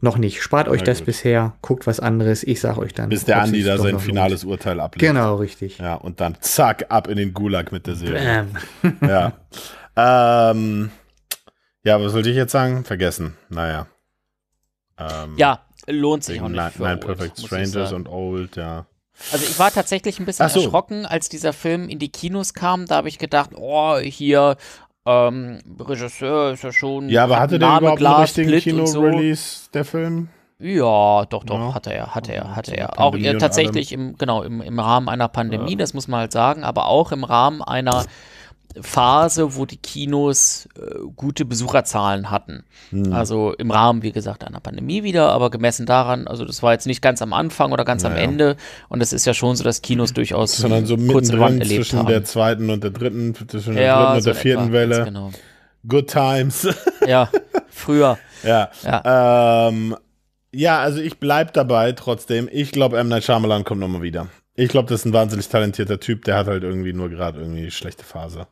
S1: noch nicht. Spart euch Na das gut. bisher, guckt was anderes, ich sag euch dann. Bis der Andi da sein finales gut. Urteil ablegt. Genau, richtig.
S2: Ja, und dann zack, ab in den Gulag mit der Serie. Bam. ja. ähm, ja, was wollte ich jetzt sagen? Vergessen. Naja. Ähm, ja, lohnt sich auch nicht. Nein, Perfect Strangers und Old, ja.
S3: Also ich war tatsächlich ein bisschen so. erschrocken, als dieser Film in die Kinos kam. Da habe ich gedacht, oh, hier ähm, Regisseur ist ja schon. Ja, aber hatte Name, der überhaupt Glas, einen richtigen Kino-Release,
S2: so. der Film?
S3: Ja, doch, doch, ja. hatte er, hatte er, hatte er. Auch ja, tatsächlich im, genau, im, im Rahmen einer Pandemie, ja. das muss man halt sagen, aber auch im Rahmen einer Phase, wo die Kinos äh, gute Besucherzahlen hatten. Hm. Also im Rahmen, wie gesagt, einer Pandemie wieder, aber gemessen daran, also das war jetzt nicht ganz am Anfang oder ganz naja. am Ende und es ist ja schon so, dass Kinos durchaus Sondern so kurz erlebt zwischen haben.
S2: der zweiten und der dritten, zwischen der ja, dritten und so der vierten etwa, Welle. Genau. Good times. ja, früher. Ja. Ja. Ähm, ja, also ich bleib dabei trotzdem. Ich glaube, M. Night Shyamalan kommt nochmal wieder. Ich glaube, das ist ein wahnsinnig talentierter Typ, der hat halt irgendwie nur gerade irgendwie schlechte Phase.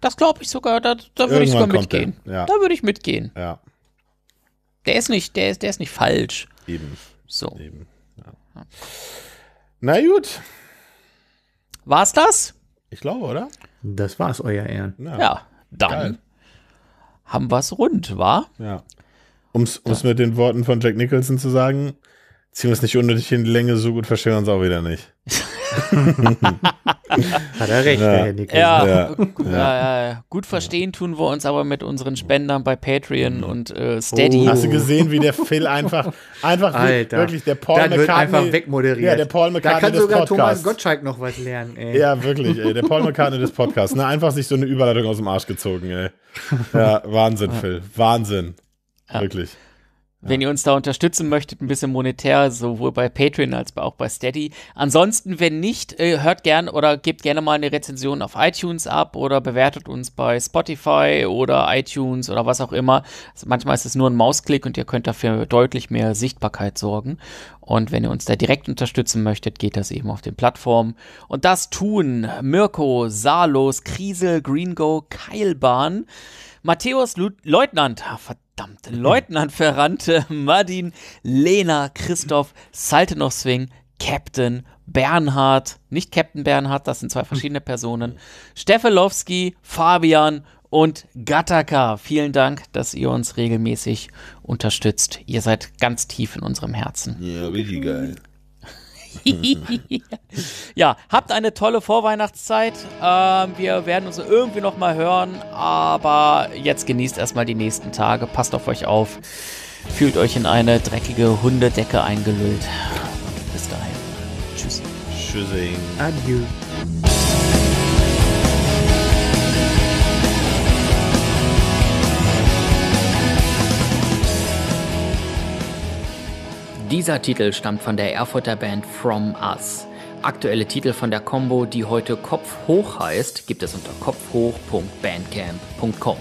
S3: Das glaube ich sogar, da, da würde ich sogar mitgehen. Ja. Da würde ich mitgehen. Ja. Der ist nicht, der ist, der ist nicht falsch.
S2: Eben. So. Eben. Ja. Na gut.
S3: War's das? Ich glaube, oder?
S1: Das war's, euer Ehren.
S3: Ja, ja dann Geil. haben wir's rund, war?
S4: Ja.
S2: Um es mit den Worten von Jack Nicholson zu sagen, ziehen wir es nicht unnötig in die Länge, so gut verstehen wir uns auch wieder nicht.
S3: Hat er recht, ja. der Henning. Ja. Ja. ja. ja. gut verstehen tun wir uns aber mit unseren Spendern bei Patreon mhm. und äh, Steady. Oh. Hast du gesehen,
S2: wie der Phil einfach, einfach Alter. wirklich der Paul das McCartney. Wird einfach wegmoderiert. Ja, der Paul McCartney. Da kann des sogar Podcasts. Thomas
S1: Gottschalk noch was lernen,
S2: ey. Ja, wirklich, ey. Der Paul McCartney des Podcasts. Ne? Einfach sich so eine Überleitung aus dem Arsch gezogen, ey. Ja, Wahnsinn, Phil. Wahnsinn. Wirklich.
S3: Wenn ihr uns da unterstützen möchtet, ein bisschen monetär, sowohl bei Patreon als auch bei Steady. Ansonsten, wenn nicht, äh, hört gern oder gebt gerne mal eine Rezension auf iTunes ab oder bewertet uns bei Spotify oder iTunes oder was auch immer. Also manchmal ist es nur ein Mausklick und ihr könnt dafür deutlich mehr Sichtbarkeit sorgen. Und wenn ihr uns da direkt unterstützen möchtet, geht das eben auf den Plattformen. Und das tun Mirko, Salos, Kriesel, Greengo, Keilbahn, Matthäus Leutnant, verdammt verdammt, Leutnant Ferrante, Madin, Lena, Christoph, Saltenowswing, Captain Bernhard, nicht Captain Bernhard, das sind zwei hm. verschiedene Personen, Stefelowski, Fabian und Gattaka. Vielen Dank, dass ihr uns regelmäßig unterstützt. Ihr seid ganz tief in unserem Herzen. Ja, richtig geil ja, habt eine tolle Vorweihnachtszeit. Ähm, wir werden uns irgendwie nochmal hören, aber jetzt genießt erstmal die nächsten Tage. Passt auf euch auf. Fühlt euch in eine dreckige Hundedecke eingelüllt. Bis dahin. Tschüss. Tschüssing. Adieu. Dieser Titel stammt von der Erfurter Band From Us. Aktuelle Titel von der Combo, die heute Kopf hoch heißt, gibt es unter kopfhoch.bandcamp.com.